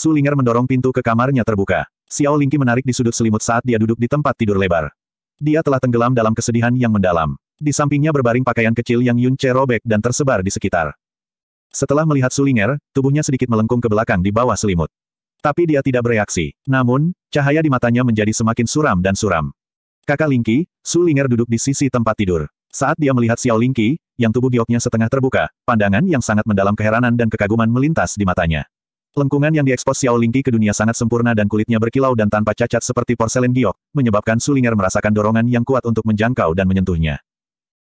Sulinger mendorong pintu ke kamarnya terbuka. Xiao Lingqi menarik di sudut selimut saat dia duduk di tempat tidur lebar. Dia telah tenggelam dalam kesedihan yang mendalam. Di sampingnya berbaring pakaian kecil yang Che robek dan tersebar di sekitar. Setelah melihat Sulinger, tubuhnya sedikit melengkung ke belakang di bawah selimut. Tapi dia tidak bereaksi. Namun, cahaya di matanya menjadi semakin suram dan suram. Kakak Lingqi, Sulinger duduk di sisi tempat tidur. Saat dia melihat Xiao Lingqi, yang tubuh gioknya setengah terbuka, pandangan yang sangat mendalam keheranan dan kekaguman melintas di matanya. Lengkungan yang diekspos Xiao Lingqi ke dunia sangat sempurna dan kulitnya berkilau dan tanpa cacat seperti porselen giok, menyebabkan Sulinger merasakan dorongan yang kuat untuk menjangkau dan menyentuhnya.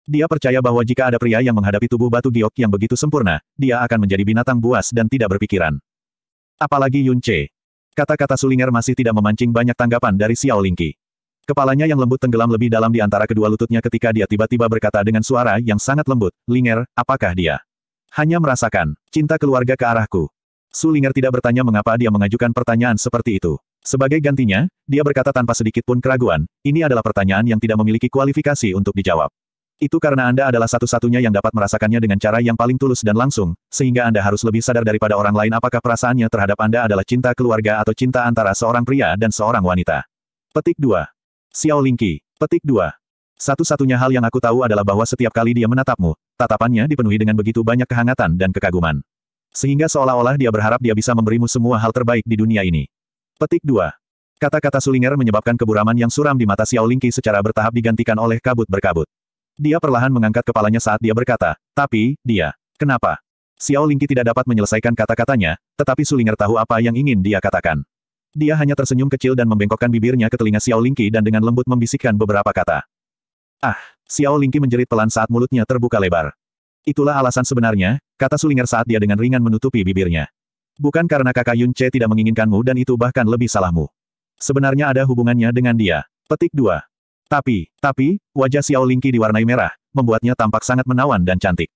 Dia percaya bahwa jika ada pria yang menghadapi tubuh batu giok yang begitu sempurna, dia akan menjadi binatang buas dan tidak berpikiran. Apalagi Yun Che. Kata-kata Sulinger masih tidak memancing banyak tanggapan dari Xiao Lingqi. Kepalanya yang lembut tenggelam lebih dalam di antara kedua lututnya ketika dia tiba-tiba berkata dengan suara yang sangat lembut, Linger, apakah dia? Hanya merasakan, cinta keluarga ke arahku, Sulinger tidak bertanya mengapa dia mengajukan pertanyaan seperti itu. Sebagai gantinya, dia berkata tanpa sedikit pun keraguan, ini adalah pertanyaan yang tidak memiliki kualifikasi untuk dijawab. Itu karena Anda adalah satu-satunya yang dapat merasakannya dengan cara yang paling tulus dan langsung, sehingga Anda harus lebih sadar daripada orang lain apakah perasaannya terhadap Anda adalah cinta keluarga atau cinta antara seorang pria dan seorang wanita. Petik 2. Xiao Lingqi. Petik 2. Satu-satunya hal yang aku tahu adalah bahwa setiap kali dia menatapmu, tatapannya dipenuhi dengan begitu banyak kehangatan dan kekaguman. Sehingga seolah-olah dia berharap dia bisa memberimu semua hal terbaik di dunia ini. Petik 2. Kata-kata Sulinger menyebabkan keburaman yang suram di mata Xiao Lingqi secara bertahap digantikan oleh kabut berkabut. Dia perlahan mengangkat kepalanya saat dia berkata, tapi, dia. Kenapa? Xiao Lingqi tidak dapat menyelesaikan kata-katanya, tetapi Sulinger tahu apa yang ingin dia katakan. Dia hanya tersenyum kecil dan membengkokkan bibirnya ke telinga Xiao Lingqi dan dengan lembut membisikkan beberapa kata. Ah, Xiao Lingqi menjerit pelan saat mulutnya terbuka lebar. Itulah alasan sebenarnya, kata Sulinger saat dia dengan ringan menutupi bibirnya. Bukan karena kakak Yun Che tidak menginginkanmu dan itu bahkan lebih salahmu. Sebenarnya ada hubungannya dengan dia. Petik 2. Tapi, tapi, wajah Xiao Lingqi diwarnai merah, membuatnya tampak sangat menawan dan cantik.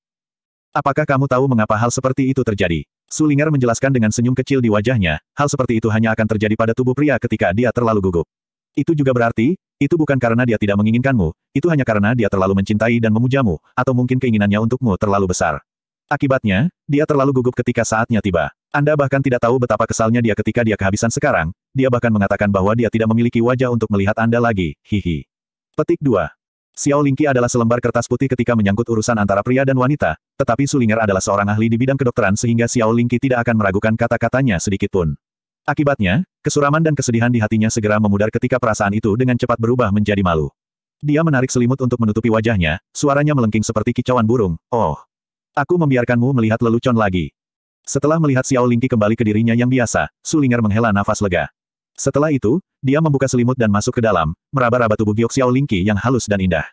Apakah kamu tahu mengapa hal seperti itu terjadi? Sulinger menjelaskan dengan senyum kecil di wajahnya, hal seperti itu hanya akan terjadi pada tubuh pria ketika dia terlalu gugup. Itu juga berarti, itu bukan karena dia tidak menginginkanmu, itu hanya karena dia terlalu mencintai dan memujamu, atau mungkin keinginannya untukmu terlalu besar. Akibatnya, dia terlalu gugup ketika saatnya tiba. Anda bahkan tidak tahu betapa kesalnya dia ketika dia kehabisan sekarang, dia bahkan mengatakan bahwa dia tidak memiliki wajah untuk melihat Anda lagi, hihi. Petik 2. Xiao Lingqi adalah selembar kertas putih ketika menyangkut urusan antara pria dan wanita, tetapi Sulinger adalah seorang ahli di bidang kedokteran sehingga Xiao Lingqi tidak akan meragukan kata-katanya sedikitpun. Akibatnya, Kesuraman dan kesedihan di hatinya segera memudar ketika perasaan itu dengan cepat berubah menjadi malu. Dia menarik selimut untuk menutupi wajahnya, suaranya melengking seperti kicauan burung, Oh! Aku membiarkanmu melihat lelucon lagi. Setelah melihat Xiao Lingqi kembali ke dirinya yang biasa, Sulinger menghela nafas lega. Setelah itu, dia membuka selimut dan masuk ke dalam, meraba-raba tubuh giok Xiao Lingqi yang halus dan indah.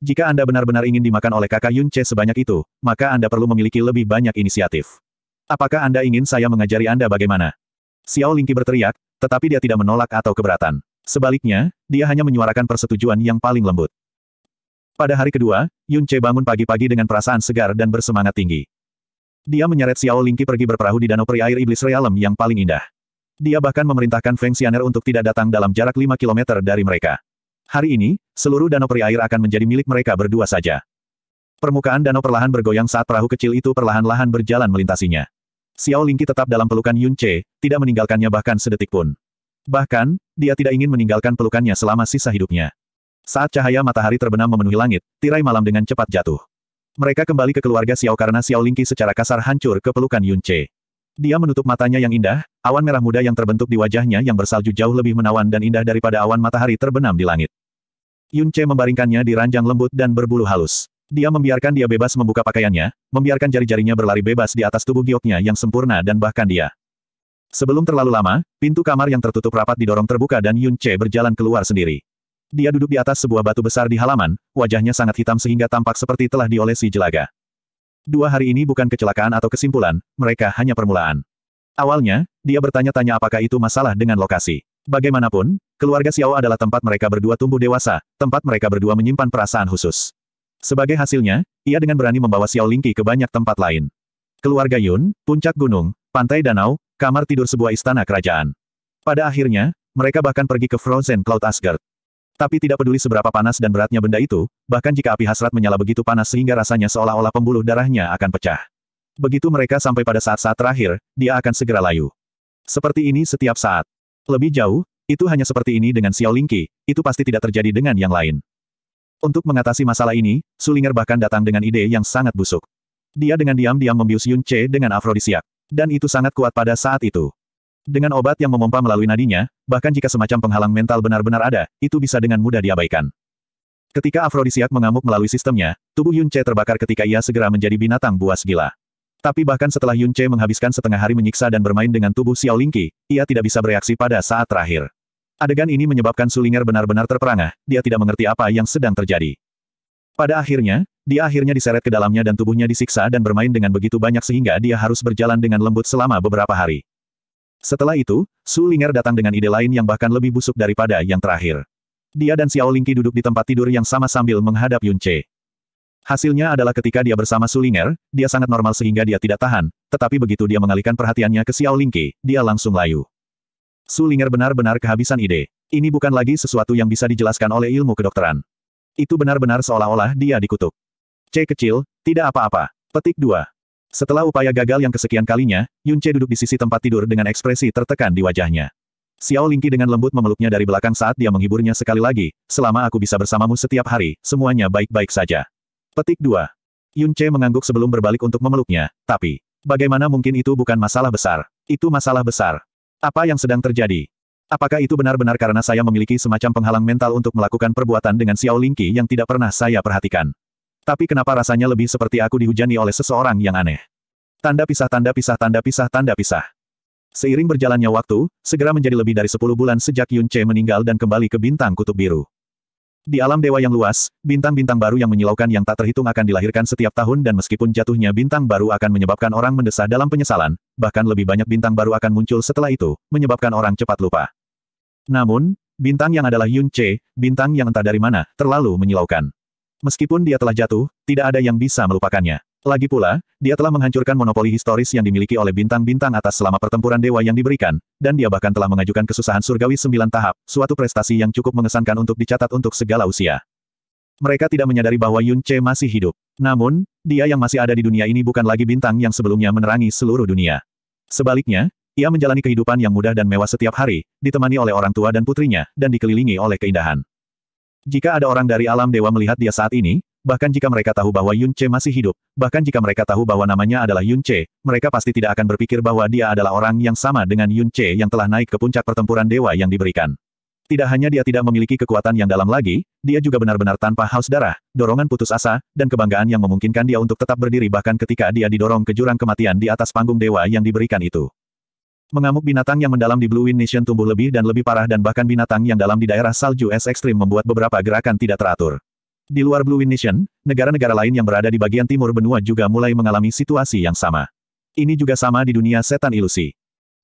Jika Anda benar-benar ingin dimakan oleh kakak Yun Che sebanyak itu, maka Anda perlu memiliki lebih banyak inisiatif. Apakah Anda ingin saya mengajari Anda bagaimana? Xiao Lingqi berteriak, tetapi dia tidak menolak atau keberatan. Sebaliknya, dia hanya menyuarakan persetujuan yang paling lembut. Pada hari kedua, Yun Che bangun pagi-pagi dengan perasaan segar dan bersemangat tinggi. Dia menyeret Xiao Lingqi pergi berperahu di danau peri air iblis realem yang paling indah. Dia bahkan memerintahkan Feng Xianer untuk tidak datang dalam jarak 5 km dari mereka. Hari ini, seluruh danau peri air akan menjadi milik mereka berdua saja. Permukaan danau perlahan bergoyang saat perahu kecil itu perlahan-lahan berjalan melintasinya. Xiao Lingqi tetap dalam pelukan Yun Che, tidak meninggalkannya bahkan sedetik pun. Bahkan, dia tidak ingin meninggalkan pelukannya selama sisa hidupnya. Saat cahaya matahari terbenam memenuhi langit, tirai malam dengan cepat jatuh. Mereka kembali ke keluarga Xiao karena Xiao Lingqi secara kasar hancur ke pelukan Yun Che. Dia menutup matanya yang indah, awan merah muda yang terbentuk di wajahnya yang bersalju jauh lebih menawan dan indah daripada awan matahari terbenam di langit. Yun Che membaringkannya di ranjang lembut dan berbulu halus. Dia membiarkan dia bebas membuka pakaiannya, membiarkan jari-jarinya berlari bebas di atas tubuh gioknya yang sempurna dan bahkan dia. Sebelum terlalu lama, pintu kamar yang tertutup rapat didorong terbuka dan Yun Che berjalan keluar sendiri. Dia duduk di atas sebuah batu besar di halaman, wajahnya sangat hitam sehingga tampak seperti telah diolesi jelaga. Dua hari ini bukan kecelakaan atau kesimpulan, mereka hanya permulaan. Awalnya, dia bertanya-tanya apakah itu masalah dengan lokasi. Bagaimanapun, keluarga Xiao adalah tempat mereka berdua tumbuh dewasa, tempat mereka berdua menyimpan perasaan khusus. Sebagai hasilnya, ia dengan berani membawa Xiao Lingqi ke banyak tempat lain. Keluarga Yun, puncak gunung, pantai danau, kamar tidur sebuah istana kerajaan. Pada akhirnya, mereka bahkan pergi ke Frozen Cloud Asgard. Tapi tidak peduli seberapa panas dan beratnya benda itu, bahkan jika api hasrat menyala begitu panas sehingga rasanya seolah-olah pembuluh darahnya akan pecah. Begitu mereka sampai pada saat-saat terakhir, dia akan segera layu. Seperti ini setiap saat. Lebih jauh, itu hanya seperti ini dengan Xiao Lingqi, itu pasti tidak terjadi dengan yang lain. Untuk mengatasi masalah ini, Sulinger bahkan datang dengan ide yang sangat busuk. Dia dengan diam-diam membius Yun Che dengan afrodisiak. Dan itu sangat kuat pada saat itu. Dengan obat yang memompa melalui nadinya, bahkan jika semacam penghalang mental benar-benar ada, itu bisa dengan mudah diabaikan. Ketika afrodisiak mengamuk melalui sistemnya, tubuh Yun Che terbakar ketika ia segera menjadi binatang buas gila. Tapi bahkan setelah Yun Che menghabiskan setengah hari menyiksa dan bermain dengan tubuh Xiao Lingqi, ia tidak bisa bereaksi pada saat terakhir. Adegan ini menyebabkan Sulinger benar-benar terperangah, dia tidak mengerti apa yang sedang terjadi. Pada akhirnya, dia akhirnya diseret ke dalamnya dan tubuhnya disiksa dan bermain dengan begitu banyak sehingga dia harus berjalan dengan lembut selama beberapa hari. Setelah itu, Sulinger datang dengan ide lain yang bahkan lebih busuk daripada yang terakhir. Dia dan Xiao Lingqi duduk di tempat tidur yang sama sambil menghadap Yun Che. Hasilnya adalah ketika dia bersama Sulinger, dia sangat normal sehingga dia tidak tahan, tetapi begitu dia mengalihkan perhatiannya ke Xiao Lingqi, dia langsung layu. Sulinger benar-benar kehabisan ide. Ini bukan lagi sesuatu yang bisa dijelaskan oleh ilmu kedokteran. Itu benar-benar seolah-olah dia dikutuk. C kecil, tidak apa-apa. Petik 2. Setelah upaya gagal yang kesekian kalinya, Yun Che duduk di sisi tempat tidur dengan ekspresi tertekan di wajahnya. Xiao Lingqi dengan lembut memeluknya dari belakang saat dia menghiburnya sekali lagi, selama aku bisa bersamamu setiap hari, semuanya baik-baik saja. Petik 2. Yun Che mengangguk sebelum berbalik untuk memeluknya, tapi, bagaimana mungkin itu bukan masalah besar? Itu masalah besar. Apa yang sedang terjadi? Apakah itu benar-benar karena saya memiliki semacam penghalang mental untuk melakukan perbuatan dengan Xiao Lingqi yang tidak pernah saya perhatikan? Tapi kenapa rasanya lebih seperti aku dihujani oleh seseorang yang aneh? Tanda pisah tanda pisah tanda pisah tanda pisah. Seiring berjalannya waktu, segera menjadi lebih dari 10 bulan sejak Yun Che meninggal dan kembali ke bintang kutub biru. Di alam dewa yang luas, bintang-bintang baru yang menyilaukan yang tak terhitung akan dilahirkan setiap tahun dan meskipun jatuhnya bintang baru akan menyebabkan orang mendesah dalam penyesalan, bahkan lebih banyak bintang baru akan muncul setelah itu, menyebabkan orang cepat lupa. Namun, bintang yang adalah Yun Che, bintang yang entah dari mana, terlalu menyilaukan. Meskipun dia telah jatuh, tidak ada yang bisa melupakannya. Lagi pula, dia telah menghancurkan monopoli historis yang dimiliki oleh bintang-bintang atas selama pertempuran dewa yang diberikan, dan dia bahkan telah mengajukan kesusahan surgawi sembilan tahap, suatu prestasi yang cukup mengesankan untuk dicatat untuk segala usia. Mereka tidak menyadari bahwa Yun Che masih hidup. Namun, dia yang masih ada di dunia ini bukan lagi bintang yang sebelumnya menerangi seluruh dunia. Sebaliknya, ia menjalani kehidupan yang mudah dan mewah setiap hari, ditemani oleh orang tua dan putrinya, dan dikelilingi oleh keindahan. Jika ada orang dari alam dewa melihat dia saat ini, bahkan jika mereka tahu bahwa Yun Che masih hidup, bahkan jika mereka tahu bahwa namanya adalah Yun Che, mereka pasti tidak akan berpikir bahwa dia adalah orang yang sama dengan Yun Che yang telah naik ke puncak pertempuran dewa yang diberikan. Tidak hanya dia tidak memiliki kekuatan yang dalam lagi, dia juga benar-benar tanpa haus darah, dorongan putus asa, dan kebanggaan yang memungkinkan dia untuk tetap berdiri bahkan ketika dia didorong ke jurang kematian di atas panggung dewa yang diberikan itu. Mengamuk binatang yang mendalam di Blue Wind Nation tumbuh lebih dan lebih parah dan bahkan binatang yang dalam di daerah salju es ekstrim membuat beberapa gerakan tidak teratur. Di luar Blue Wind Nation, negara-negara lain yang berada di bagian timur benua juga mulai mengalami situasi yang sama. Ini juga sama di dunia setan ilusi.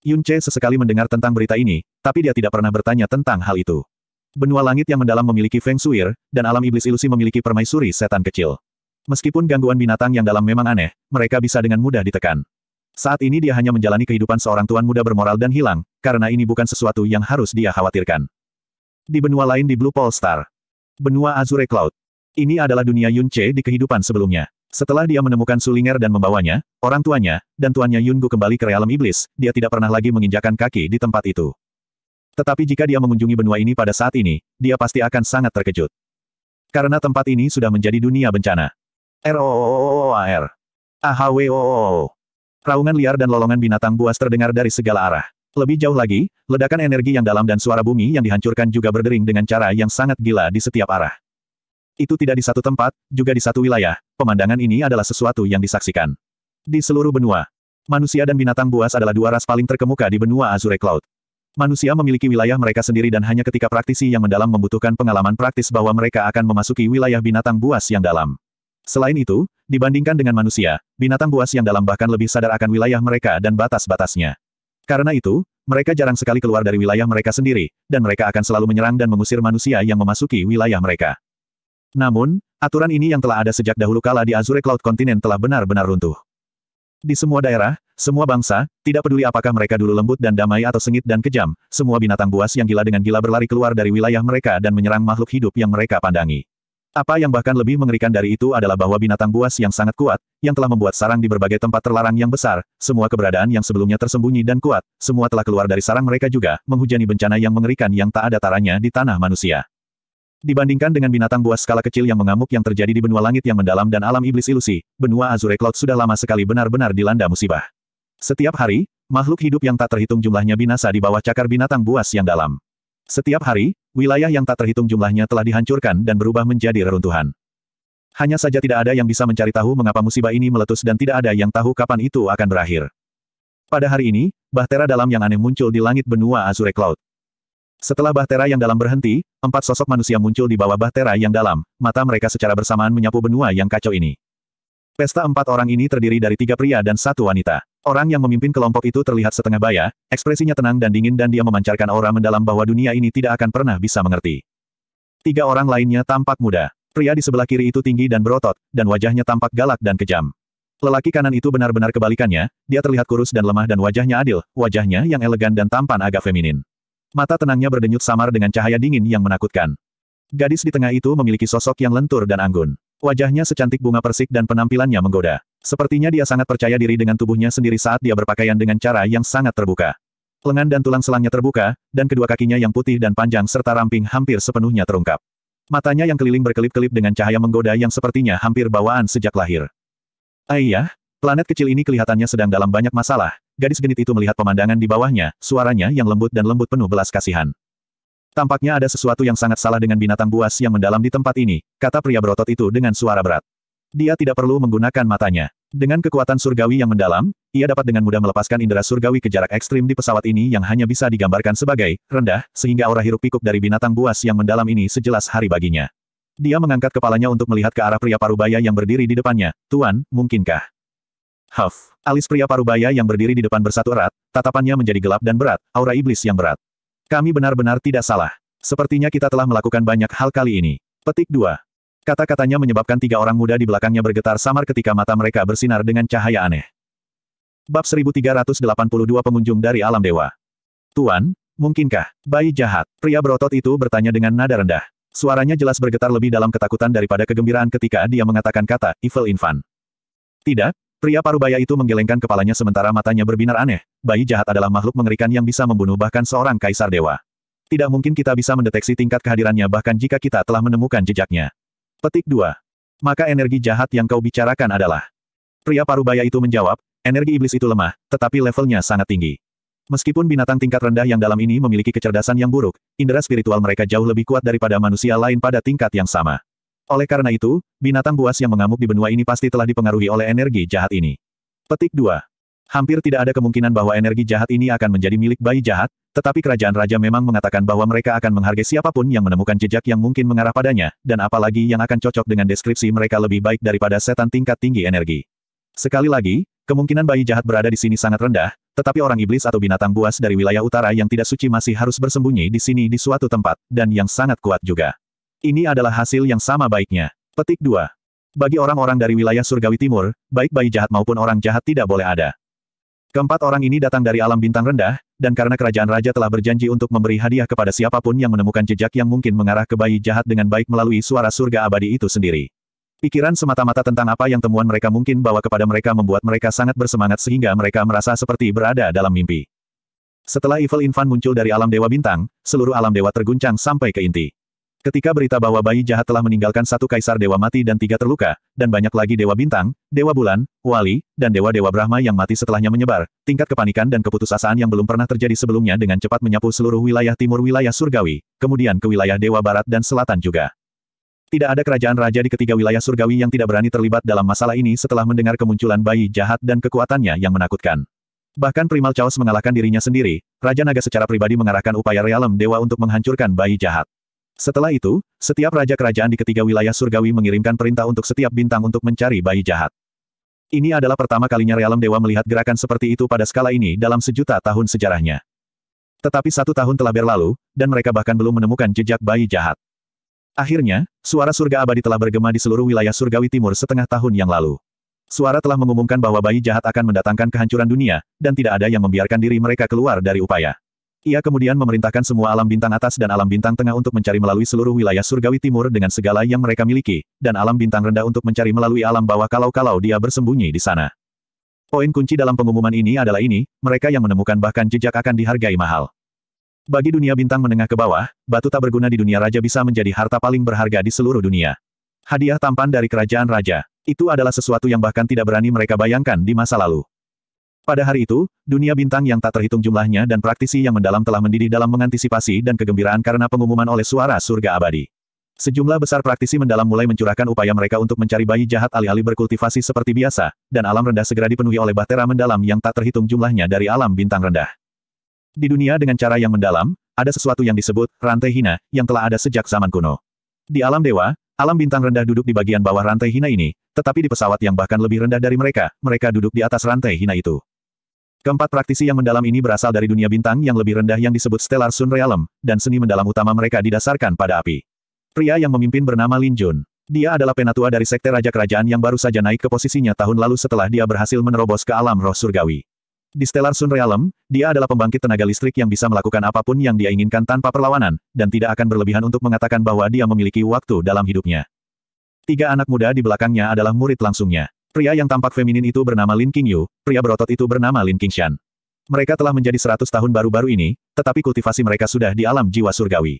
Yun Che sesekali mendengar tentang berita ini, tapi dia tidak pernah bertanya tentang hal itu. Benua langit yang mendalam memiliki Feng Shuir, dan alam iblis ilusi memiliki permaisuri setan kecil. Meskipun gangguan binatang yang dalam memang aneh, mereka bisa dengan mudah ditekan. Saat ini dia hanya menjalani kehidupan seorang tuan muda bermoral dan hilang, karena ini bukan sesuatu yang harus dia khawatirkan. Di benua lain di Blue Pole Star. Benua Azure Cloud. Ini adalah dunia Yun Che di kehidupan sebelumnya. Setelah dia menemukan Sulinger dan membawanya, orang tuanya, dan tuannya Yun Gu kembali ke realem iblis, dia tidak pernah lagi menginjakan kaki di tempat itu. Tetapi jika dia mengunjungi benua ini pada saat ini, dia pasti akan sangat terkejut. Karena tempat ini sudah menjadi dunia bencana. o AHWOOO. Raungan liar dan lolongan binatang buas terdengar dari segala arah. Lebih jauh lagi, ledakan energi yang dalam dan suara bumi yang dihancurkan juga berdering dengan cara yang sangat gila di setiap arah. Itu tidak di satu tempat, juga di satu wilayah, pemandangan ini adalah sesuatu yang disaksikan. Di seluruh benua, manusia dan binatang buas adalah dua ras paling terkemuka di benua Azure Cloud. Manusia memiliki wilayah mereka sendiri dan hanya ketika praktisi yang mendalam membutuhkan pengalaman praktis bahwa mereka akan memasuki wilayah binatang buas yang dalam. Selain itu, dibandingkan dengan manusia, binatang buas yang dalam bahkan lebih sadar akan wilayah mereka dan batas-batasnya. Karena itu, mereka jarang sekali keluar dari wilayah mereka sendiri, dan mereka akan selalu menyerang dan mengusir manusia yang memasuki wilayah mereka. Namun, aturan ini yang telah ada sejak dahulu kala di Azure Cloud Continent telah benar-benar runtuh. Di semua daerah, semua bangsa, tidak peduli apakah mereka dulu lembut dan damai atau sengit dan kejam, semua binatang buas yang gila dengan gila berlari keluar dari wilayah mereka dan menyerang makhluk hidup yang mereka pandangi. Apa yang bahkan lebih mengerikan dari itu adalah bahwa binatang buas yang sangat kuat, yang telah membuat sarang di berbagai tempat terlarang yang besar, semua keberadaan yang sebelumnya tersembunyi dan kuat, semua telah keluar dari sarang mereka juga, menghujani bencana yang mengerikan yang tak ada taranya di tanah manusia. Dibandingkan dengan binatang buas skala kecil yang mengamuk yang terjadi di benua langit yang mendalam dan alam iblis ilusi, benua Azure Cloud sudah lama sekali benar-benar dilanda musibah. Setiap hari, makhluk hidup yang tak terhitung jumlahnya binasa di bawah cakar binatang buas yang dalam. Setiap hari, wilayah yang tak terhitung jumlahnya telah dihancurkan dan berubah menjadi reruntuhan. Hanya saja tidak ada yang bisa mencari tahu mengapa musibah ini meletus dan tidak ada yang tahu kapan itu akan berakhir. Pada hari ini, bahtera dalam yang aneh muncul di langit benua Azure Cloud. Setelah bahtera yang dalam berhenti, empat sosok manusia muncul di bawah bahtera yang dalam, mata mereka secara bersamaan menyapu benua yang kacau ini. Pesta empat orang ini terdiri dari tiga pria dan satu wanita. Orang yang memimpin kelompok itu terlihat setengah baya, ekspresinya tenang dan dingin dan dia memancarkan aura mendalam bahwa dunia ini tidak akan pernah bisa mengerti. Tiga orang lainnya tampak muda. Pria di sebelah kiri itu tinggi dan berotot, dan wajahnya tampak galak dan kejam. Lelaki kanan itu benar-benar kebalikannya, dia terlihat kurus dan lemah dan wajahnya adil, wajahnya yang elegan dan tampan agak feminin. Mata tenangnya berdenyut samar dengan cahaya dingin yang menakutkan. Gadis di tengah itu memiliki sosok yang lentur dan anggun. Wajahnya secantik bunga persik dan penampilannya menggoda. Sepertinya dia sangat percaya diri dengan tubuhnya sendiri saat dia berpakaian dengan cara yang sangat terbuka. Lengan dan tulang selangnya terbuka, dan kedua kakinya yang putih dan panjang serta ramping hampir sepenuhnya terungkap. Matanya yang keliling berkelip-kelip dengan cahaya menggoda yang sepertinya hampir bawaan sejak lahir. Ayah, planet kecil ini kelihatannya sedang dalam banyak masalah, Gadis genit itu melihat pemandangan di bawahnya, suaranya yang lembut dan lembut penuh belas kasihan. Tampaknya ada sesuatu yang sangat salah dengan binatang buas yang mendalam di tempat ini, kata pria berotot itu dengan suara berat. Dia tidak perlu menggunakan matanya. Dengan kekuatan surgawi yang mendalam, ia dapat dengan mudah melepaskan indera surgawi ke jarak ekstrim di pesawat ini yang hanya bisa digambarkan sebagai rendah, sehingga aura hiruk pikuk dari binatang buas yang mendalam ini sejelas hari baginya. Dia mengangkat kepalanya untuk melihat ke arah pria parubaya yang berdiri di depannya. Tuan, mungkinkah? Huff, alis pria parubaya yang berdiri di depan bersatu erat, tatapannya menjadi gelap dan berat, aura iblis yang berat. Kami benar-benar tidak salah. Sepertinya kita telah melakukan banyak hal kali ini. Petik 2. Kata-katanya menyebabkan tiga orang muda di belakangnya bergetar samar ketika mata mereka bersinar dengan cahaya aneh. Bab 1382 Pengunjung dari Alam Dewa. Tuan, mungkinkah, bayi jahat, pria berotot itu bertanya dengan nada rendah. Suaranya jelas bergetar lebih dalam ketakutan daripada kegembiraan ketika dia mengatakan kata, Evil Infant. Tidak, Pria parubaya itu menggelengkan kepalanya sementara matanya berbinar aneh, bayi jahat adalah makhluk mengerikan yang bisa membunuh bahkan seorang kaisar dewa. Tidak mungkin kita bisa mendeteksi tingkat kehadirannya bahkan jika kita telah menemukan jejaknya. Petik 2. Maka energi jahat yang kau bicarakan adalah. Pria parubaya itu menjawab, energi iblis itu lemah, tetapi levelnya sangat tinggi. Meskipun binatang tingkat rendah yang dalam ini memiliki kecerdasan yang buruk, indera spiritual mereka jauh lebih kuat daripada manusia lain pada tingkat yang sama. Oleh karena itu, binatang buas yang mengamuk di benua ini pasti telah dipengaruhi oleh energi jahat ini. Petik 2. Hampir tidak ada kemungkinan bahwa energi jahat ini akan menjadi milik bayi jahat, tetapi kerajaan raja memang mengatakan bahwa mereka akan menghargai siapapun yang menemukan jejak yang mungkin mengarah padanya, dan apalagi yang akan cocok dengan deskripsi mereka lebih baik daripada setan tingkat tinggi energi. Sekali lagi, kemungkinan bayi jahat berada di sini sangat rendah, tetapi orang iblis atau binatang buas dari wilayah utara yang tidak suci masih harus bersembunyi di sini di suatu tempat, dan yang sangat kuat juga. Ini adalah hasil yang sama baiknya. Petik 2. Bagi orang-orang dari wilayah surgawi timur, baik bayi jahat maupun orang jahat tidak boleh ada. Keempat orang ini datang dari alam bintang rendah, dan karena kerajaan raja telah berjanji untuk memberi hadiah kepada siapapun yang menemukan jejak yang mungkin mengarah ke bayi jahat dengan baik melalui suara surga abadi itu sendiri. Pikiran semata-mata tentang apa yang temuan mereka mungkin bawa kepada mereka membuat mereka sangat bersemangat sehingga mereka merasa seperti berada dalam mimpi. Setelah Evil Infant muncul dari alam Dewa Bintang, seluruh alam Dewa terguncang sampai ke inti. Ketika berita bahwa bayi jahat telah meninggalkan satu kaisar dewa mati dan tiga terluka, dan banyak lagi dewa bintang, dewa bulan, wali, dan dewa-dewa Brahma yang mati setelahnya menyebar, tingkat kepanikan dan keputusasaan yang belum pernah terjadi sebelumnya dengan cepat menyapu seluruh wilayah timur wilayah surgawi, kemudian ke wilayah dewa barat dan selatan juga. Tidak ada kerajaan raja di ketiga wilayah surgawi yang tidak berani terlibat dalam masalah ini setelah mendengar kemunculan bayi jahat dan kekuatannya yang menakutkan. Bahkan Primal Chaos mengalahkan dirinya sendiri, Raja Naga secara pribadi mengarahkan upaya realem dewa untuk menghancurkan bayi jahat. Setelah itu, setiap raja kerajaan di ketiga wilayah surgawi mengirimkan perintah untuk setiap bintang untuk mencari bayi jahat. Ini adalah pertama kalinya Realem Dewa melihat gerakan seperti itu pada skala ini dalam sejuta tahun sejarahnya. Tetapi satu tahun telah berlalu, dan mereka bahkan belum menemukan jejak bayi jahat. Akhirnya, suara surga abadi telah bergema di seluruh wilayah surgawi timur setengah tahun yang lalu. Suara telah mengumumkan bahwa bayi jahat akan mendatangkan kehancuran dunia, dan tidak ada yang membiarkan diri mereka keluar dari upaya. Ia kemudian memerintahkan semua alam bintang atas dan alam bintang tengah untuk mencari melalui seluruh wilayah surgawi timur dengan segala yang mereka miliki, dan alam bintang rendah untuk mencari melalui alam bawah kalau-kalau dia bersembunyi di sana. Poin kunci dalam pengumuman ini adalah ini, mereka yang menemukan bahkan jejak akan dihargai mahal. Bagi dunia bintang menengah ke bawah, batu tak berguna di dunia raja bisa menjadi harta paling berharga di seluruh dunia. Hadiah tampan dari kerajaan raja. Itu adalah sesuatu yang bahkan tidak berani mereka bayangkan di masa lalu. Pada hari itu, dunia bintang yang tak terhitung jumlahnya dan praktisi yang mendalam telah mendidih dalam mengantisipasi dan kegembiraan karena pengumuman oleh suara surga abadi. Sejumlah besar praktisi mendalam mulai mencurahkan upaya mereka untuk mencari bayi jahat alih-alih berkultivasi seperti biasa, dan alam rendah segera dipenuhi oleh bahtera mendalam yang tak terhitung jumlahnya dari alam bintang rendah. Di dunia dengan cara yang mendalam, ada sesuatu yang disebut rantai hina, yang telah ada sejak zaman kuno. Di alam dewa, alam bintang rendah duduk di bagian bawah rantai hina ini, tetapi di pesawat yang bahkan lebih rendah dari mereka, mereka duduk di atas rantai hina itu. Keempat praktisi yang mendalam ini berasal dari dunia bintang yang lebih rendah yang disebut Stellar Sun Realm, dan seni mendalam utama mereka didasarkan pada api. Pria yang memimpin bernama Lin Jun. Dia adalah penatua dari sekte Raja Kerajaan yang baru saja naik ke posisinya tahun lalu setelah dia berhasil menerobos ke alam roh surgawi. Di Stellar Sun Realm, dia adalah pembangkit tenaga listrik yang bisa melakukan apapun yang dia inginkan tanpa perlawanan, dan tidak akan berlebihan untuk mengatakan bahwa dia memiliki waktu dalam hidupnya. Tiga anak muda di belakangnya adalah murid langsungnya. Pria yang tampak feminin itu bernama Lin Qingyu, pria berotot itu bernama Lin Qingshan. Mereka telah menjadi seratus tahun baru-baru ini, tetapi kultivasi mereka sudah di alam jiwa surgawi.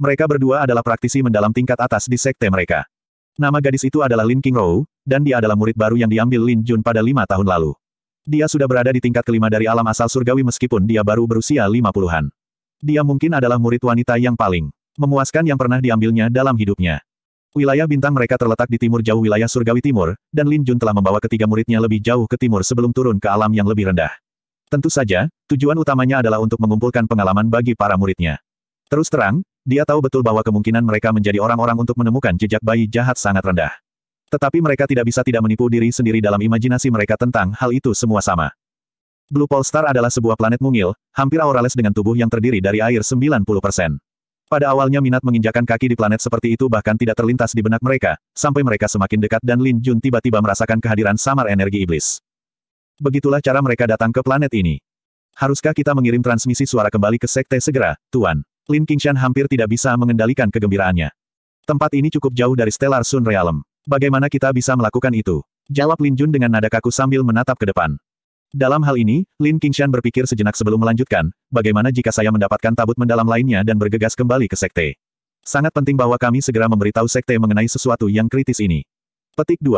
Mereka berdua adalah praktisi mendalam tingkat atas di sekte mereka. Nama gadis itu adalah Lin Qingrou, dan dia adalah murid baru yang diambil Lin Jun pada lima tahun lalu. Dia sudah berada di tingkat kelima dari alam asal surgawi meskipun dia baru berusia lima puluhan. Dia mungkin adalah murid wanita yang paling memuaskan yang pernah diambilnya dalam hidupnya. Wilayah bintang mereka terletak di timur jauh wilayah surgawi timur, dan Lin Jun telah membawa ketiga muridnya lebih jauh ke timur sebelum turun ke alam yang lebih rendah. Tentu saja, tujuan utamanya adalah untuk mengumpulkan pengalaman bagi para muridnya. Terus terang, dia tahu betul bahwa kemungkinan mereka menjadi orang-orang untuk menemukan jejak bayi jahat sangat rendah. Tetapi mereka tidak bisa tidak menipu diri sendiri dalam imajinasi mereka tentang hal itu semua sama. Blue Pole Star adalah sebuah planet mungil, hampir aurales dengan tubuh yang terdiri dari air 90%. Pada awalnya minat menginjakan kaki di planet seperti itu bahkan tidak terlintas di benak mereka, sampai mereka semakin dekat dan Lin Jun tiba-tiba merasakan kehadiran samar energi iblis. Begitulah cara mereka datang ke planet ini. Haruskah kita mengirim transmisi suara kembali ke sekte segera, Tuan? Lin Qingshan hampir tidak bisa mengendalikan kegembiraannya. Tempat ini cukup jauh dari Stellar Sun Realm. Bagaimana kita bisa melakukan itu? Jawab Lin Jun dengan nada kaku sambil menatap ke depan. Dalam hal ini, Lin Qingshan berpikir sejenak sebelum melanjutkan, bagaimana jika saya mendapatkan tabut mendalam lainnya dan bergegas kembali ke sekte. Sangat penting bahwa kami segera memberitahu sekte mengenai sesuatu yang kritis ini. Petik 2.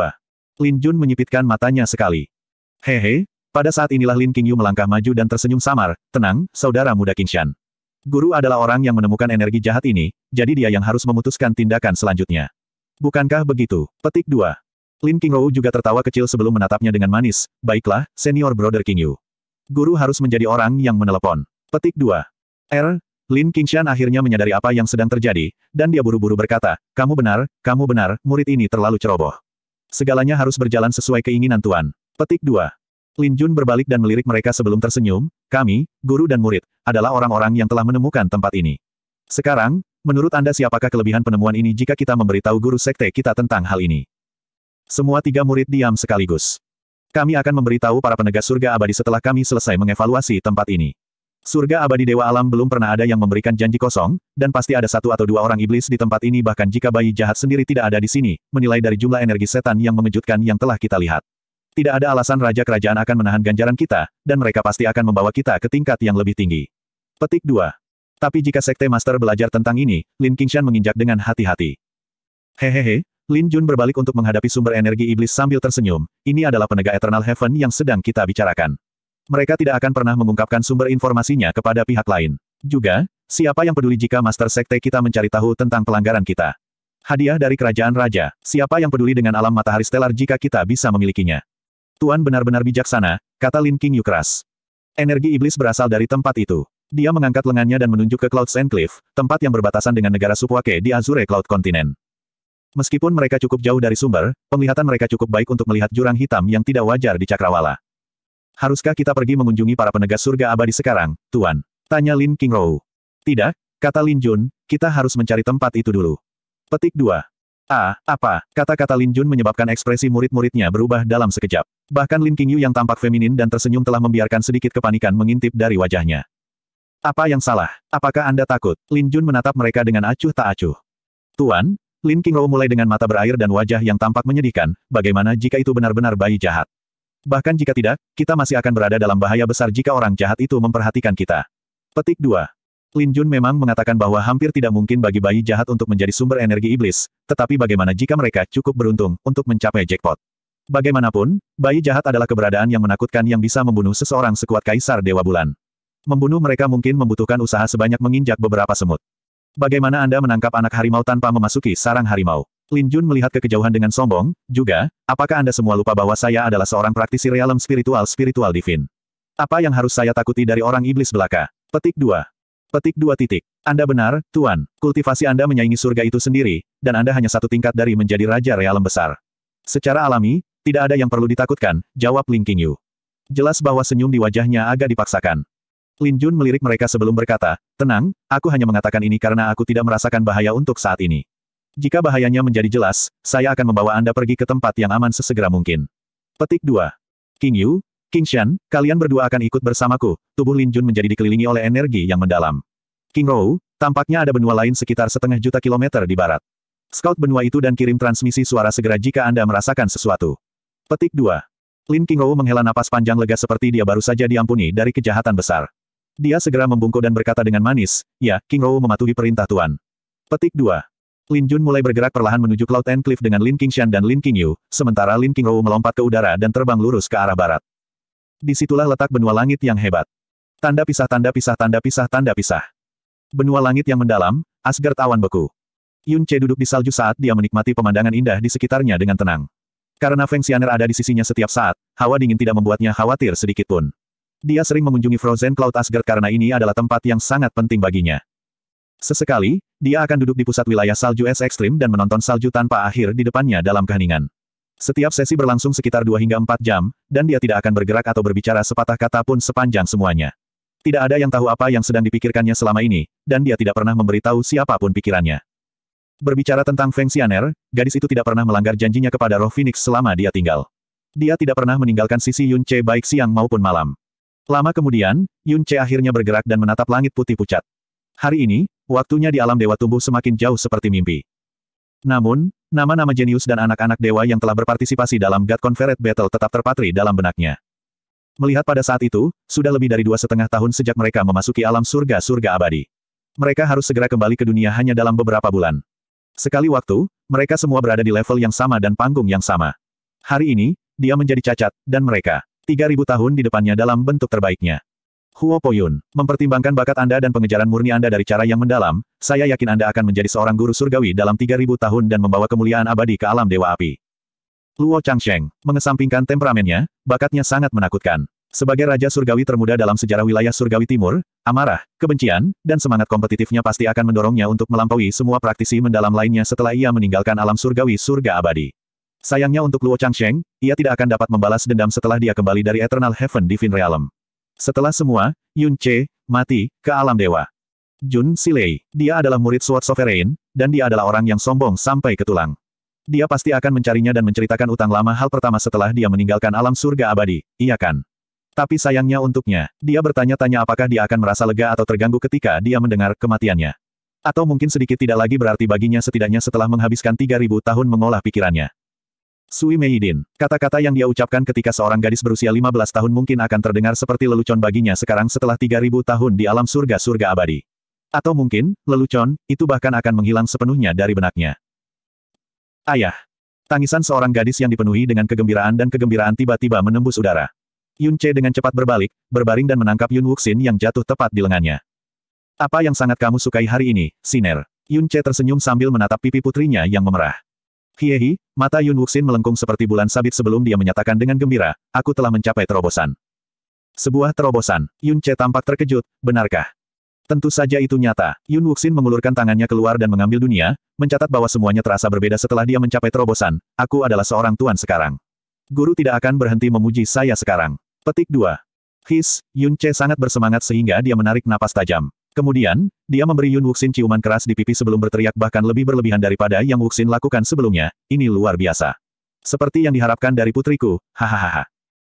Lin Jun menyipitkan matanya sekali. Hehe, pada saat inilah Lin Qingyu melangkah maju dan tersenyum samar, tenang, saudara muda Qingshan. Guru adalah orang yang menemukan energi jahat ini, jadi dia yang harus memutuskan tindakan selanjutnya. Bukankah begitu? Petik 2. Lin Kingou juga tertawa kecil sebelum menatapnya dengan manis, baiklah, senior brother King Yu. Guru harus menjadi orang yang menelepon. Petik 2. R. Er, Lin Qingshan akhirnya menyadari apa yang sedang terjadi, dan dia buru-buru berkata, kamu benar, kamu benar, murid ini terlalu ceroboh. Segalanya harus berjalan sesuai keinginan Tuan. Petik 2. Lin Jun berbalik dan melirik mereka sebelum tersenyum, kami, guru dan murid, adalah orang-orang yang telah menemukan tempat ini. Sekarang, menurut Anda siapakah kelebihan penemuan ini jika kita memberitahu guru sekte kita tentang hal ini? Semua tiga murid diam sekaligus. Kami akan memberitahu para penegak surga abadi setelah kami selesai mengevaluasi tempat ini. Surga abadi Dewa Alam belum pernah ada yang memberikan janji kosong, dan pasti ada satu atau dua orang iblis di tempat ini bahkan jika bayi jahat sendiri tidak ada di sini, menilai dari jumlah energi setan yang mengejutkan yang telah kita lihat. Tidak ada alasan raja kerajaan akan menahan ganjaran kita, dan mereka pasti akan membawa kita ke tingkat yang lebih tinggi. Petik 2. Tapi jika Sekte Master belajar tentang ini, Lin Qingshan menginjak dengan hati-hati. Hehehe, Lin Jun berbalik untuk menghadapi sumber energi iblis sambil tersenyum, ini adalah penegak Eternal Heaven yang sedang kita bicarakan. Mereka tidak akan pernah mengungkapkan sumber informasinya kepada pihak lain. Juga, siapa yang peduli jika Master Sekte kita mencari tahu tentang pelanggaran kita? Hadiah dari Kerajaan Raja, siapa yang peduli dengan alam matahari stelar jika kita bisa memilikinya? Tuan benar-benar bijaksana, kata Lin King Yukras. Energi iblis berasal dari tempat itu. Dia mengangkat lengannya dan menunjuk ke Cloud Sand Cliff, tempat yang berbatasan dengan negara Supuake di Azure Cloud Continent. Meskipun mereka cukup jauh dari sumber, penglihatan mereka cukup baik untuk melihat jurang hitam yang tidak wajar di Cakrawala. Haruskah kita pergi mengunjungi para penegas surga abadi sekarang, Tuan? Tanya Lin King Rou. Tidak, kata Lin Jun, kita harus mencari tempat itu dulu. Petik 2. Ah, Apa? Kata-kata Lin Jun menyebabkan ekspresi murid-muridnya berubah dalam sekejap. Bahkan Lin King Yu yang tampak feminin dan tersenyum telah membiarkan sedikit kepanikan mengintip dari wajahnya. Apa yang salah? Apakah Anda takut? Lin Jun menatap mereka dengan acuh tak acuh. Tuan, Lin Qingrou mulai dengan mata berair dan wajah yang tampak menyedihkan, bagaimana jika itu benar-benar bayi jahat. Bahkan jika tidak, kita masih akan berada dalam bahaya besar jika orang jahat itu memperhatikan kita. Petik 2. Lin Jun memang mengatakan bahwa hampir tidak mungkin bagi bayi jahat untuk menjadi sumber energi iblis, tetapi bagaimana jika mereka cukup beruntung untuk mencapai jackpot. Bagaimanapun, bayi jahat adalah keberadaan yang menakutkan yang bisa membunuh seseorang sekuat Kaisar Dewa Bulan. Membunuh mereka mungkin membutuhkan usaha sebanyak menginjak beberapa semut. Bagaimana Anda menangkap anak harimau tanpa memasuki sarang harimau? Lin Jun melihat ke kejauhan dengan sombong, juga, apakah Anda semua lupa bahwa saya adalah seorang praktisi realem spiritual-spiritual divin? Apa yang harus saya takuti dari orang iblis belaka? Petik 2. Petik 2 titik. Anda benar, Tuan. Kultivasi Anda menyaingi surga itu sendiri, dan Anda hanya satu tingkat dari menjadi raja realem besar. Secara alami, tidak ada yang perlu ditakutkan, jawab Ling Qingyu. Jelas bahwa senyum di wajahnya agak dipaksakan. Lin Jun melirik mereka sebelum berkata, Tenang, aku hanya mengatakan ini karena aku tidak merasakan bahaya untuk saat ini. Jika bahayanya menjadi jelas, saya akan membawa Anda pergi ke tempat yang aman sesegera mungkin. Petik 2. King Yu, King Shan, kalian berdua akan ikut bersamaku. Tubuh Lin Jun menjadi dikelilingi oleh energi yang mendalam. King Rou, tampaknya ada benua lain sekitar setengah juta kilometer di barat. Scout benua itu dan kirim transmisi suara segera jika Anda merasakan sesuatu. Petik 2. Lin Rou menghela napas panjang lega seperti dia baru saja diampuni dari kejahatan besar. Dia segera membungkuk dan berkata dengan manis, ya, King Rou mematuhi perintah Tuan. Petik 2. Lin Jun mulai bergerak perlahan menuju Cloud and Cliff dengan Lin Qingshan dan Lin Qingyu, sementara Lin King Rou melompat ke udara dan terbang lurus ke arah barat. Disitulah letak benua langit yang hebat. Tanda pisah tanda pisah tanda pisah tanda pisah. Benua langit yang mendalam, Asgard awan beku. Yun Che duduk di salju saat dia menikmati pemandangan indah di sekitarnya dengan tenang. Karena Feng Xianer ada di sisinya setiap saat, hawa dingin tidak membuatnya khawatir sedikitpun. Dia sering mengunjungi Frozen Cloud Asgard karena ini adalah tempat yang sangat penting baginya. Sesekali, dia akan duduk di pusat wilayah salju es ekstrim dan menonton salju tanpa akhir di depannya dalam keheningan. Setiap sesi berlangsung sekitar 2 hingga 4 jam, dan dia tidak akan bergerak atau berbicara sepatah kata pun sepanjang semuanya. Tidak ada yang tahu apa yang sedang dipikirkannya selama ini, dan dia tidak pernah memberitahu siapapun pikirannya. Berbicara tentang Feng Xianer, gadis itu tidak pernah melanggar janjinya kepada roh Phoenix selama dia tinggal. Dia tidak pernah meninggalkan sisi Yun Che baik siang maupun malam. Lama kemudian, Yun Che akhirnya bergerak dan menatap langit putih pucat. Hari ini, waktunya di alam dewa tumbuh semakin jauh seperti mimpi. Namun, nama-nama jenius dan anak-anak dewa yang telah berpartisipasi dalam God Confederate Battle tetap terpatri dalam benaknya. Melihat pada saat itu, sudah lebih dari dua setengah tahun sejak mereka memasuki alam surga-surga abadi. Mereka harus segera kembali ke dunia hanya dalam beberapa bulan. Sekali waktu, mereka semua berada di level yang sama dan panggung yang sama. Hari ini, dia menjadi cacat, dan mereka Tiga ribu tahun di depannya dalam bentuk terbaiknya. Huo Poyun, mempertimbangkan bakat Anda dan pengejaran murni Anda dari cara yang mendalam, saya yakin Anda akan menjadi seorang guru surgawi dalam tiga ribu tahun dan membawa kemuliaan abadi ke alam Dewa Api. Luo Changsheng, mengesampingkan temperamennya, bakatnya sangat menakutkan. Sebagai raja surgawi termuda dalam sejarah wilayah surgawi timur, amarah, kebencian, dan semangat kompetitifnya pasti akan mendorongnya untuk melampaui semua praktisi mendalam lainnya setelah ia meninggalkan alam surgawi surga abadi. Sayangnya untuk Luo Changsheng, ia tidak akan dapat membalas dendam setelah dia kembali dari Eternal Heaven Divine Realm. Setelah semua, Yun Che, mati, ke alam dewa. Jun Silei, dia adalah murid Sword Sovereign, dan dia adalah orang yang sombong sampai ke tulang. Dia pasti akan mencarinya dan menceritakan utang lama hal pertama setelah dia meninggalkan alam surga abadi, iya kan? Tapi sayangnya untuknya, dia bertanya-tanya apakah dia akan merasa lega atau terganggu ketika dia mendengar kematiannya. Atau mungkin sedikit tidak lagi berarti baginya setidaknya setelah menghabiskan 3000 tahun mengolah pikirannya. Sui Mei Meidin, kata-kata yang dia ucapkan ketika seorang gadis berusia 15 tahun mungkin akan terdengar seperti lelucon baginya sekarang setelah 3000 tahun di alam surga-surga abadi. Atau mungkin, lelucon, itu bahkan akan menghilang sepenuhnya dari benaknya. Ayah. Tangisan seorang gadis yang dipenuhi dengan kegembiraan dan kegembiraan tiba-tiba menembus udara. Yun Che dengan cepat berbalik, berbaring dan menangkap Yun Wuxin yang jatuh tepat di lengannya. Apa yang sangat kamu sukai hari ini, Siner? Yun Che tersenyum sambil menatap pipi putrinya yang memerah. Hiehi, mata Yun Wuxin melengkung seperti bulan sabit sebelum dia menyatakan dengan gembira, aku telah mencapai terobosan. Sebuah terobosan, Yun Che tampak terkejut, benarkah? Tentu saja itu nyata, Yun Wuxin mengulurkan tangannya keluar dan mengambil dunia, mencatat bahwa semuanya terasa berbeda setelah dia mencapai terobosan, aku adalah seorang tuan sekarang. Guru tidak akan berhenti memuji saya sekarang. Petik 2. His, Yun Che sangat bersemangat sehingga dia menarik napas tajam. Kemudian, dia memberi Yun Wuxin ciuman keras di pipi sebelum berteriak bahkan lebih berlebihan daripada yang Wuxin lakukan sebelumnya, ini luar biasa. Seperti yang diharapkan dari putriku, hahaha.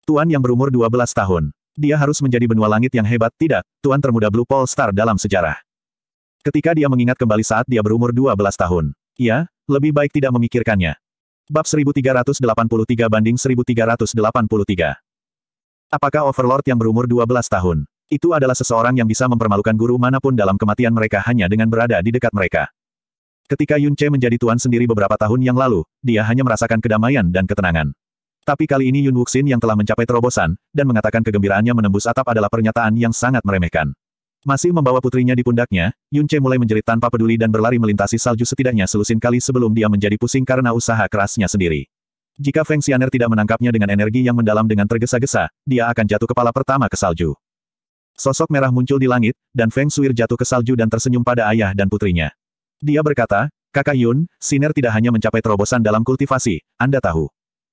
Tuan yang berumur 12 tahun. Dia harus menjadi benua langit yang hebat, tidak, Tuan termuda Blue Pole Star dalam sejarah. Ketika dia mengingat kembali saat dia berumur 12 tahun. Ya, lebih baik tidak memikirkannya. Bab 1383 banding 1383. Apakah Overlord yang berumur 12 tahun itu adalah seseorang yang bisa mempermalukan guru manapun dalam kematian mereka hanya dengan berada di dekat mereka. Ketika Yun Che menjadi tuan sendiri beberapa tahun yang lalu, dia hanya merasakan kedamaian dan ketenangan. Tapi kali ini Yun Wuxin yang telah mencapai terobosan, dan mengatakan kegembiraannya menembus atap adalah pernyataan yang sangat meremehkan. Masih membawa putrinya di pundaknya, Yun Che mulai menjerit tanpa peduli dan berlari melintasi salju setidaknya selusin kali sebelum dia menjadi pusing karena usaha kerasnya sendiri. Jika Feng Xianer tidak menangkapnya dengan energi yang mendalam dengan tergesa-gesa, dia akan jatuh kepala pertama ke salju. Sosok merah muncul di langit, dan Feng Suir jatuh ke salju dan tersenyum pada ayah dan putrinya. Dia berkata, Kakak Yun, Siner tidak hanya mencapai terobosan dalam kultivasi, Anda tahu.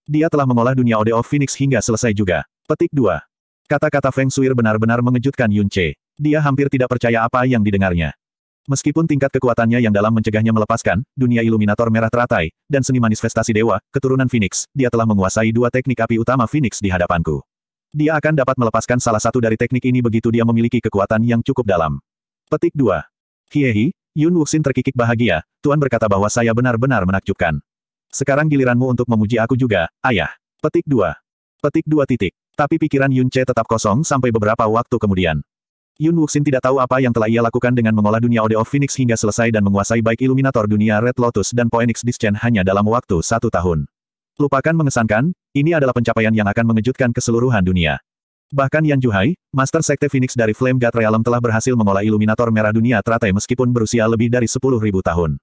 Dia telah mengolah dunia Ode of Phoenix hingga selesai juga. Petik 2. Kata-kata Feng Suir benar-benar mengejutkan Yun Che. Dia hampir tidak percaya apa yang didengarnya. Meskipun tingkat kekuatannya yang dalam mencegahnya melepaskan, dunia Illuminator merah teratai, dan seni manifestasi dewa, keturunan Phoenix, dia telah menguasai dua teknik api utama Phoenix di hadapanku. Dia akan dapat melepaskan salah satu dari teknik ini begitu dia memiliki kekuatan yang cukup dalam. Petik 2. Hiehi, Yun Wuxin terkikik bahagia, Tuan berkata bahwa saya benar-benar menakjubkan. Sekarang giliranmu untuk memuji aku juga, ayah. Petik 2. Petik 2 titik. Tapi pikiran Yun Che tetap kosong sampai beberapa waktu kemudian. Yun Wuxin tidak tahu apa yang telah ia lakukan dengan mengolah dunia Ode of Phoenix hingga selesai dan menguasai baik Illuminator dunia Red Lotus dan Poenix Dischen hanya dalam waktu satu tahun. Lupakan mengesankan, ini adalah pencapaian yang akan mengejutkan keseluruhan dunia. Bahkan Yan Juhai, Master Sekte Phoenix dari Flame God Realm telah berhasil mengolah Illuminator Merah Dunia Teratai meskipun berusia lebih dari 10.000 tahun.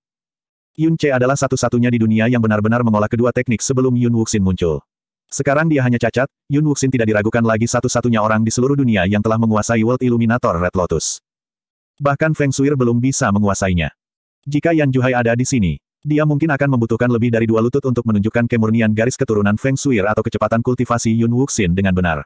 Yun Che adalah satu-satunya di dunia yang benar-benar mengolah kedua teknik sebelum Yun Wuxin muncul. Sekarang dia hanya cacat, Yun Wuxin tidak diragukan lagi satu-satunya orang di seluruh dunia yang telah menguasai World Illuminator Red Lotus. Bahkan Feng Shuir belum bisa menguasainya. Jika Yan Juhai ada di sini, dia mungkin akan membutuhkan lebih dari dua lutut untuk menunjukkan kemurnian garis keturunan Feng Shui atau kecepatan kultivasi Yun Wuxin dengan benar.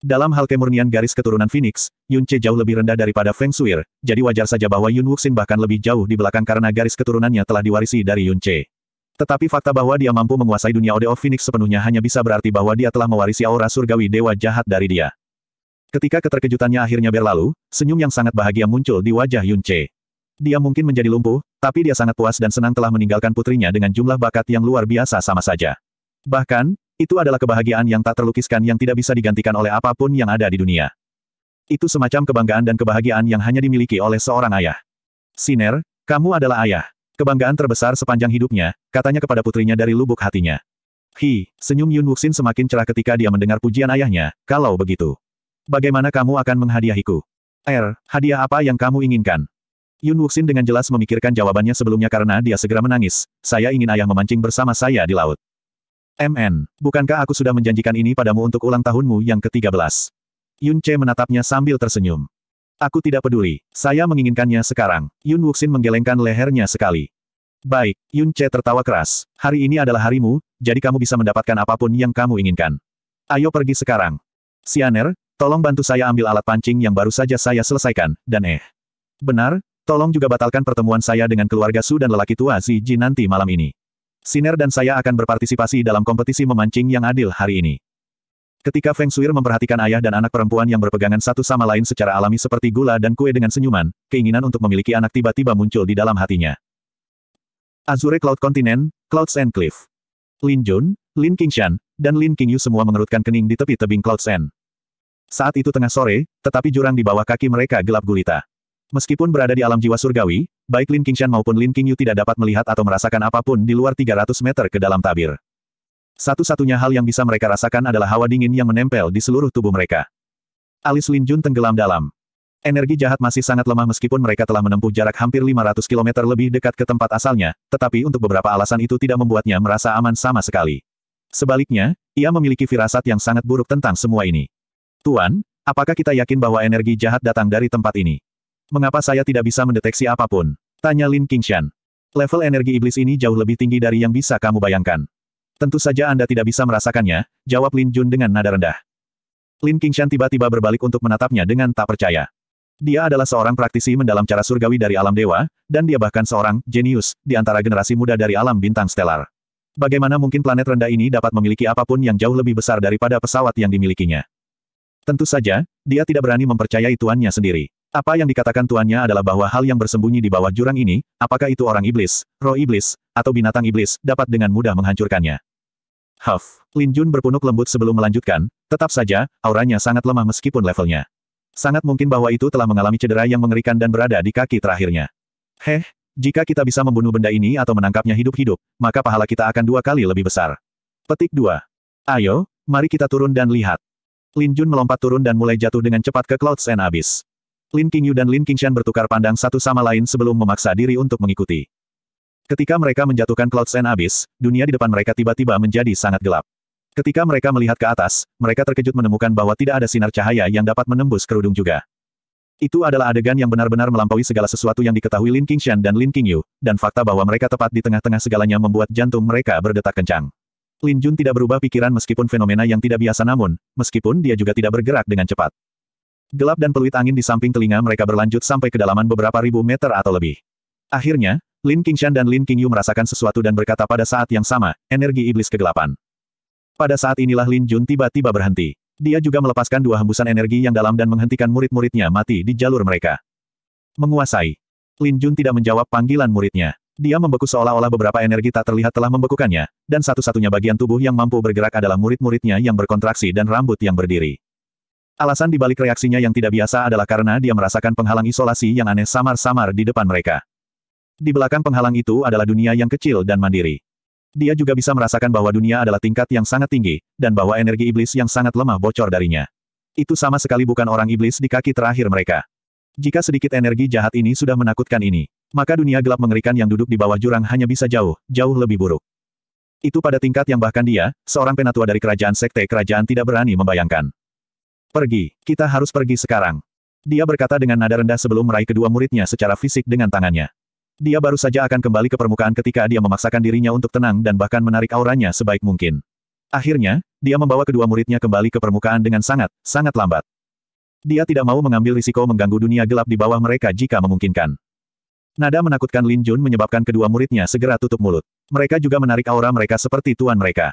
Dalam hal kemurnian garis keturunan Phoenix, Yun Che jauh lebih rendah daripada Feng Shui, jadi wajar saja bahwa Yun Wuxin bahkan lebih jauh di belakang karena garis keturunannya telah diwarisi dari Yun Che. Tetapi fakta bahwa dia mampu menguasai dunia Ode of Phoenix sepenuhnya hanya bisa berarti bahwa dia telah mewarisi aura surgawi dewa jahat dari dia. Ketika keterkejutannya akhirnya berlalu, senyum yang sangat bahagia muncul di wajah Yun Che. Dia mungkin menjadi lumpuh, tapi dia sangat puas dan senang telah meninggalkan putrinya dengan jumlah bakat yang luar biasa sama saja. Bahkan, itu adalah kebahagiaan yang tak terlukiskan yang tidak bisa digantikan oleh apapun yang ada di dunia. Itu semacam kebanggaan dan kebahagiaan yang hanya dimiliki oleh seorang ayah. Siner, kamu adalah ayah. Kebanggaan terbesar sepanjang hidupnya, katanya kepada putrinya dari lubuk hatinya. Hi, senyum Yun Wuxin semakin cerah ketika dia mendengar pujian ayahnya, kalau begitu. Bagaimana kamu akan menghadiahiku? Er, hadiah apa yang kamu inginkan? Yun Wuxin dengan jelas memikirkan jawabannya sebelumnya karena dia segera menangis. Saya ingin ayah memancing bersama saya di laut. MN, bukankah aku sudah menjanjikan ini padamu untuk ulang tahunmu yang ke-13? Yun Che menatapnya sambil tersenyum. Aku tidak peduli. Saya menginginkannya sekarang. Yun Wuxin menggelengkan lehernya sekali. Baik, Yun Che tertawa keras. Hari ini adalah harimu, jadi kamu bisa mendapatkan apapun yang kamu inginkan. Ayo pergi sekarang. Sianer, tolong bantu saya ambil alat pancing yang baru saja saya selesaikan, dan eh. Benar, Tolong juga batalkan pertemuan saya dengan keluarga Su dan lelaki tua Si Ji nanti malam ini. Siner dan saya akan berpartisipasi dalam kompetisi memancing yang adil hari ini. Ketika Feng Shui memperhatikan ayah dan anak perempuan yang berpegangan satu sama lain secara alami seperti gula dan kue dengan senyuman, keinginan untuk memiliki anak tiba-tiba muncul di dalam hatinya. Azure Cloud Continent, Clouds and Cliff. Lin Jun, Lin Qingshan, dan Lin Qingyu semua mengerutkan kening di tepi tebing Clouds End. Saat itu tengah sore, tetapi jurang di bawah kaki mereka gelap gulita. Meskipun berada di alam jiwa surgawi, baik Lin Qingshan maupun Lin Qingyu tidak dapat melihat atau merasakan apapun di luar 300 meter ke dalam tabir. Satu-satunya hal yang bisa mereka rasakan adalah hawa dingin yang menempel di seluruh tubuh mereka. Alis Lin Jun tenggelam dalam. Energi jahat masih sangat lemah meskipun mereka telah menempuh jarak hampir 500 km lebih dekat ke tempat asalnya, tetapi untuk beberapa alasan itu tidak membuatnya merasa aman sama sekali. Sebaliknya, ia memiliki firasat yang sangat buruk tentang semua ini. Tuan, apakah kita yakin bahwa energi jahat datang dari tempat ini? Mengapa saya tidak bisa mendeteksi apapun? Tanya Lin Qingshan. Level energi iblis ini jauh lebih tinggi dari yang bisa kamu bayangkan. Tentu saja Anda tidak bisa merasakannya, jawab Lin Jun dengan nada rendah. Lin Qingshan tiba-tiba berbalik untuk menatapnya dengan tak percaya. Dia adalah seorang praktisi mendalam cara surgawi dari alam dewa, dan dia bahkan seorang jenius di antara generasi muda dari alam bintang stelar. Bagaimana mungkin planet rendah ini dapat memiliki apapun yang jauh lebih besar daripada pesawat yang dimilikinya? Tentu saja, dia tidak berani mempercayai tuannya sendiri. Apa yang dikatakan tuannya adalah bahwa hal yang bersembunyi di bawah jurang ini, apakah itu orang iblis, roh iblis, atau binatang iblis, dapat dengan mudah menghancurkannya. Huff, Lin Jun berpunuk lembut sebelum melanjutkan, tetap saja, auranya sangat lemah meskipun levelnya. Sangat mungkin bahwa itu telah mengalami cedera yang mengerikan dan berada di kaki terakhirnya. Heh, jika kita bisa membunuh benda ini atau menangkapnya hidup-hidup, maka pahala kita akan dua kali lebih besar. Petik 2. Ayo, mari kita turun dan lihat. Lin Jun melompat turun dan mulai jatuh dengan cepat ke Clouds and Abyss. Lin Qingyu dan Lin Qingshan bertukar pandang satu sama lain sebelum memaksa diri untuk mengikuti. Ketika mereka menjatuhkan Cloud Sand Abyss, dunia di depan mereka tiba-tiba menjadi sangat gelap. Ketika mereka melihat ke atas, mereka terkejut menemukan bahwa tidak ada sinar cahaya yang dapat menembus kerudung juga. Itu adalah adegan yang benar-benar melampaui segala sesuatu yang diketahui Lin Qingshan dan Lin Qingyu, dan fakta bahwa mereka tepat di tengah-tengah segalanya membuat jantung mereka berdetak kencang. Lin Jun tidak berubah pikiran meskipun fenomena yang tidak biasa namun, meskipun dia juga tidak bergerak dengan cepat. Gelap dan peluit angin di samping telinga mereka berlanjut sampai kedalaman beberapa ribu meter atau lebih. Akhirnya, Lin Qingshan dan Lin Qingyu merasakan sesuatu dan berkata pada saat yang sama, energi iblis kegelapan. Pada saat inilah Lin Jun tiba-tiba berhenti. Dia juga melepaskan dua hembusan energi yang dalam dan menghentikan murid-muridnya mati di jalur mereka. Menguasai. Lin Jun tidak menjawab panggilan muridnya. Dia membeku seolah-olah beberapa energi tak terlihat telah membekukannya, dan satu-satunya bagian tubuh yang mampu bergerak adalah murid-muridnya yang berkontraksi dan rambut yang berdiri. Alasan dibalik reaksinya yang tidak biasa adalah karena dia merasakan penghalang isolasi yang aneh samar-samar di depan mereka. Di belakang penghalang itu adalah dunia yang kecil dan mandiri. Dia juga bisa merasakan bahwa dunia adalah tingkat yang sangat tinggi, dan bahwa energi iblis yang sangat lemah bocor darinya. Itu sama sekali bukan orang iblis di kaki terakhir mereka. Jika sedikit energi jahat ini sudah menakutkan ini, maka dunia gelap mengerikan yang duduk di bawah jurang hanya bisa jauh, jauh lebih buruk. Itu pada tingkat yang bahkan dia, seorang penatua dari kerajaan sekte kerajaan tidak berani membayangkan. Pergi, kita harus pergi sekarang. Dia berkata dengan nada rendah sebelum meraih kedua muridnya secara fisik dengan tangannya. Dia baru saja akan kembali ke permukaan ketika dia memaksakan dirinya untuk tenang dan bahkan menarik auranya sebaik mungkin. Akhirnya, dia membawa kedua muridnya kembali ke permukaan dengan sangat, sangat lambat. Dia tidak mau mengambil risiko mengganggu dunia gelap di bawah mereka jika memungkinkan. Nada menakutkan Lin Jun menyebabkan kedua muridnya segera tutup mulut. Mereka juga menarik aura mereka seperti tuan mereka.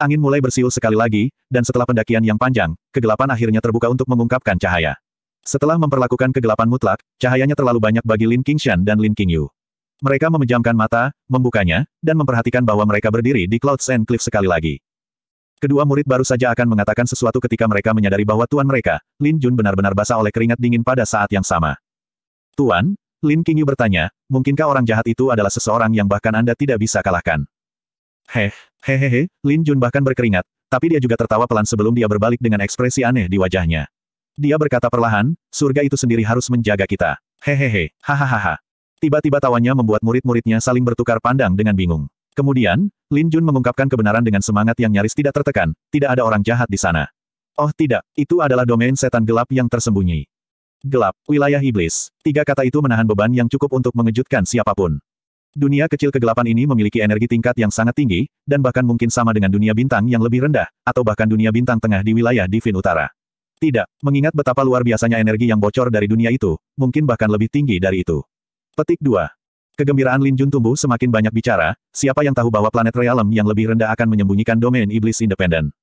Angin mulai bersiul sekali lagi, dan setelah pendakian yang panjang, kegelapan akhirnya terbuka untuk mengungkapkan cahaya. Setelah memperlakukan kegelapan mutlak, cahayanya terlalu banyak bagi Lin Qingshan dan Lin Qingyu. Mereka memejamkan mata, membukanya, dan memperhatikan bahwa mereka berdiri di Cloud Sand Cliff sekali lagi. Kedua murid baru saja akan mengatakan sesuatu ketika mereka menyadari bahwa tuan mereka, Lin Jun benar-benar basah oleh keringat dingin pada saat yang sama. Tuan, Lin Qingyu bertanya, mungkinkah orang jahat itu adalah seseorang yang bahkan Anda tidak bisa kalahkan? Heh, hehehe, Lin Jun bahkan berkeringat, tapi dia juga tertawa pelan sebelum dia berbalik dengan ekspresi aneh di wajahnya. Dia berkata perlahan, surga itu sendiri harus menjaga kita. Hehehe, hahaha. Tiba-tiba tawanya membuat murid-muridnya saling bertukar pandang dengan bingung. Kemudian, Lin Jun mengungkapkan kebenaran dengan semangat yang nyaris tidak tertekan, tidak ada orang jahat di sana. Oh tidak, itu adalah domain setan gelap yang tersembunyi. Gelap, wilayah iblis. Tiga kata itu menahan beban yang cukup untuk mengejutkan siapapun. Dunia kecil kegelapan ini memiliki energi tingkat yang sangat tinggi, dan bahkan mungkin sama dengan dunia bintang yang lebih rendah, atau bahkan dunia bintang tengah di wilayah Divin Utara. Tidak, mengingat betapa luar biasanya energi yang bocor dari dunia itu, mungkin bahkan lebih tinggi dari itu. Petik 2. Kegembiraan Lin Jun tumbuh semakin banyak bicara, siapa yang tahu bahwa planet realem yang lebih rendah akan menyembunyikan domain iblis independen.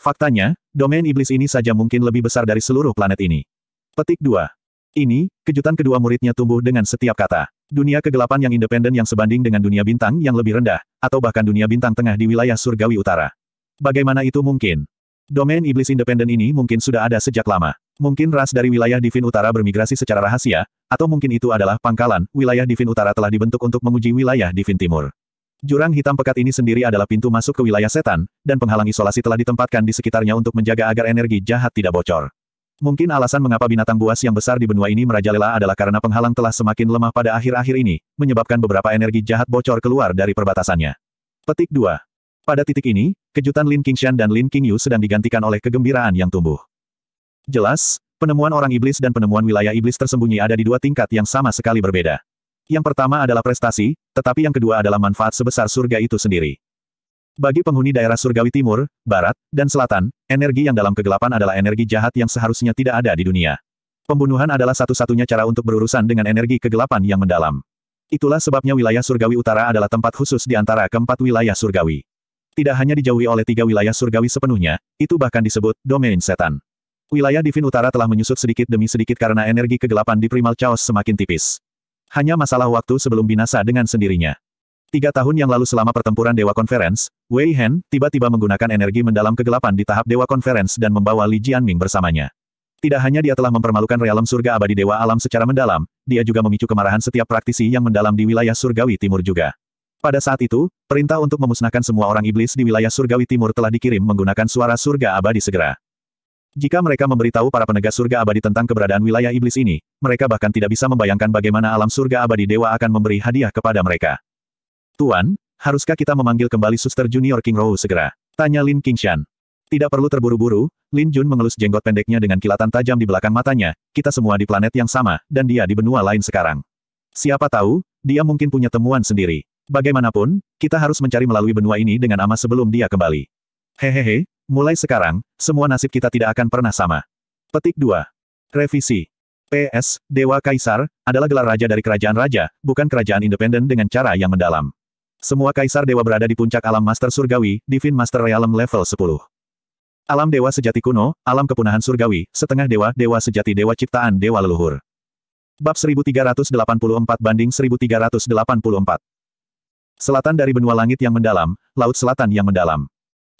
Faktanya, domain iblis ini saja mungkin lebih besar dari seluruh planet ini. Petik 2. Ini, kejutan kedua muridnya tumbuh dengan setiap kata. Dunia kegelapan yang independen yang sebanding dengan dunia bintang yang lebih rendah, atau bahkan dunia bintang tengah di wilayah surgawi utara. Bagaimana itu mungkin? Domain iblis independen ini mungkin sudah ada sejak lama. Mungkin ras dari wilayah Divin Utara bermigrasi secara rahasia, atau mungkin itu adalah pangkalan, wilayah Divin Utara telah dibentuk untuk menguji wilayah Divin Timur. Jurang hitam pekat ini sendiri adalah pintu masuk ke wilayah setan, dan penghalang isolasi telah ditempatkan di sekitarnya untuk menjaga agar energi jahat tidak bocor. Mungkin alasan mengapa binatang buas yang besar di benua ini merajalela adalah karena penghalang telah semakin lemah pada akhir-akhir ini, menyebabkan beberapa energi jahat bocor keluar dari perbatasannya. Petik 2. Pada titik ini, kejutan Lin Qingshan dan Lin Qingyu sedang digantikan oleh kegembiraan yang tumbuh. Jelas, penemuan orang iblis dan penemuan wilayah iblis tersembunyi ada di dua tingkat yang sama sekali berbeda. Yang pertama adalah prestasi, tetapi yang kedua adalah manfaat sebesar surga itu sendiri. Bagi penghuni daerah surgawi timur, barat, dan selatan, energi yang dalam kegelapan adalah energi jahat yang seharusnya tidak ada di dunia. Pembunuhan adalah satu-satunya cara untuk berurusan dengan energi kegelapan yang mendalam. Itulah sebabnya wilayah surgawi utara adalah tempat khusus di antara keempat wilayah surgawi. Tidak hanya dijauhi oleh tiga wilayah surgawi sepenuhnya, itu bahkan disebut domain setan. Wilayah Divin Utara telah menyusut sedikit demi sedikit karena energi kegelapan di Primal Chaos semakin tipis. Hanya masalah waktu sebelum binasa dengan sendirinya. Tiga tahun yang lalu selama pertempuran Dewa Conference, Wei Han tiba-tiba menggunakan energi mendalam kegelapan di tahap Dewa Conference dan membawa Li Jianming bersamanya. Tidak hanya dia telah mempermalukan realem surga abadi Dewa Alam secara mendalam, dia juga memicu kemarahan setiap praktisi yang mendalam di wilayah surgawi timur juga. Pada saat itu, perintah untuk memusnahkan semua orang iblis di wilayah surgawi timur telah dikirim menggunakan suara surga abadi segera. Jika mereka memberitahu para penegak surga abadi tentang keberadaan wilayah iblis ini, mereka bahkan tidak bisa membayangkan bagaimana alam surga abadi dewa akan memberi hadiah kepada mereka. Tuan, haruskah kita memanggil kembali suster junior King Rou segera? Tanya Lin Qingshan. Tidak perlu terburu-buru, Lin Jun mengelus jenggot pendeknya dengan kilatan tajam di belakang matanya, kita semua di planet yang sama, dan dia di benua lain sekarang. Siapa tahu, dia mungkin punya temuan sendiri. Bagaimanapun, kita harus mencari melalui benua ini dengan aman sebelum dia kembali. Hehehe, mulai sekarang, semua nasib kita tidak akan pernah sama. Petik 2. Revisi. PS, Dewa Kaisar, adalah gelar raja dari kerajaan raja, bukan kerajaan independen dengan cara yang mendalam. Semua kaisar dewa berada di puncak alam master surgawi, divin Master Realm level 10. Alam dewa sejati kuno, alam kepunahan surgawi, setengah dewa, dewa sejati dewa ciptaan dewa leluhur. Bab 1384 banding 1384. Selatan dari benua langit yang mendalam, laut selatan yang mendalam.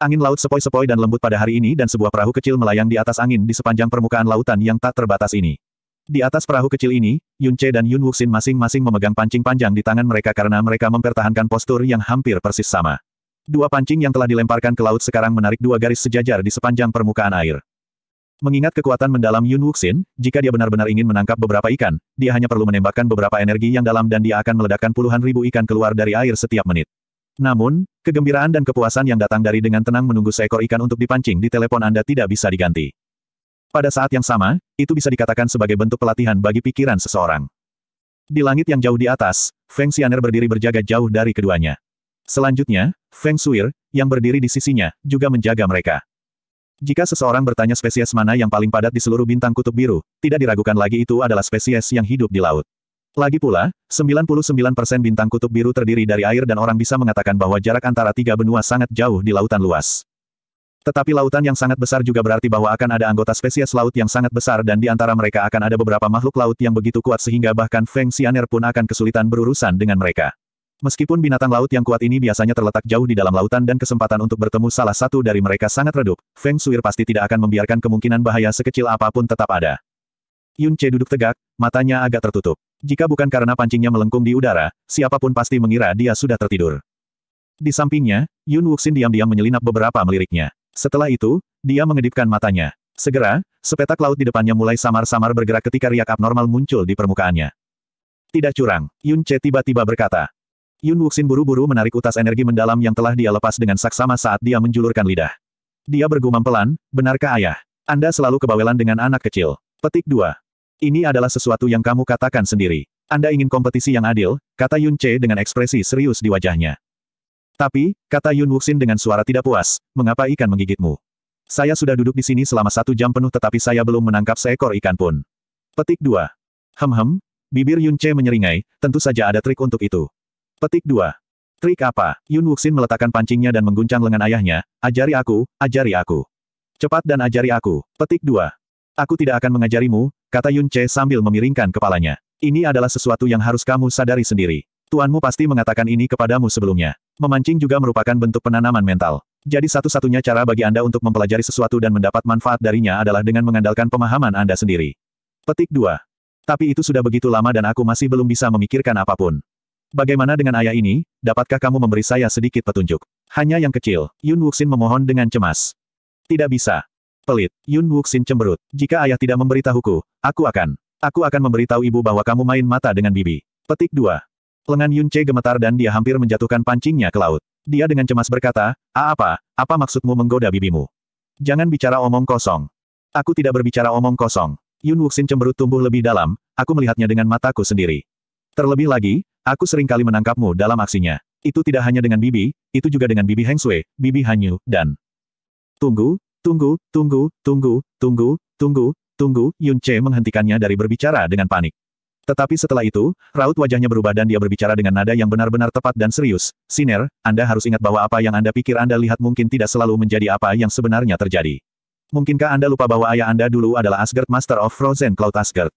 Angin laut sepoi-sepoi dan lembut pada hari ini dan sebuah perahu kecil melayang di atas angin di sepanjang permukaan lautan yang tak terbatas ini. Di atas perahu kecil ini, Yun Che dan Yun Wuxin masing-masing memegang pancing panjang di tangan mereka karena mereka mempertahankan postur yang hampir persis sama. Dua pancing yang telah dilemparkan ke laut sekarang menarik dua garis sejajar di sepanjang permukaan air. Mengingat kekuatan mendalam Yun Wuxin, jika dia benar-benar ingin menangkap beberapa ikan, dia hanya perlu menembakkan beberapa energi yang dalam dan dia akan meledakkan puluhan ribu ikan keluar dari air setiap menit. Namun, kegembiraan dan kepuasan yang datang dari dengan tenang menunggu seekor ikan untuk dipancing di telepon Anda tidak bisa diganti. Pada saat yang sama, itu bisa dikatakan sebagai bentuk pelatihan bagi pikiran seseorang. Di langit yang jauh di atas, Feng Xianer berdiri berjaga jauh dari keduanya. Selanjutnya, Feng Suir, yang berdiri di sisinya, juga menjaga mereka. Jika seseorang bertanya spesies mana yang paling padat di seluruh bintang kutub biru, tidak diragukan lagi itu adalah spesies yang hidup di laut. Lagi pula, 99% bintang kutub biru terdiri dari air dan orang bisa mengatakan bahwa jarak antara tiga benua sangat jauh di lautan luas. Tetapi lautan yang sangat besar juga berarti bahwa akan ada anggota spesies laut yang sangat besar dan di antara mereka akan ada beberapa makhluk laut yang begitu kuat sehingga bahkan Feng Xianer pun akan kesulitan berurusan dengan mereka. Meskipun binatang laut yang kuat ini biasanya terletak jauh di dalam lautan dan kesempatan untuk bertemu salah satu dari mereka sangat redup, Feng Suir pasti tidak akan membiarkan kemungkinan bahaya sekecil apapun tetap ada. Yun Che duduk tegak, matanya agak tertutup. Jika bukan karena pancingnya melengkung di udara, siapapun pasti mengira dia sudah tertidur. Di sampingnya, Yun Wuxin diam-diam menyelinap beberapa meliriknya. Setelah itu, dia mengedipkan matanya. Segera, sepetak laut di depannya mulai samar-samar bergerak ketika riak abnormal muncul di permukaannya. Tidak curang, Yun Che tiba-tiba berkata. Yun Wuxin buru-buru menarik utas energi mendalam yang telah dia lepas dengan saksama saat dia menjulurkan lidah. Dia bergumam pelan, benarkah ayah? Anda selalu kebawelan dengan anak kecil. Petik 2. Ini adalah sesuatu yang kamu katakan sendiri. Anda ingin kompetisi yang adil, kata Yun Che dengan ekspresi serius di wajahnya. Tapi, kata Yun Wuxin dengan suara tidak puas, mengapa ikan menggigitmu? Saya sudah duduk di sini selama satu jam penuh tetapi saya belum menangkap seekor ikan pun. Petik 2. Hem-hem, bibir Yun Che menyeringai, tentu saja ada trik untuk itu. Petik 2. Trik apa? Yun Wuxin meletakkan pancingnya dan mengguncang lengan ayahnya, ajari aku, ajari aku. Cepat dan ajari aku. Petik 2. Aku tidak akan mengajarimu, kata Yun Che sambil memiringkan kepalanya. Ini adalah sesuatu yang harus kamu sadari sendiri. Tuanmu pasti mengatakan ini kepadamu sebelumnya. Memancing juga merupakan bentuk penanaman mental. Jadi satu-satunya cara bagi Anda untuk mempelajari sesuatu dan mendapat manfaat darinya adalah dengan mengandalkan pemahaman Anda sendiri. Petik 2. Tapi itu sudah begitu lama dan aku masih belum bisa memikirkan apapun. Bagaimana dengan ayah ini, dapatkah kamu memberi saya sedikit petunjuk? Hanya yang kecil, Yun Wuxin memohon dengan cemas. Tidak bisa. Pelit, Yun Wuxin cemberut. Jika ayah tidak memberitahuku, aku akan. Aku akan memberitahu ibu bahwa kamu main mata dengan bibi. Petik 2. Lengan Yun Che gemetar dan dia hampir menjatuhkan pancingnya ke laut. Dia dengan cemas berkata, A apa, apa maksudmu menggoda bibimu? Jangan bicara omong kosong. Aku tidak berbicara omong kosong. Yun Wuxin cemberut tumbuh lebih dalam, aku melihatnya dengan mataku sendiri. Terlebih lagi, aku seringkali menangkapmu dalam aksinya. Itu tidak hanya dengan bibi, itu juga dengan bibi Heng Sui, bibi Hanyu, dan... Tunggu, tunggu, tunggu, tunggu, tunggu, tunggu, tunggu, Yun Che menghentikannya dari berbicara dengan panik. Tetapi setelah itu, raut wajahnya berubah dan dia berbicara dengan nada yang benar-benar tepat dan serius. Siner, Anda harus ingat bahwa apa yang Anda pikir Anda lihat mungkin tidak selalu menjadi apa yang sebenarnya terjadi. Mungkinkah Anda lupa bahwa ayah Anda dulu adalah Asgard Master of Frozen Cloud Asgard?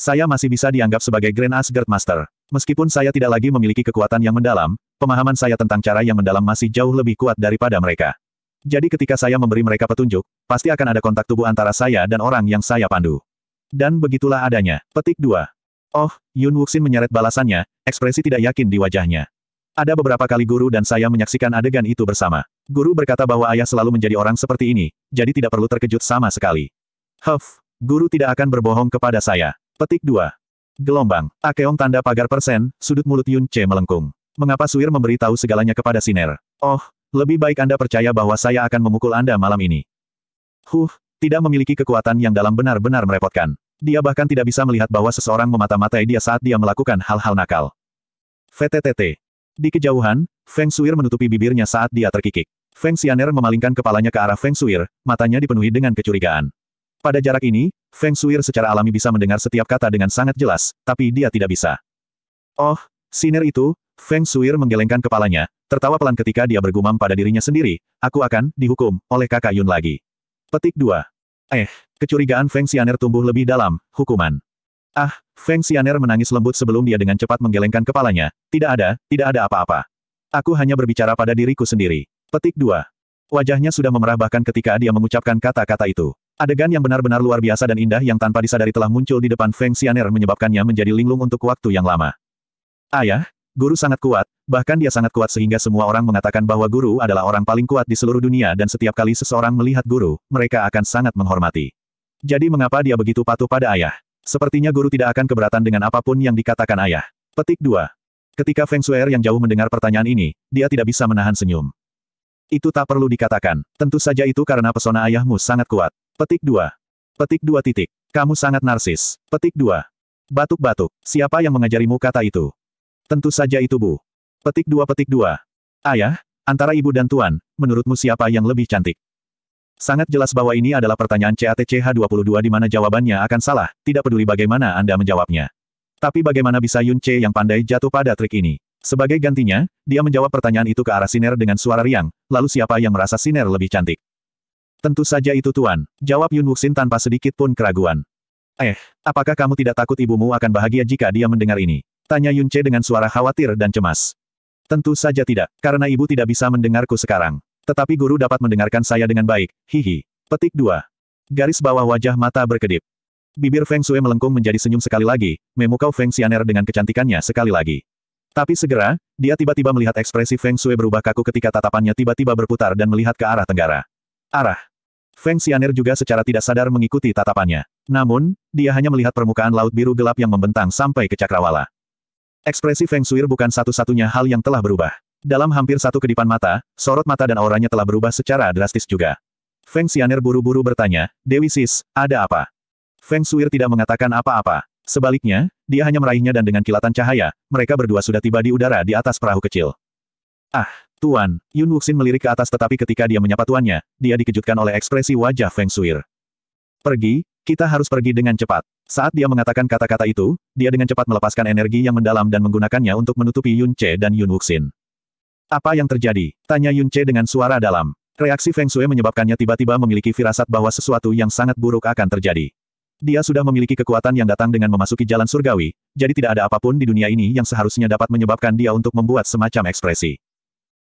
Saya masih bisa dianggap sebagai Grand Asgard Master. Meskipun saya tidak lagi memiliki kekuatan yang mendalam, pemahaman saya tentang cara yang mendalam masih jauh lebih kuat daripada mereka. Jadi ketika saya memberi mereka petunjuk, pasti akan ada kontak tubuh antara saya dan orang yang saya pandu. Dan begitulah adanya. Petik 2. Oh, Yun Wuxin menyeret balasannya, ekspresi tidak yakin di wajahnya. Ada beberapa kali guru dan saya menyaksikan adegan itu bersama. Guru berkata bahwa ayah selalu menjadi orang seperti ini, jadi tidak perlu terkejut sama sekali. Huff, guru tidak akan berbohong kepada saya. Petik 2. Gelombang. Akeong tanda pagar persen, sudut mulut Yun C melengkung. Mengapa Suir memberi tahu segalanya kepada Siner? Oh, lebih baik Anda percaya bahwa saya akan memukul Anda malam ini. Huh, tidak memiliki kekuatan yang dalam benar-benar merepotkan. Dia bahkan tidak bisa melihat bahwa seseorang memata-matai dia saat dia melakukan hal-hal nakal. VTTT. Di kejauhan, Feng Shuir menutupi bibirnya saat dia terkikik. Feng Xianer memalingkan kepalanya ke arah Feng Shuir, matanya dipenuhi dengan kecurigaan. Pada jarak ini, Feng Shuir secara alami bisa mendengar setiap kata dengan sangat jelas, tapi dia tidak bisa. Oh, siner itu, Feng Shuir menggelengkan kepalanya, tertawa pelan ketika dia bergumam pada dirinya sendiri, aku akan dihukum oleh kakak Yun lagi. Petik 2. Eh, kecurigaan Feng Xianer tumbuh lebih dalam, hukuman. Ah, Feng Xianer menangis lembut sebelum dia dengan cepat menggelengkan kepalanya. Tidak ada, tidak ada apa-apa. Aku hanya berbicara pada diriku sendiri. Petik 2. Wajahnya sudah memerah bahkan ketika dia mengucapkan kata-kata itu. Adegan yang benar-benar luar biasa dan indah yang tanpa disadari telah muncul di depan Feng Xianer menyebabkannya menjadi linglung untuk waktu yang lama. Ayah, Guru sangat kuat, bahkan dia sangat kuat sehingga semua orang mengatakan bahwa guru adalah orang paling kuat di seluruh dunia dan setiap kali seseorang melihat guru, mereka akan sangat menghormati. Jadi mengapa dia begitu patuh pada ayah? Sepertinya guru tidak akan keberatan dengan apapun yang dikatakan ayah. Petik 2. Ketika Feng Shuer yang jauh mendengar pertanyaan ini, dia tidak bisa menahan senyum. Itu tak perlu dikatakan. Tentu saja itu karena pesona ayahmu sangat kuat. Petik 2. Petik 2 titik. Kamu sangat narsis. Petik 2. Batuk-batuk. Siapa yang mengajarimu kata itu? Tentu saja itu Bu. Petik dua petik dua. Ayah, antara ibu dan tuan, menurutmu siapa yang lebih cantik? Sangat jelas bahwa ini adalah pertanyaan CATCH 22 di mana jawabannya akan salah, tidak peduli bagaimana Anda menjawabnya. Tapi bagaimana bisa Yun Che yang pandai jatuh pada trik ini? Sebagai gantinya, dia menjawab pertanyaan itu ke arah Siner dengan suara riang, lalu siapa yang merasa Siner lebih cantik? Tentu saja itu Tuan, jawab Yun Wuxin tanpa sedikit pun keraguan. Eh, apakah kamu tidak takut ibumu akan bahagia jika dia mendengar ini? Tanya Yunce dengan suara khawatir dan cemas. Tentu saja tidak, karena ibu tidak bisa mendengarku sekarang. Tetapi guru dapat mendengarkan saya dengan baik, hihi. Petik 2. Garis bawah wajah mata berkedip. Bibir Feng Shui melengkung menjadi senyum sekali lagi, memukau Feng Xianer dengan kecantikannya sekali lagi. Tapi segera, dia tiba-tiba melihat ekspresi Feng Shui berubah kaku ketika tatapannya tiba-tiba berputar dan melihat ke arah tenggara. Arah. Feng Xianer juga secara tidak sadar mengikuti tatapannya. Namun, dia hanya melihat permukaan laut biru gelap yang membentang sampai ke cakrawala. Ekspresi Feng Shui bukan satu-satunya hal yang telah berubah. Dalam hampir satu kedipan mata, sorot mata dan auranya telah berubah secara drastis juga. Feng Xianer buru-buru bertanya, Dewi Sis, ada apa? Feng Shui tidak mengatakan apa-apa. Sebaliknya, dia hanya meraihnya dan dengan kilatan cahaya, mereka berdua sudah tiba di udara di atas perahu kecil. Ah, Tuan, Yun Wuxin melirik ke atas tetapi ketika dia menyapa tuannya, dia dikejutkan oleh ekspresi wajah Feng Shui. Pergi, kita harus pergi dengan cepat. Saat dia mengatakan kata-kata itu, dia dengan cepat melepaskan energi yang mendalam dan menggunakannya untuk menutupi Yun Che dan Yun Wuxin. Apa yang terjadi? Tanya Yun Che dengan suara dalam. Reaksi Feng Shui menyebabkannya tiba-tiba memiliki firasat bahwa sesuatu yang sangat buruk akan terjadi. Dia sudah memiliki kekuatan yang datang dengan memasuki jalan surgawi, jadi tidak ada apapun di dunia ini yang seharusnya dapat menyebabkan dia untuk membuat semacam ekspresi.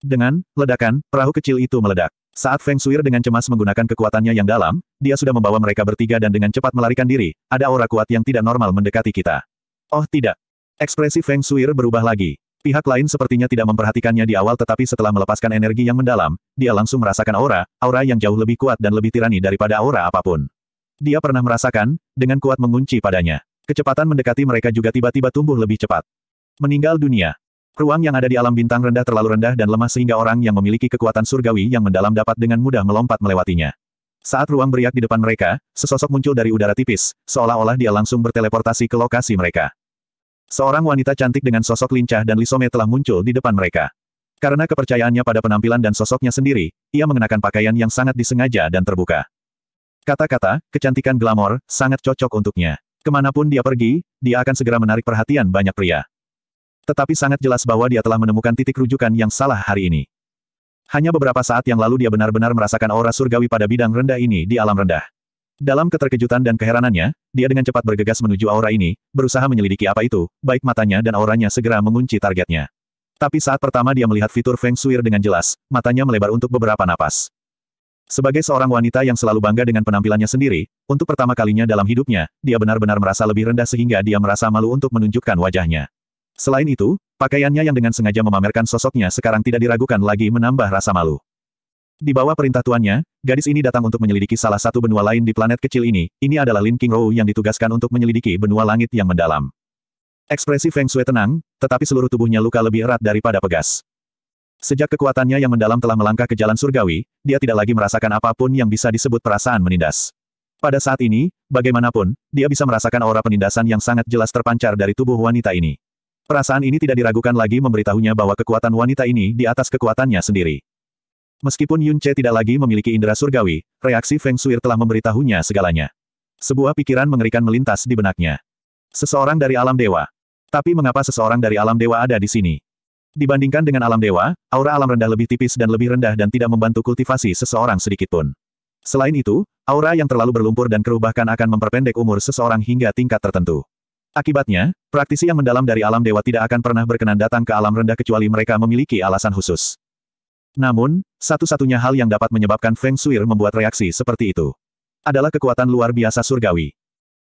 Dengan ledakan, perahu kecil itu meledak. Saat Feng Shuir dengan cemas menggunakan kekuatannya yang dalam, dia sudah membawa mereka bertiga dan dengan cepat melarikan diri, ada aura kuat yang tidak normal mendekati kita. Oh tidak. Ekspresi Feng Shuir berubah lagi. Pihak lain sepertinya tidak memperhatikannya di awal tetapi setelah melepaskan energi yang mendalam, dia langsung merasakan aura, aura yang jauh lebih kuat dan lebih tirani daripada aura apapun. Dia pernah merasakan, dengan kuat mengunci padanya. Kecepatan mendekati mereka juga tiba-tiba tumbuh lebih cepat. Meninggal dunia. Ruang yang ada di alam bintang rendah terlalu rendah dan lemah sehingga orang yang memiliki kekuatan surgawi yang mendalam dapat dengan mudah melompat melewatinya. Saat ruang beriak di depan mereka, sesosok muncul dari udara tipis, seolah-olah dia langsung berteleportasi ke lokasi mereka. Seorang wanita cantik dengan sosok lincah dan lisome telah muncul di depan mereka. Karena kepercayaannya pada penampilan dan sosoknya sendiri, ia mengenakan pakaian yang sangat disengaja dan terbuka. Kata-kata, kecantikan glamor, sangat cocok untuknya. Kemanapun dia pergi, dia akan segera menarik perhatian banyak pria. Tetapi sangat jelas bahwa dia telah menemukan titik rujukan yang salah hari ini. Hanya beberapa saat yang lalu dia benar-benar merasakan aura surgawi pada bidang rendah ini di alam rendah. Dalam keterkejutan dan keheranannya, dia dengan cepat bergegas menuju aura ini, berusaha menyelidiki apa itu, baik matanya dan auranya segera mengunci targetnya. Tapi saat pertama dia melihat fitur Feng Shui dengan jelas, matanya melebar untuk beberapa napas. Sebagai seorang wanita yang selalu bangga dengan penampilannya sendiri, untuk pertama kalinya dalam hidupnya, dia benar-benar merasa lebih rendah sehingga dia merasa malu untuk menunjukkan wajahnya. Selain itu, pakaiannya yang dengan sengaja memamerkan sosoknya sekarang tidak diragukan lagi menambah rasa malu. Di bawah perintah tuannya, gadis ini datang untuk menyelidiki salah satu benua lain di planet kecil ini. Ini adalah Lin Rou yang ditugaskan untuk menyelidiki benua langit yang mendalam. Ekspresi Feng Shui tenang, tetapi seluruh tubuhnya luka lebih erat daripada pegas. Sejak kekuatannya yang mendalam telah melangkah ke jalan surgawi, dia tidak lagi merasakan apapun yang bisa disebut perasaan menindas. Pada saat ini, bagaimanapun, dia bisa merasakan aura penindasan yang sangat jelas terpancar dari tubuh wanita ini. Perasaan ini tidak diragukan lagi memberitahunya bahwa kekuatan wanita ini di atas kekuatannya sendiri. Meskipun Yun Che tidak lagi memiliki indera surgawi, reaksi Feng Shuir telah memberitahunya segalanya. Sebuah pikiran mengerikan melintas di benaknya. Seseorang dari alam dewa. Tapi mengapa seseorang dari alam dewa ada di sini? Dibandingkan dengan alam dewa, aura alam rendah lebih tipis dan lebih rendah dan tidak membantu kultivasi seseorang sedikitpun. Selain itu, aura yang terlalu berlumpur dan keruh bahkan akan memperpendek umur seseorang hingga tingkat tertentu. Akibatnya, praktisi yang mendalam dari alam dewa tidak akan pernah berkenan datang ke alam rendah kecuali mereka memiliki alasan khusus. Namun, satu-satunya hal yang dapat menyebabkan Feng Shuir membuat reaksi seperti itu adalah kekuatan luar biasa surgawi.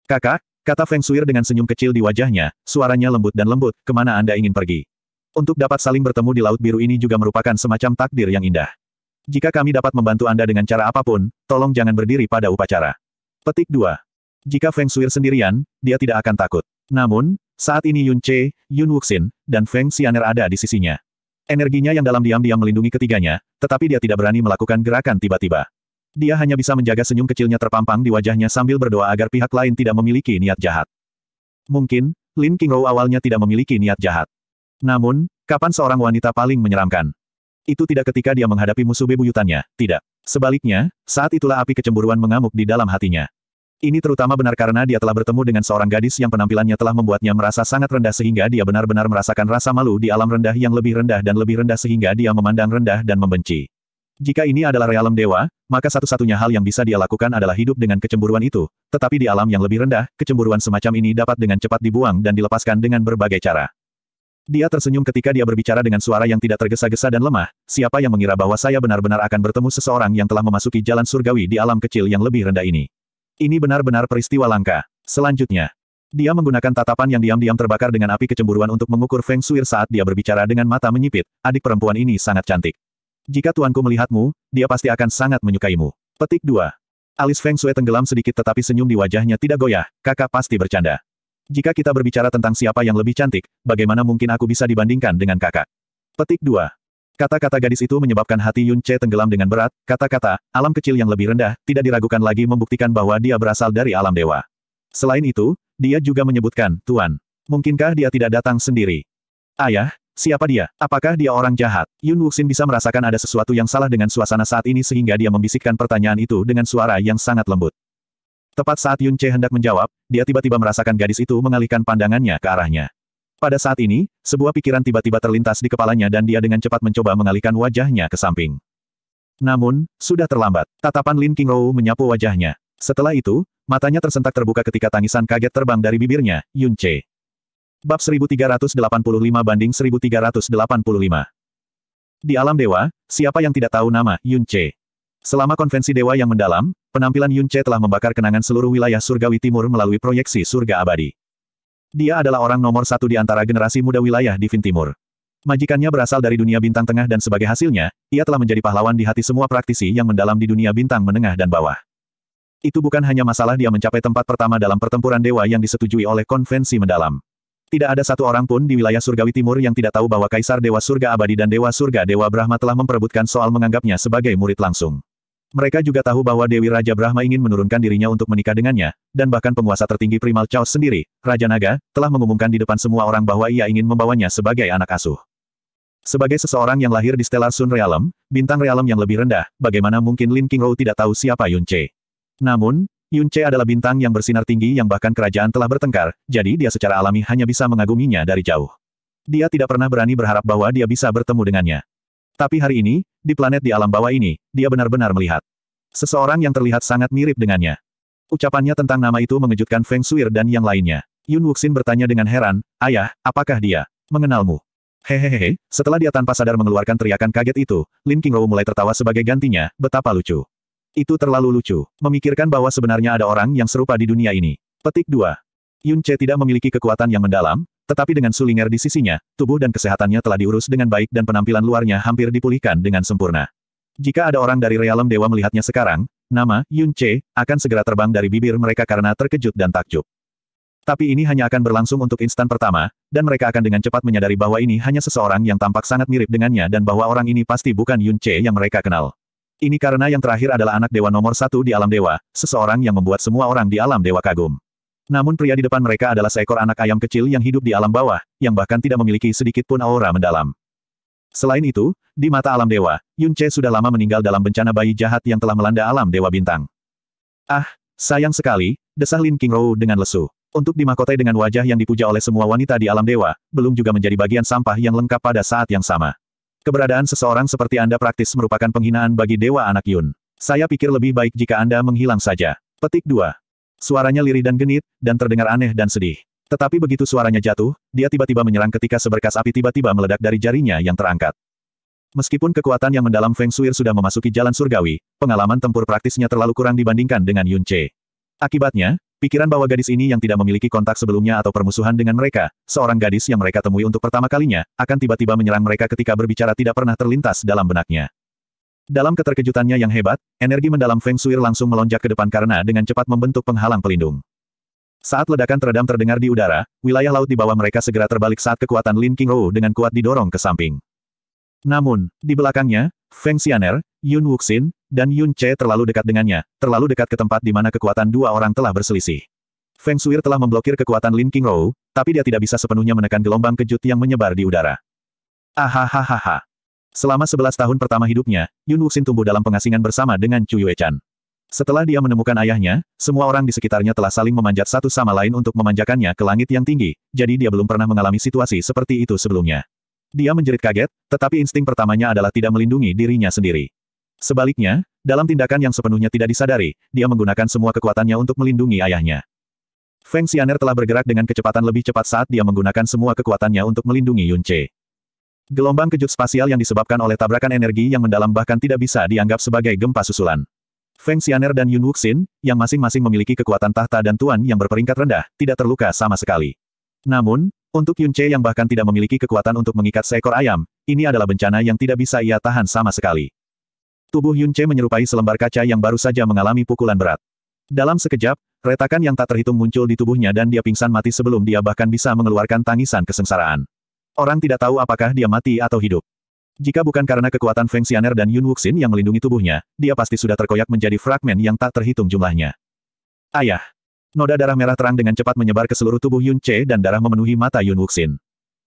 Kakak, kata Feng Shuir dengan senyum kecil di wajahnya, suaranya lembut dan lembut, kemana Anda ingin pergi? Untuk dapat saling bertemu di Laut Biru ini juga merupakan semacam takdir yang indah. Jika kami dapat membantu Anda dengan cara apapun, tolong jangan berdiri pada upacara. Petik 2. Jika Feng Shuir sendirian, dia tidak akan takut. Namun, saat ini Yun Che, Yun Wuxin, dan Feng Xianer ada di sisinya. Energinya yang dalam diam-diam melindungi ketiganya, tetapi dia tidak berani melakukan gerakan tiba-tiba. Dia hanya bisa menjaga senyum kecilnya terpampang di wajahnya sambil berdoa agar pihak lain tidak memiliki niat jahat. Mungkin, Lin Qingrou awalnya tidak memiliki niat jahat. Namun, kapan seorang wanita paling menyeramkan? Itu tidak ketika dia menghadapi musuh bebuyutannya, tidak. Sebaliknya, saat itulah api kecemburuan mengamuk di dalam hatinya. Ini terutama benar karena dia telah bertemu dengan seorang gadis yang penampilannya telah membuatnya merasa sangat rendah sehingga dia benar-benar merasakan rasa malu di alam rendah yang lebih rendah dan lebih rendah sehingga dia memandang rendah dan membenci. Jika ini adalah realem dewa, maka satu-satunya hal yang bisa dia lakukan adalah hidup dengan kecemburuan itu, tetapi di alam yang lebih rendah, kecemburuan semacam ini dapat dengan cepat dibuang dan dilepaskan dengan berbagai cara. Dia tersenyum ketika dia berbicara dengan suara yang tidak tergesa-gesa dan lemah, siapa yang mengira bahwa saya benar-benar akan bertemu seseorang yang telah memasuki jalan surgawi di alam kecil yang lebih rendah ini. Ini benar-benar peristiwa langka. Selanjutnya, dia menggunakan tatapan yang diam-diam terbakar dengan api kecemburuan untuk mengukur Feng Shuir saat dia berbicara dengan mata menyipit, adik perempuan ini sangat cantik. Jika tuanku melihatmu, dia pasti akan sangat menyukaimu. Petik 2. Alis Feng Shui tenggelam sedikit tetapi senyum di wajahnya tidak goyah, kakak pasti bercanda. Jika kita berbicara tentang siapa yang lebih cantik, bagaimana mungkin aku bisa dibandingkan dengan kakak? Petik 2. Kata-kata gadis itu menyebabkan hati Yun Che tenggelam dengan berat, kata-kata, alam kecil yang lebih rendah, tidak diragukan lagi membuktikan bahwa dia berasal dari alam dewa. Selain itu, dia juga menyebutkan, Tuan, mungkinkah dia tidak datang sendiri? Ayah, siapa dia? Apakah dia orang jahat? Yun Wuxin bisa merasakan ada sesuatu yang salah dengan suasana saat ini sehingga dia membisikkan pertanyaan itu dengan suara yang sangat lembut. Tepat saat Yun Che hendak menjawab, dia tiba-tiba merasakan gadis itu mengalihkan pandangannya ke arahnya. Pada saat ini, sebuah pikiran tiba-tiba terlintas di kepalanya dan dia dengan cepat mencoba mengalihkan wajahnya ke samping. Namun, sudah terlambat. Tatapan Lin Qingrou menyapu wajahnya. Setelah itu, matanya tersentak terbuka ketika tangisan kaget terbang dari bibirnya, Yun Che. Bab 1385 banding 1385. Di alam dewa, siapa yang tidak tahu nama Yun Che? Selama konvensi dewa yang mendalam, penampilan Yun Che telah membakar kenangan seluruh wilayah surgawi timur melalui proyeksi surga abadi. Dia adalah orang nomor satu di antara generasi muda wilayah di Timur. Majikannya berasal dari dunia bintang tengah dan sebagai hasilnya, ia telah menjadi pahlawan di hati semua praktisi yang mendalam di dunia bintang menengah dan bawah. Itu bukan hanya masalah dia mencapai tempat pertama dalam pertempuran dewa yang disetujui oleh konvensi mendalam. Tidak ada satu orang pun di wilayah Surgawi Timur yang tidak tahu bahwa Kaisar Dewa Surga Abadi dan Dewa Surga Dewa Brahma telah memperebutkan soal menganggapnya sebagai murid langsung. Mereka juga tahu bahwa Dewi Raja Brahma ingin menurunkan dirinya untuk menikah dengannya, dan bahkan penguasa tertinggi Primal Chaos sendiri, Raja Naga, telah mengumumkan di depan semua orang bahwa ia ingin membawanya sebagai anak asuh. Sebagai seseorang yang lahir di Stellar Sun Realm, bintang realm yang lebih rendah, bagaimana mungkin Lin Rou tidak tahu siapa Yun Che? Namun, Yun Che adalah bintang yang bersinar tinggi yang bahkan kerajaan telah bertengkar, jadi dia secara alami hanya bisa mengaguminya dari jauh. Dia tidak pernah berani berharap bahwa dia bisa bertemu dengannya. Tapi hari ini, di planet di alam bawah ini, dia benar-benar melihat. Seseorang yang terlihat sangat mirip dengannya. Ucapannya tentang nama itu mengejutkan Feng Shuir dan yang lainnya. Yun Wuxin bertanya dengan heran, Ayah, apakah dia mengenalmu? Hehehe, setelah dia tanpa sadar mengeluarkan teriakan kaget itu, Lin Qingrou mulai tertawa sebagai gantinya, betapa lucu. Itu terlalu lucu, memikirkan bahwa sebenarnya ada orang yang serupa di dunia ini. Petik 2. Yun Che tidak memiliki kekuatan yang mendalam, tetapi dengan Sulinger di sisinya, tubuh dan kesehatannya telah diurus dengan baik dan penampilan luarnya hampir dipulihkan dengan sempurna. Jika ada orang dari realem dewa melihatnya sekarang, nama Yun Che akan segera terbang dari bibir mereka karena terkejut dan takjub. Tapi ini hanya akan berlangsung untuk instan pertama, dan mereka akan dengan cepat menyadari bahwa ini hanya seseorang yang tampak sangat mirip dengannya dan bahwa orang ini pasti bukan Yun Che yang mereka kenal. Ini karena yang terakhir adalah anak dewa nomor satu di alam dewa, seseorang yang membuat semua orang di alam dewa kagum. Namun pria di depan mereka adalah seekor anak ayam kecil yang hidup di alam bawah, yang bahkan tidak memiliki sedikit pun aura mendalam. Selain itu, di mata alam dewa, Yun Che sudah lama meninggal dalam bencana bayi jahat yang telah melanda alam dewa bintang. Ah, sayang sekali, desah Lin King Rou dengan lesu. Untuk dimakotai dengan wajah yang dipuja oleh semua wanita di alam dewa, belum juga menjadi bagian sampah yang lengkap pada saat yang sama. Keberadaan seseorang seperti Anda praktis merupakan penghinaan bagi Dewa Anak Yun. Saya pikir lebih baik jika Anda menghilang saja. Petik 2. Suaranya lirih dan genit, dan terdengar aneh dan sedih. Tetapi begitu suaranya jatuh, dia tiba-tiba menyerang ketika seberkas api tiba-tiba meledak dari jarinya yang terangkat. Meskipun kekuatan yang mendalam Feng Shui sudah memasuki jalan surgawi, pengalaman tempur praktisnya terlalu kurang dibandingkan dengan Yun Che. Akibatnya, pikiran bahwa gadis ini yang tidak memiliki kontak sebelumnya atau permusuhan dengan mereka, seorang gadis yang mereka temui untuk pertama kalinya, akan tiba-tiba menyerang mereka ketika berbicara tidak pernah terlintas dalam benaknya. Dalam keterkejutannya yang hebat, energi mendalam Feng Shui langsung melonjak ke depan karena dengan cepat membentuk penghalang pelindung. Saat ledakan teredam terdengar di udara, wilayah laut di bawah mereka segera terbalik saat kekuatan Lin Rou dengan kuat didorong ke samping. Namun, di belakangnya, Feng Xianer, Yun Wuxin, dan Yun Che terlalu dekat dengannya, terlalu dekat ke tempat di mana kekuatan dua orang telah berselisih. Feng Shuir telah memblokir kekuatan Lin Rou, tapi dia tidak bisa sepenuhnya menekan gelombang kejut yang menyebar di udara. Ahahaha. Selama sebelas tahun pertama hidupnya, Yun Wuxin tumbuh dalam pengasingan bersama dengan Chu Yuechan. Setelah dia menemukan ayahnya, semua orang di sekitarnya telah saling memanjat satu sama lain untuk memanjakannya ke langit yang tinggi, jadi dia belum pernah mengalami situasi seperti itu sebelumnya. Dia menjerit kaget, tetapi insting pertamanya adalah tidak melindungi dirinya sendiri. Sebaliknya, dalam tindakan yang sepenuhnya tidak disadari, dia menggunakan semua kekuatannya untuk melindungi ayahnya. Feng Xianer telah bergerak dengan kecepatan lebih cepat saat dia menggunakan semua kekuatannya untuk melindungi Yun Che. Gelombang kejut spasial yang disebabkan oleh tabrakan energi yang mendalam bahkan tidak bisa dianggap sebagai gempa susulan. Feng Xianer dan Yun Wuxin, yang masing-masing memiliki kekuatan tahta dan tuan yang berperingkat rendah, tidak terluka sama sekali. Namun, untuk Yun Che yang bahkan tidak memiliki kekuatan untuk mengikat seekor ayam, ini adalah bencana yang tidak bisa ia tahan sama sekali. Tubuh Yun Che menyerupai selembar kaca yang baru saja mengalami pukulan berat. Dalam sekejap, retakan yang tak terhitung muncul di tubuhnya dan dia pingsan mati sebelum dia bahkan bisa mengeluarkan tangisan kesengsaraan. Orang tidak tahu apakah dia mati atau hidup. Jika bukan karena kekuatan Feng Xianer dan Yun Wuxin yang melindungi tubuhnya, dia pasti sudah terkoyak menjadi fragmen yang tak terhitung jumlahnya. Ayah. Noda darah merah terang dengan cepat menyebar ke seluruh tubuh Yun Che dan darah memenuhi mata Yun Wuxin.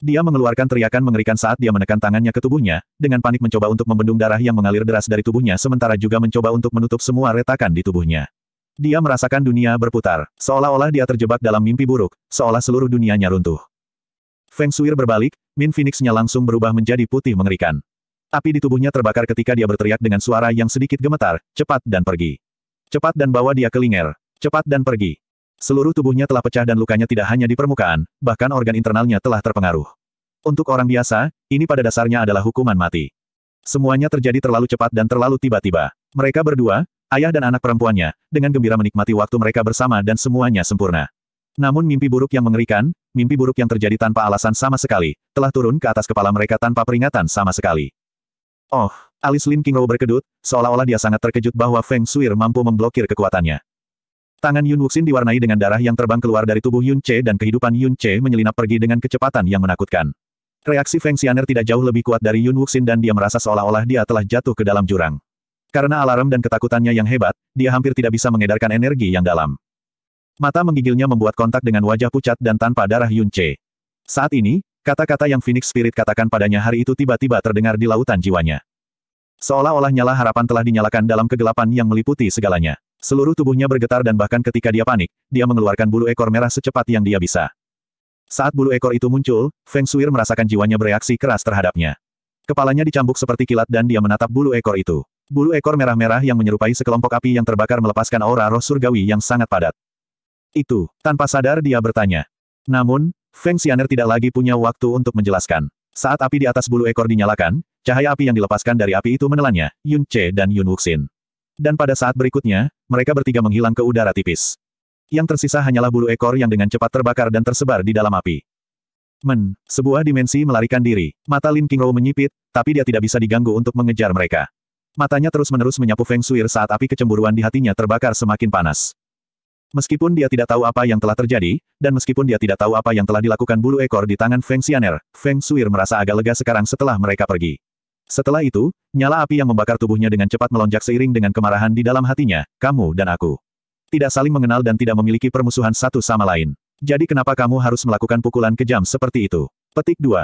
Dia mengeluarkan teriakan mengerikan saat dia menekan tangannya ke tubuhnya, dengan panik mencoba untuk membendung darah yang mengalir deras dari tubuhnya sementara juga mencoba untuk menutup semua retakan di tubuhnya. Dia merasakan dunia berputar, seolah-olah dia terjebak dalam mimpi buruk, seolah seluruh dunianya runtuh. Feng Shuir berbalik, Min Phoenixnya langsung berubah menjadi putih mengerikan. Api di tubuhnya terbakar ketika dia berteriak dengan suara yang sedikit gemetar, cepat dan pergi. Cepat dan bawa dia ke Linger. Cepat dan pergi. Seluruh tubuhnya telah pecah dan lukanya tidak hanya di permukaan, bahkan organ internalnya telah terpengaruh. Untuk orang biasa, ini pada dasarnya adalah hukuman mati. Semuanya terjadi terlalu cepat dan terlalu tiba-tiba. Mereka berdua, ayah dan anak perempuannya, dengan gembira menikmati waktu mereka bersama dan semuanya sempurna. Namun mimpi buruk yang mengerikan, mimpi buruk yang terjadi tanpa alasan sama sekali, telah turun ke atas kepala mereka tanpa peringatan sama sekali. Oh, alis Lin Qingrou berkedut, seolah-olah dia sangat terkejut bahwa Feng Suir mampu memblokir kekuatannya. Tangan Yun Wuxin diwarnai dengan darah yang terbang keluar dari tubuh Yun Che dan kehidupan Yun Che menyelinap pergi dengan kecepatan yang menakutkan. Reaksi Feng Xianer tidak jauh lebih kuat dari Yun Wuxin dan dia merasa seolah-olah dia telah jatuh ke dalam jurang. Karena alarm dan ketakutannya yang hebat, dia hampir tidak bisa mengedarkan energi yang dalam. Mata menggigilnya membuat kontak dengan wajah pucat dan tanpa darah Yun Che. Saat ini, kata-kata yang Phoenix Spirit katakan padanya hari itu tiba-tiba terdengar di lautan jiwanya. Seolah-olah nyala harapan telah dinyalakan dalam kegelapan yang meliputi segalanya. Seluruh tubuhnya bergetar dan bahkan ketika dia panik, dia mengeluarkan bulu ekor merah secepat yang dia bisa. Saat bulu ekor itu muncul, Feng Shuir merasakan jiwanya bereaksi keras terhadapnya. Kepalanya dicambuk seperti kilat dan dia menatap bulu ekor itu. Bulu ekor merah-merah yang menyerupai sekelompok api yang terbakar melepaskan aura roh surgawi yang sangat padat. Itu, tanpa sadar dia bertanya. Namun, Feng Xianer tidak lagi punya waktu untuk menjelaskan. Saat api di atas bulu ekor dinyalakan, cahaya api yang dilepaskan dari api itu menelannya, Yun Che dan Yun Wuxin. Dan pada saat berikutnya, mereka bertiga menghilang ke udara tipis. Yang tersisa hanyalah bulu ekor yang dengan cepat terbakar dan tersebar di dalam api. Men, sebuah dimensi melarikan diri. Mata Lin Qingrou menyipit, tapi dia tidak bisa diganggu untuk mengejar mereka. Matanya terus-menerus menyapu Feng Shuir saat api kecemburuan di hatinya terbakar semakin panas. Meskipun dia tidak tahu apa yang telah terjadi, dan meskipun dia tidak tahu apa yang telah dilakukan bulu ekor di tangan Feng Xianer, Feng Suir merasa agak lega sekarang setelah mereka pergi. Setelah itu, nyala api yang membakar tubuhnya dengan cepat melonjak seiring dengan kemarahan di dalam hatinya, kamu dan aku. Tidak saling mengenal dan tidak memiliki permusuhan satu sama lain. Jadi kenapa kamu harus melakukan pukulan kejam seperti itu? Petik 2.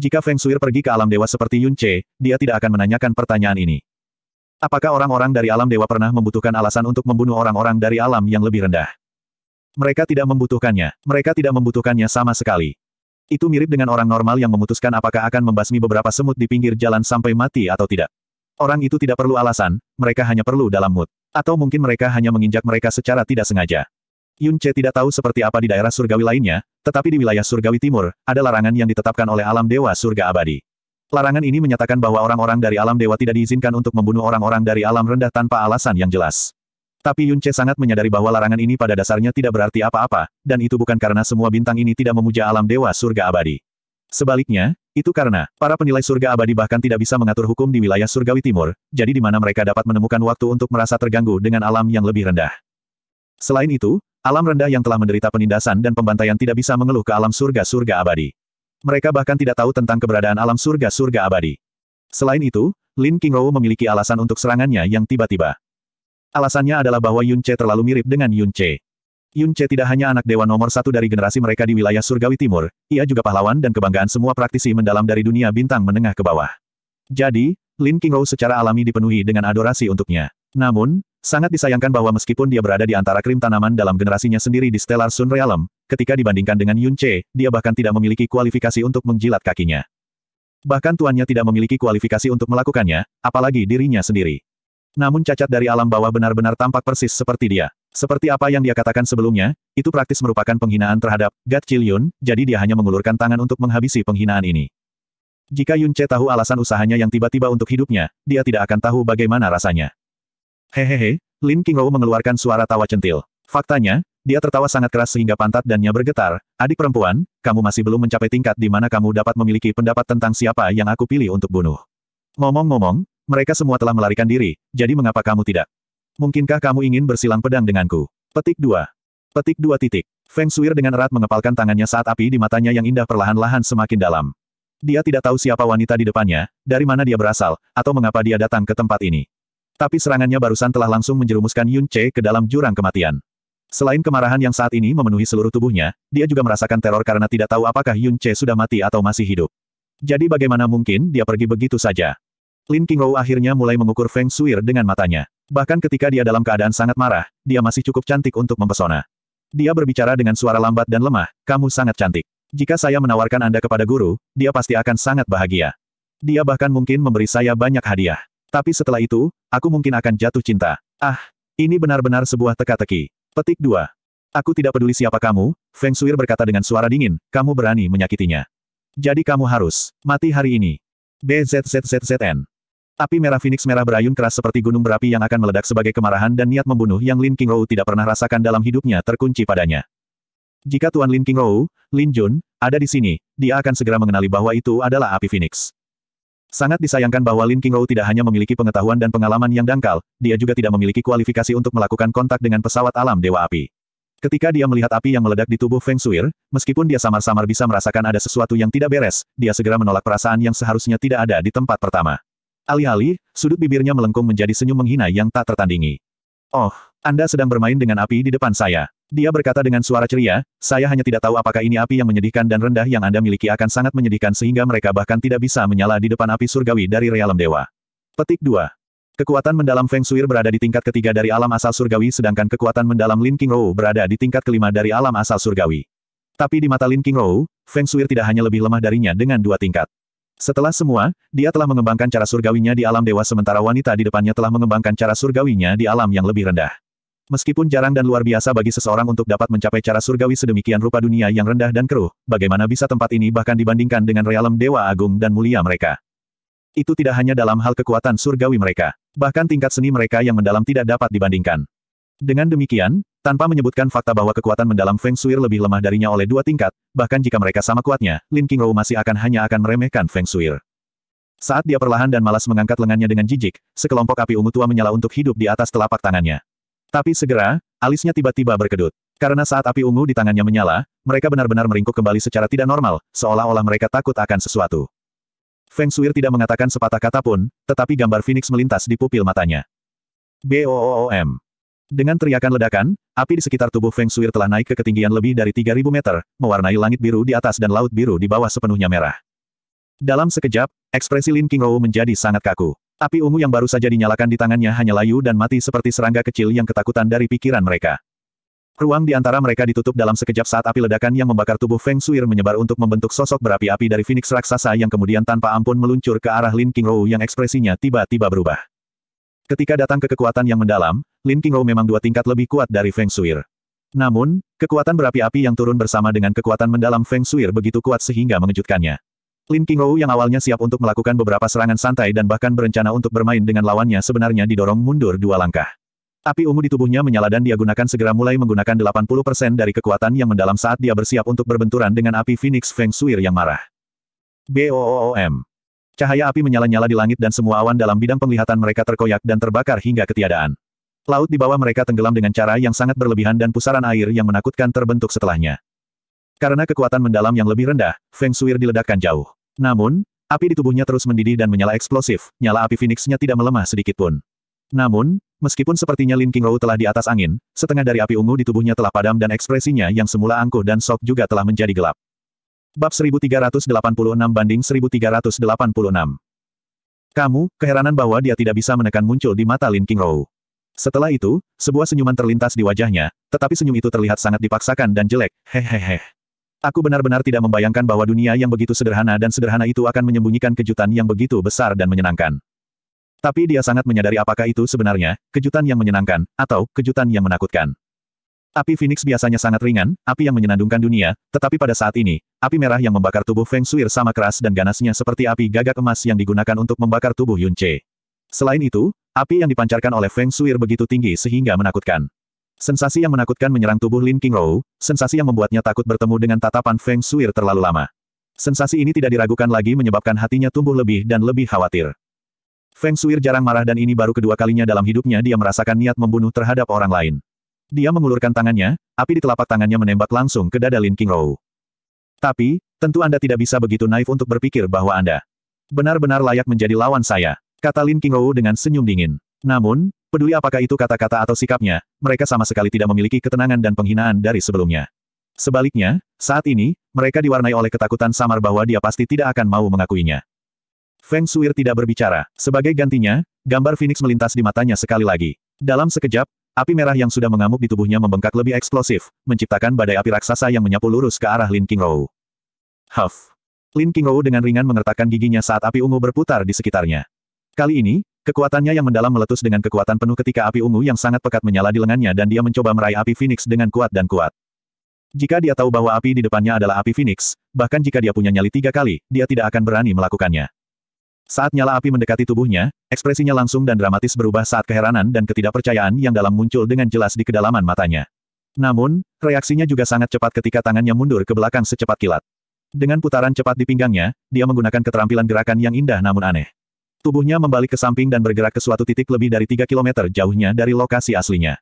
Jika Feng Suir pergi ke alam dewa seperti Yun Che, dia tidak akan menanyakan pertanyaan ini. Apakah orang-orang dari alam dewa pernah membutuhkan alasan untuk membunuh orang-orang dari alam yang lebih rendah? Mereka tidak membutuhkannya. Mereka tidak membutuhkannya sama sekali. Itu mirip dengan orang normal yang memutuskan apakah akan membasmi beberapa semut di pinggir jalan sampai mati atau tidak. Orang itu tidak perlu alasan, mereka hanya perlu dalam mood. Atau mungkin mereka hanya menginjak mereka secara tidak sengaja. Yun Che tidak tahu seperti apa di daerah surgawi lainnya, tetapi di wilayah surgawi timur, ada larangan yang ditetapkan oleh alam dewa surga abadi. Larangan ini menyatakan bahwa orang-orang dari alam dewa tidak diizinkan untuk membunuh orang-orang dari alam rendah tanpa alasan yang jelas. Tapi Yun Che sangat menyadari bahwa larangan ini pada dasarnya tidak berarti apa-apa, dan itu bukan karena semua bintang ini tidak memuja alam dewa surga abadi. Sebaliknya, itu karena, para penilai surga abadi bahkan tidak bisa mengatur hukum di wilayah surgawi timur, jadi di mana mereka dapat menemukan waktu untuk merasa terganggu dengan alam yang lebih rendah. Selain itu, alam rendah yang telah menderita penindasan dan pembantaian tidak bisa mengeluh ke alam surga-surga abadi. Mereka bahkan tidak tahu tentang keberadaan alam surga-surga abadi. Selain itu, Lin Qingrou memiliki alasan untuk serangannya yang tiba-tiba. Alasannya adalah bahwa Yun Che terlalu mirip dengan Yun Che. Yun Che tidak hanya anak dewa nomor satu dari generasi mereka di wilayah surgawi timur, ia juga pahlawan dan kebanggaan semua praktisi mendalam dari dunia bintang menengah ke bawah. Jadi, Lin Qingrou secara alami dipenuhi dengan adorasi untuknya. Namun, Sangat disayangkan bahwa meskipun dia berada di antara krim tanaman dalam generasinya sendiri di Stellar Sun Realm, ketika dibandingkan dengan Yun Che, dia bahkan tidak memiliki kualifikasi untuk menjilat kakinya. Bahkan tuannya tidak memiliki kualifikasi untuk melakukannya, apalagi dirinya sendiri. Namun cacat dari alam bawah benar-benar tampak persis seperti dia. Seperti apa yang dia katakan sebelumnya, itu praktis merupakan penghinaan terhadap God Yun, jadi dia hanya mengulurkan tangan untuk menghabisi penghinaan ini. Jika Yun Che tahu alasan usahanya yang tiba-tiba untuk hidupnya, dia tidak akan tahu bagaimana rasanya. Hehehe, Lin Qingou mengeluarkan suara tawa centil. Faktanya, dia tertawa sangat keras sehingga pantat dannya bergetar. Adik perempuan, kamu masih belum mencapai tingkat di mana kamu dapat memiliki pendapat tentang siapa yang aku pilih untuk bunuh. Ngomong-ngomong, mereka semua telah melarikan diri, jadi mengapa kamu tidak? Mungkinkah kamu ingin bersilang pedang denganku? Petik 2. Petik 2 titik. Feng Shuir dengan erat mengepalkan tangannya saat api di matanya yang indah perlahan-lahan semakin dalam. Dia tidak tahu siapa wanita di depannya, dari mana dia berasal, atau mengapa dia datang ke tempat ini. Tapi serangannya barusan telah langsung menjerumuskan Yun Che ke dalam jurang kematian. Selain kemarahan yang saat ini memenuhi seluruh tubuhnya, dia juga merasakan teror karena tidak tahu apakah Yun Che sudah mati atau masih hidup. Jadi bagaimana mungkin dia pergi begitu saja? Lin Qingrou akhirnya mulai mengukur Feng Shui dengan matanya. Bahkan ketika dia dalam keadaan sangat marah, dia masih cukup cantik untuk mempesona. Dia berbicara dengan suara lambat dan lemah, kamu sangat cantik. Jika saya menawarkan Anda kepada guru, dia pasti akan sangat bahagia. Dia bahkan mungkin memberi saya banyak hadiah. Tapi setelah itu, aku mungkin akan jatuh cinta. Ah, ini benar-benar sebuah teka-teki. Petik 2. Aku tidak peduli siapa kamu, Feng Shui berkata dengan suara dingin, kamu berani menyakitinya. Jadi kamu harus mati hari ini. BZZZZN. Api merah Phoenix merah berayun keras seperti gunung berapi yang akan meledak sebagai kemarahan dan niat membunuh yang Lin Qingrou tidak pernah rasakan dalam hidupnya terkunci padanya. Jika Tuan Lin Qingrou, Lin Jun, ada di sini, dia akan segera mengenali bahwa itu adalah api Phoenix. Sangat disayangkan bahwa Lin Qingwu tidak hanya memiliki pengetahuan dan pengalaman yang dangkal, dia juga tidak memiliki kualifikasi untuk melakukan kontak dengan pesawat alam Dewa Api. Ketika dia melihat api yang meledak di tubuh Feng Shuir, meskipun dia samar-samar bisa merasakan ada sesuatu yang tidak beres, dia segera menolak perasaan yang seharusnya tidak ada di tempat pertama. Alih-alih, sudut bibirnya melengkung menjadi senyum menghina yang tak tertandingi. Oh, anda sedang bermain dengan api di depan saya. Dia berkata dengan suara ceria, saya hanya tidak tahu apakah ini api yang menyedihkan dan rendah yang Anda miliki akan sangat menyedihkan sehingga mereka bahkan tidak bisa menyala di depan api surgawi dari realem dewa. Petik 2. Kekuatan mendalam Feng Shui berada di tingkat ketiga dari alam asal surgawi sedangkan kekuatan mendalam Lin King Rou berada di tingkat kelima dari alam asal surgawi. Tapi di mata Lin King Rou, Feng Shui tidak hanya lebih lemah darinya dengan dua tingkat. Setelah semua, dia telah mengembangkan cara surgawinya di alam dewa sementara wanita di depannya telah mengembangkan cara surgawinya di alam yang lebih rendah. Meskipun jarang dan luar biasa bagi seseorang untuk dapat mencapai cara surgawi sedemikian rupa dunia yang rendah dan keruh, bagaimana bisa tempat ini bahkan dibandingkan dengan realem dewa agung dan mulia mereka. Itu tidak hanya dalam hal kekuatan surgawi mereka, bahkan tingkat seni mereka yang mendalam tidak dapat dibandingkan. Dengan demikian, tanpa menyebutkan fakta bahwa kekuatan mendalam Feng Shui lebih lemah darinya oleh dua tingkat, bahkan jika mereka sama kuatnya, Lin Qingrou masih akan hanya akan meremehkan Feng Shui. Saat dia perlahan dan malas mengangkat lengannya dengan jijik, sekelompok api ungu tua menyala untuk hidup di atas telapak tangannya. Tapi segera, alisnya tiba-tiba berkedut. Karena saat api ungu di tangannya menyala, mereka benar-benar meringkuk kembali secara tidak normal, seolah-olah mereka takut akan sesuatu. Feng Shuir tidak mengatakan sepatah kata pun, tetapi gambar Phoenix melintas di pupil matanya. Boom! Dengan teriakan ledakan, api di sekitar tubuh Feng Shuir telah naik ke ketinggian lebih dari 3000 meter, mewarnai langit biru di atas dan laut biru di bawah sepenuhnya merah. Dalam sekejap, ekspresi Lin Qingrou menjadi sangat kaku. Api ungu yang baru saja dinyalakan di tangannya hanya layu dan mati seperti serangga kecil yang ketakutan dari pikiran mereka. Ruang di antara mereka ditutup dalam sekejap saat api ledakan yang membakar tubuh Feng Shuir menyebar untuk membentuk sosok berapi-api dari Phoenix raksasa yang kemudian tanpa ampun meluncur ke arah Lin Rou yang ekspresinya tiba-tiba berubah. Ketika datang ke kekuatan yang mendalam, Lin Rou memang dua tingkat lebih kuat dari Feng Shuir. Namun, kekuatan berapi-api yang turun bersama dengan kekuatan mendalam Feng Shuir begitu kuat sehingga mengejutkannya. Lin Rou yang awalnya siap untuk melakukan beberapa serangan santai dan bahkan berencana untuk bermain dengan lawannya sebenarnya didorong mundur dua langkah. Api ungu di tubuhnya menyala dan dia gunakan segera mulai menggunakan 80% dari kekuatan yang mendalam saat dia bersiap untuk berbenturan dengan api Phoenix Feng Shui yang marah. BOOM. Cahaya api menyala-nyala di langit dan semua awan dalam bidang penglihatan mereka terkoyak dan terbakar hingga ketiadaan. Laut di bawah mereka tenggelam dengan cara yang sangat berlebihan dan pusaran air yang menakutkan terbentuk setelahnya. Karena kekuatan mendalam yang lebih rendah, Feng Shui diledakkan jauh. Namun, api di tubuhnya terus mendidih dan menyala eksplosif, nyala api Phoenixnya tidak melemah sedikit pun. Namun, meskipun sepertinya Lin Rou telah di atas angin, setengah dari api ungu di tubuhnya telah padam dan ekspresinya yang semula angkuh dan sok juga telah menjadi gelap. Bab 1386 banding 1386 Kamu, keheranan bahwa dia tidak bisa menekan muncul di mata Lin Rou. Setelah itu, sebuah senyuman terlintas di wajahnya, tetapi senyum itu terlihat sangat dipaksakan dan jelek, hehehe. Aku benar-benar tidak membayangkan bahwa dunia yang begitu sederhana dan sederhana itu akan menyembunyikan kejutan yang begitu besar dan menyenangkan. Tapi dia sangat menyadari apakah itu sebenarnya, kejutan yang menyenangkan, atau kejutan yang menakutkan. Api Phoenix biasanya sangat ringan, api yang menyenandungkan dunia, tetapi pada saat ini, api merah yang membakar tubuh Feng Shui sama keras dan ganasnya seperti api gagak emas yang digunakan untuk membakar tubuh Yun Che. Selain itu, api yang dipancarkan oleh Feng Shui begitu tinggi sehingga menakutkan. Sensasi yang menakutkan menyerang tubuh Lin Qinglou, sensasi yang membuatnya takut bertemu dengan tatapan Feng Suir terlalu lama. Sensasi ini tidak diragukan lagi menyebabkan hatinya tumbuh lebih dan lebih khawatir. Feng Suir jarang marah dan ini baru kedua kalinya dalam hidupnya dia merasakan niat membunuh terhadap orang lain. Dia mengulurkan tangannya, api di telapak tangannya menembak langsung ke dada Lin Qinglou. Tapi, tentu Anda tidak bisa begitu naif untuk berpikir bahwa Anda benar-benar layak menjadi lawan saya, kata Lin Qinglou dengan senyum dingin. Namun, Peduli apakah itu kata-kata atau sikapnya, mereka sama sekali tidak memiliki ketenangan dan penghinaan dari sebelumnya. Sebaliknya, saat ini, mereka diwarnai oleh ketakutan samar bahwa dia pasti tidak akan mau mengakuinya. Feng Shuir tidak berbicara. Sebagai gantinya, gambar Phoenix melintas di matanya sekali lagi. Dalam sekejap, api merah yang sudah mengamuk di tubuhnya membengkak lebih eksplosif, menciptakan badai api raksasa yang menyapu lurus ke arah Lin Qingrou. Huff. Lin Qingrou dengan ringan mengertakkan giginya saat api ungu berputar di sekitarnya. Kali ini, Kekuatannya yang mendalam meletus dengan kekuatan penuh ketika api ungu yang sangat pekat menyala di lengannya dan dia mencoba meraih api Phoenix dengan kuat dan kuat. Jika dia tahu bahwa api di depannya adalah api Phoenix, bahkan jika dia punya nyali tiga kali, dia tidak akan berani melakukannya. Saat nyala api mendekati tubuhnya, ekspresinya langsung dan dramatis berubah saat keheranan dan ketidakpercayaan yang dalam muncul dengan jelas di kedalaman matanya. Namun, reaksinya juga sangat cepat ketika tangannya mundur ke belakang secepat kilat. Dengan putaran cepat di pinggangnya, dia menggunakan keterampilan gerakan yang indah namun aneh. Tubuhnya membalik ke samping dan bergerak ke suatu titik lebih dari 3 km jauhnya dari lokasi aslinya.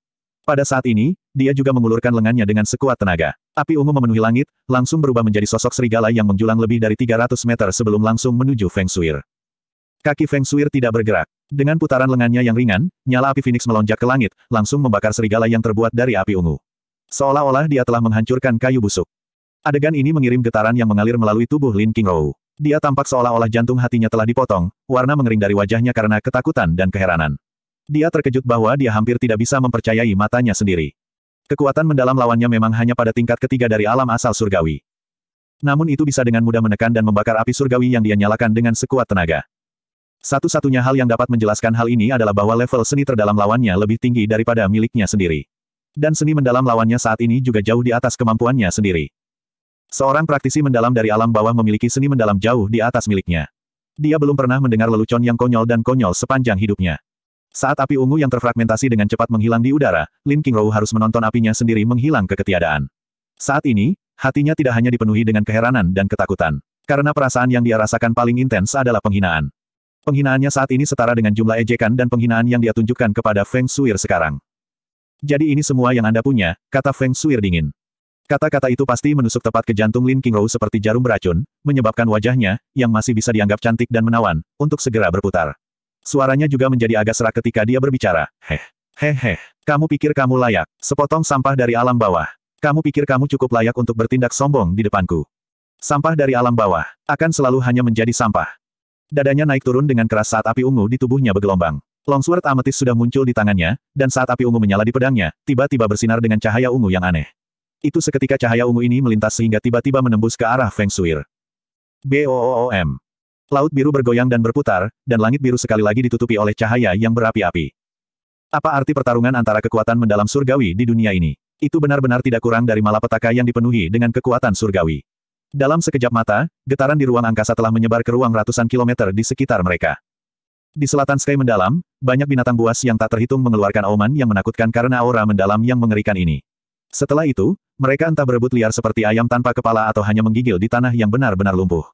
Pada saat ini, dia juga mengulurkan lengannya dengan sekuat tenaga. Api ungu memenuhi langit, langsung berubah menjadi sosok serigala yang menjulang lebih dari 300 meter sebelum langsung menuju Feng Shuir. Kaki Feng Shuir tidak bergerak. Dengan putaran lengannya yang ringan, nyala api Phoenix melonjak ke langit, langsung membakar serigala yang terbuat dari api ungu. Seolah-olah dia telah menghancurkan kayu busuk. Adegan ini mengirim getaran yang mengalir melalui tubuh Lin Qingrou. Dia tampak seolah-olah jantung hatinya telah dipotong, warna mengering dari wajahnya karena ketakutan dan keheranan. Dia terkejut bahwa dia hampir tidak bisa mempercayai matanya sendiri. Kekuatan mendalam lawannya memang hanya pada tingkat ketiga dari alam asal surgawi. Namun itu bisa dengan mudah menekan dan membakar api surgawi yang dia nyalakan dengan sekuat tenaga. Satu-satunya hal yang dapat menjelaskan hal ini adalah bahwa level seni terdalam lawannya lebih tinggi daripada miliknya sendiri. Dan seni mendalam lawannya saat ini juga jauh di atas kemampuannya sendiri. Seorang praktisi mendalam dari alam bawah memiliki seni mendalam jauh di atas miliknya. Dia belum pernah mendengar lelucon yang konyol dan konyol sepanjang hidupnya. Saat api ungu yang terfragmentasi dengan cepat menghilang di udara, Lin Qingrou harus menonton apinya sendiri menghilang ke ketiadaan. Saat ini, hatinya tidak hanya dipenuhi dengan keheranan dan ketakutan. Karena perasaan yang dia rasakan paling intens adalah penghinaan. Penghinaannya saat ini setara dengan jumlah ejekan dan penghinaan yang dia tunjukkan kepada Feng Suir sekarang. Jadi ini semua yang Anda punya, kata Feng Suir dingin. Kata-kata itu pasti menusuk tepat ke jantung Lin Qingrou seperti jarum beracun, menyebabkan wajahnya, yang masih bisa dianggap cantik dan menawan, untuk segera berputar. Suaranya juga menjadi agak serak ketika dia berbicara. Heh, heh heh, kamu pikir kamu layak, sepotong sampah dari alam bawah. Kamu pikir kamu cukup layak untuk bertindak sombong di depanku. Sampah dari alam bawah, akan selalu hanya menjadi sampah. Dadanya naik turun dengan keras saat api ungu di tubuhnya bergelombang. Longsword Amethyst sudah muncul di tangannya, dan saat api ungu menyala di pedangnya, tiba-tiba bersinar dengan cahaya ungu yang aneh. Itu seketika cahaya ungu ini melintas sehingga tiba-tiba menembus ke arah Feng Shuir. BOOM. Laut biru bergoyang dan berputar, dan langit biru sekali lagi ditutupi oleh cahaya yang berapi-api. Apa arti pertarungan antara kekuatan mendalam surgawi di dunia ini? Itu benar-benar tidak kurang dari malapetaka yang dipenuhi dengan kekuatan surgawi. Dalam sekejap mata, getaran di ruang angkasa telah menyebar ke ruang ratusan kilometer di sekitar mereka. Di selatan sky mendalam, banyak binatang buas yang tak terhitung mengeluarkan auman yang menakutkan karena aura mendalam yang mengerikan ini. Setelah itu, mereka entah berebut liar seperti ayam tanpa kepala atau hanya menggigil di tanah yang benar-benar lumpuh.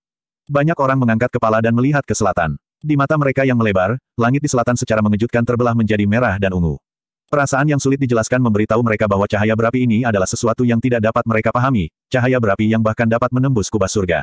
Banyak orang mengangkat kepala dan melihat ke selatan. Di mata mereka yang melebar, langit di selatan secara mengejutkan terbelah menjadi merah dan ungu. Perasaan yang sulit dijelaskan memberitahu mereka bahwa cahaya berapi ini adalah sesuatu yang tidak dapat mereka pahami, cahaya berapi yang bahkan dapat menembus kubah surga.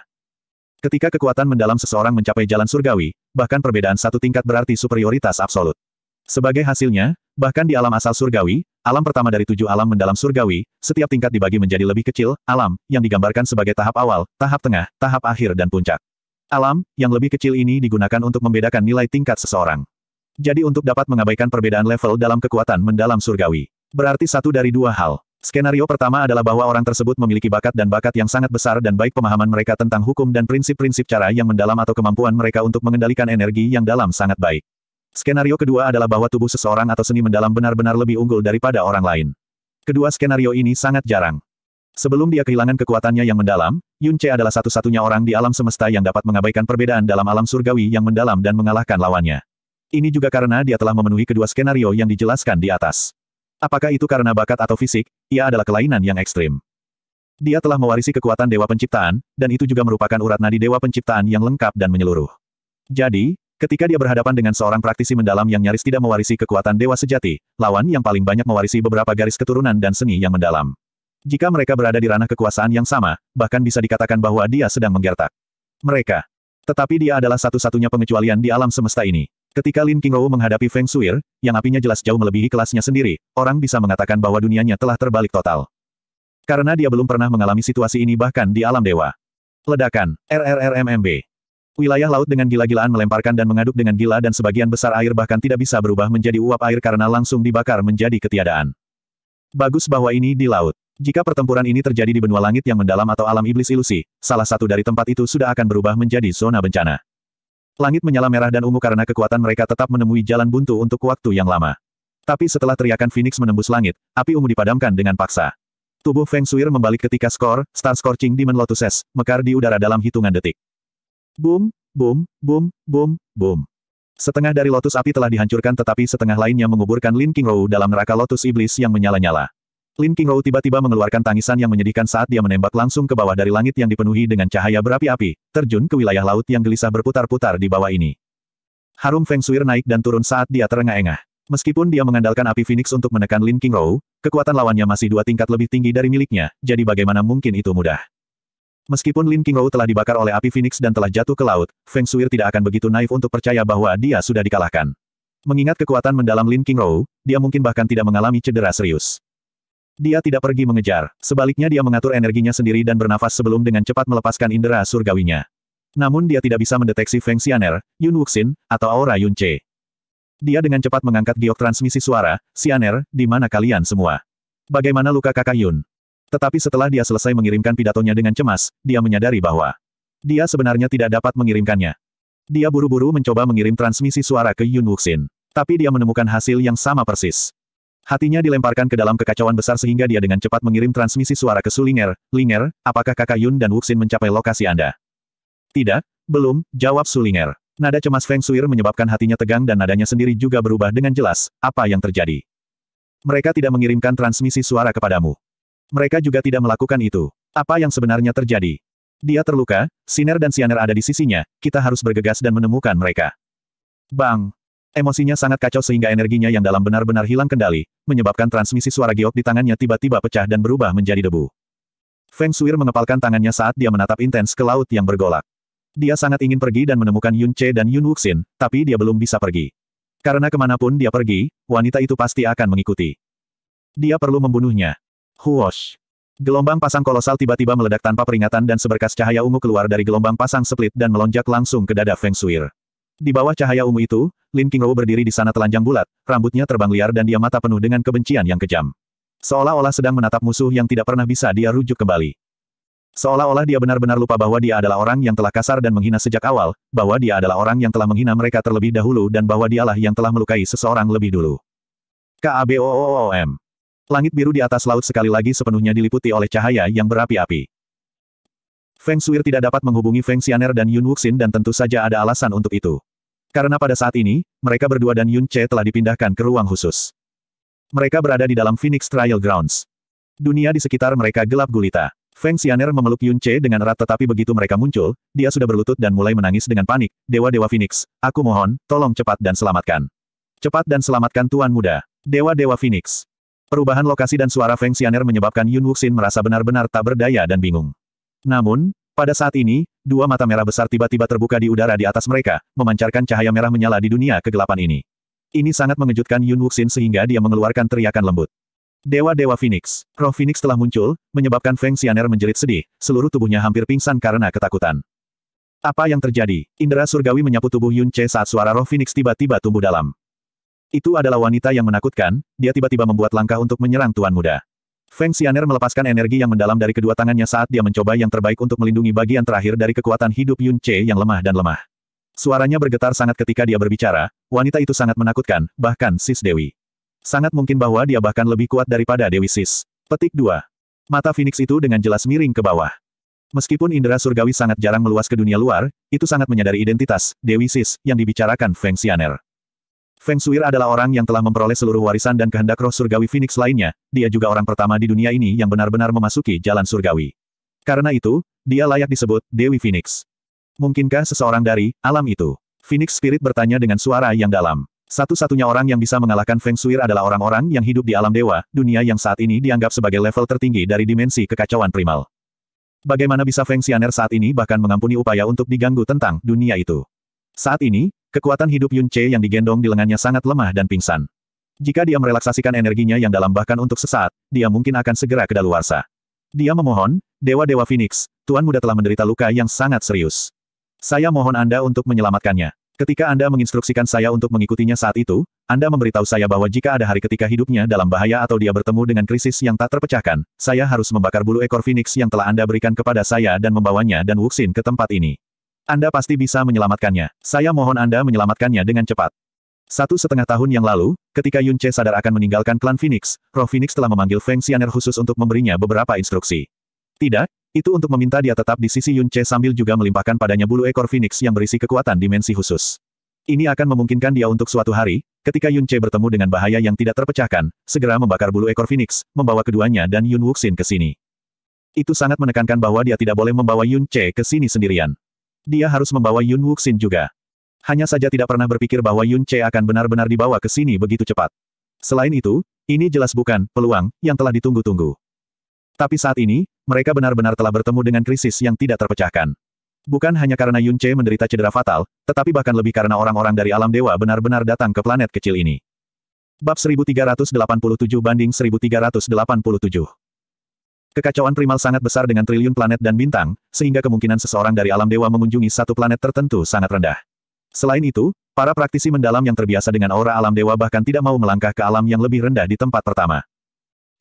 Ketika kekuatan mendalam seseorang mencapai jalan surgawi, bahkan perbedaan satu tingkat berarti superioritas absolut. Sebagai hasilnya, Bahkan di alam asal surgawi, alam pertama dari tujuh alam mendalam surgawi, setiap tingkat dibagi menjadi lebih kecil, alam, yang digambarkan sebagai tahap awal, tahap tengah, tahap akhir dan puncak. Alam, yang lebih kecil ini digunakan untuk membedakan nilai tingkat seseorang. Jadi untuk dapat mengabaikan perbedaan level dalam kekuatan mendalam surgawi. Berarti satu dari dua hal. Skenario pertama adalah bahwa orang tersebut memiliki bakat dan bakat yang sangat besar dan baik pemahaman mereka tentang hukum dan prinsip-prinsip cara yang mendalam atau kemampuan mereka untuk mengendalikan energi yang dalam sangat baik. Skenario kedua adalah bahwa tubuh seseorang atau seni mendalam benar-benar lebih unggul daripada orang lain. Kedua skenario ini sangat jarang. Sebelum dia kehilangan kekuatannya yang mendalam, Yun Che adalah satu-satunya orang di alam semesta yang dapat mengabaikan perbedaan dalam alam surgawi yang mendalam dan mengalahkan lawannya. Ini juga karena dia telah memenuhi kedua skenario yang dijelaskan di atas. Apakah itu karena bakat atau fisik, ia adalah kelainan yang ekstrim. Dia telah mewarisi kekuatan Dewa Penciptaan, dan itu juga merupakan urat nadi Dewa Penciptaan yang lengkap dan menyeluruh. Jadi, Ketika dia berhadapan dengan seorang praktisi mendalam yang nyaris tidak mewarisi kekuatan dewa sejati, lawan yang paling banyak mewarisi beberapa garis keturunan dan seni yang mendalam. Jika mereka berada di ranah kekuasaan yang sama, bahkan bisa dikatakan bahwa dia sedang menggertak. Mereka. Tetapi dia adalah satu-satunya pengecualian di alam semesta ini. Ketika Lin Qingrou menghadapi Feng Suir, yang apinya jelas jauh melebihi kelasnya sendiri, orang bisa mengatakan bahwa dunianya telah terbalik total. Karena dia belum pernah mengalami situasi ini bahkan di alam dewa. Ledakan, RRRMMB. Wilayah laut dengan gila-gilaan melemparkan dan mengaduk dengan gila dan sebagian besar air bahkan tidak bisa berubah menjadi uap air karena langsung dibakar menjadi ketiadaan. Bagus bahwa ini di laut. Jika pertempuran ini terjadi di benua langit yang mendalam atau alam iblis ilusi, salah satu dari tempat itu sudah akan berubah menjadi zona bencana. Langit menyala merah dan ungu karena kekuatan mereka tetap menemui jalan buntu untuk waktu yang lama. Tapi setelah teriakan Phoenix menembus langit, api ungu dipadamkan dengan paksa. Tubuh Feng Shuir membalik ketika skor, star scorching Demon Lotuses, mekar di udara dalam hitungan detik. Boom, boom, boom, boom, boom. Setengah dari lotus api telah dihancurkan tetapi setengah lainnya menguburkan Lin Qingrou dalam neraka lotus iblis yang menyala-nyala. Lin Qingrou tiba-tiba mengeluarkan tangisan yang menyedihkan saat dia menembak langsung ke bawah dari langit yang dipenuhi dengan cahaya berapi-api, terjun ke wilayah laut yang gelisah berputar-putar di bawah ini. Harum Feng Shui naik dan turun saat dia terengah-engah. Meskipun dia mengandalkan api Phoenix untuk menekan Lin Qingrou, kekuatan lawannya masih dua tingkat lebih tinggi dari miliknya, jadi bagaimana mungkin itu mudah. Meskipun Lin Qingou telah dibakar oleh api Phoenix dan telah jatuh ke laut, Feng Shui tidak akan begitu naif untuk percaya bahwa dia sudah dikalahkan. Mengingat kekuatan mendalam Lin Qingou, dia mungkin bahkan tidak mengalami cedera serius. Dia tidak pergi mengejar, sebaliknya dia mengatur energinya sendiri dan bernafas sebelum dengan cepat melepaskan indera surgawinya. Namun dia tidak bisa mendeteksi Feng Xianer, Yun Wuxin, atau aura Yun Che. Dia dengan cepat mengangkat giok transmisi suara, Xianer, di mana kalian semua? Bagaimana luka kakak Yun? Tetapi setelah dia selesai mengirimkan pidatonya dengan cemas, dia menyadari bahwa dia sebenarnya tidak dapat mengirimkannya. Dia buru-buru mencoba mengirim transmisi suara ke Yun Wuxin. Tapi dia menemukan hasil yang sama persis. Hatinya dilemparkan ke dalam kekacauan besar sehingga dia dengan cepat mengirim transmisi suara ke Sulinger. Linger, apakah kakak Yun dan Wuxin mencapai lokasi Anda? Tidak, belum, jawab Sulinger. Nada cemas Feng Suir menyebabkan hatinya tegang dan nadanya sendiri juga berubah dengan jelas, apa yang terjadi. Mereka tidak mengirimkan transmisi suara kepadamu. Mereka juga tidak melakukan itu. Apa yang sebenarnya terjadi? Dia terluka, Siner dan Sianer ada di sisinya, kita harus bergegas dan menemukan mereka. Bang! Emosinya sangat kacau sehingga energinya yang dalam benar-benar hilang kendali, menyebabkan transmisi suara giok di tangannya tiba-tiba pecah dan berubah menjadi debu. Feng Suir mengepalkan tangannya saat dia menatap intens ke laut yang bergolak. Dia sangat ingin pergi dan menemukan Yun Che dan Yun Wuxin, tapi dia belum bisa pergi. Karena kemanapun dia pergi, wanita itu pasti akan mengikuti. Dia perlu membunuhnya. Huosh. Gelombang pasang kolosal tiba-tiba meledak tanpa peringatan dan seberkas cahaya ungu keluar dari gelombang pasang split dan melonjak langsung ke dada Feng Suir. Di bawah cahaya ungu itu, Lin Qingrou berdiri di sana telanjang bulat, rambutnya terbang liar dan dia mata penuh dengan kebencian yang kejam. Seolah-olah sedang menatap musuh yang tidak pernah bisa dia rujuk kembali. Seolah-olah dia benar-benar lupa bahwa dia adalah orang yang telah kasar dan menghina sejak awal, bahwa dia adalah orang yang telah menghina mereka terlebih dahulu dan bahwa dialah yang telah melukai seseorang lebih dulu. KABOOOM Langit biru di atas laut sekali lagi sepenuhnya diliputi oleh cahaya yang berapi-api. Feng Shuir tidak dapat menghubungi Feng Xianer dan Yun Wuxin dan tentu saja ada alasan untuk itu. Karena pada saat ini, mereka berdua dan Yun Che telah dipindahkan ke ruang khusus. Mereka berada di dalam Phoenix Trial Grounds. Dunia di sekitar mereka gelap gulita. Feng Xianer memeluk Yun Che dengan erat tetapi begitu mereka muncul, dia sudah berlutut dan mulai menangis dengan panik. Dewa-dewa Phoenix, aku mohon, tolong cepat dan selamatkan. Cepat dan selamatkan Tuan Muda. Dewa-dewa Phoenix. Perubahan lokasi dan suara Feng Xianer menyebabkan Yun Wuxin merasa benar-benar tak berdaya dan bingung. Namun, pada saat ini, dua mata merah besar tiba-tiba terbuka di udara di atas mereka, memancarkan cahaya merah menyala di dunia kegelapan ini. Ini sangat mengejutkan Yun Wuxin sehingga dia mengeluarkan teriakan lembut. Dewa-dewa Phoenix. Roh Phoenix telah muncul, menyebabkan Feng Xianer menjerit sedih, seluruh tubuhnya hampir pingsan karena ketakutan. Apa yang terjadi? Indra surgawi menyapu tubuh Yun Che saat suara roh Phoenix tiba-tiba tumbuh dalam. Itu adalah wanita yang menakutkan, dia tiba-tiba membuat langkah untuk menyerang Tuan Muda. Feng Xianer melepaskan energi yang mendalam dari kedua tangannya saat dia mencoba yang terbaik untuk melindungi bagian terakhir dari kekuatan hidup Yun Che yang lemah dan lemah. Suaranya bergetar sangat ketika dia berbicara, wanita itu sangat menakutkan, bahkan Sis Dewi. Sangat mungkin bahwa dia bahkan lebih kuat daripada Dewi Sis. Petik 2. Mata Phoenix itu dengan jelas miring ke bawah. Meskipun Indra surgawi sangat jarang meluas ke dunia luar, itu sangat menyadari identitas Dewi Sis yang dibicarakan Feng Xianer. Feng Shuir adalah orang yang telah memperoleh seluruh warisan dan kehendak roh surgawi Phoenix lainnya, dia juga orang pertama di dunia ini yang benar-benar memasuki jalan surgawi. Karena itu, dia layak disebut Dewi Phoenix. Mungkinkah seseorang dari alam itu? Phoenix Spirit bertanya dengan suara yang dalam. Satu-satunya orang yang bisa mengalahkan Feng Shuir adalah orang-orang yang hidup di alam dewa, dunia yang saat ini dianggap sebagai level tertinggi dari dimensi kekacauan primal. Bagaimana bisa Feng Xianer saat ini bahkan mengampuni upaya untuk diganggu tentang dunia itu? Saat ini, Kekuatan hidup Yun Che yang digendong di lengannya sangat lemah dan pingsan. Jika dia merelaksasikan energinya yang dalam bahkan untuk sesaat, dia mungkin akan segera kedaluarsa. Dia memohon, Dewa-Dewa Phoenix, Tuan Muda telah menderita luka yang sangat serius. Saya mohon Anda untuk menyelamatkannya. Ketika Anda menginstruksikan saya untuk mengikutinya saat itu, Anda memberitahu saya bahwa jika ada hari ketika hidupnya dalam bahaya atau dia bertemu dengan krisis yang tak terpecahkan, saya harus membakar bulu ekor Phoenix yang telah Anda berikan kepada saya dan membawanya dan Wuxin ke tempat ini. Anda pasti bisa menyelamatkannya. Saya mohon Anda menyelamatkannya dengan cepat. Satu setengah tahun yang lalu, ketika Yun Che sadar akan meninggalkan klan Phoenix, roh Phoenix telah memanggil Feng Xianer khusus untuk memberinya beberapa instruksi. Tidak, itu untuk meminta dia tetap di sisi Yun Che sambil juga melimpahkan padanya bulu ekor Phoenix yang berisi kekuatan dimensi khusus. Ini akan memungkinkan dia untuk suatu hari, ketika Yun Che bertemu dengan bahaya yang tidak terpecahkan, segera membakar bulu ekor Phoenix, membawa keduanya dan Yun Wuxin ke sini. Itu sangat menekankan bahwa dia tidak boleh membawa Yun Che ke sini sendirian dia harus membawa Yun Wuxin juga. Hanya saja tidak pernah berpikir bahwa Yun Che akan benar-benar dibawa ke sini begitu cepat. Selain itu, ini jelas bukan peluang yang telah ditunggu-tunggu. Tapi saat ini, mereka benar-benar telah bertemu dengan krisis yang tidak terpecahkan. Bukan hanya karena Yun Che menderita cedera fatal, tetapi bahkan lebih karena orang-orang dari alam dewa benar-benar datang ke planet kecil ini. Bab 1387 banding 1387 Kekacauan primal sangat besar dengan triliun planet dan bintang, sehingga kemungkinan seseorang dari alam dewa mengunjungi satu planet tertentu sangat rendah. Selain itu, para praktisi mendalam yang terbiasa dengan aura alam dewa bahkan tidak mau melangkah ke alam yang lebih rendah di tempat pertama.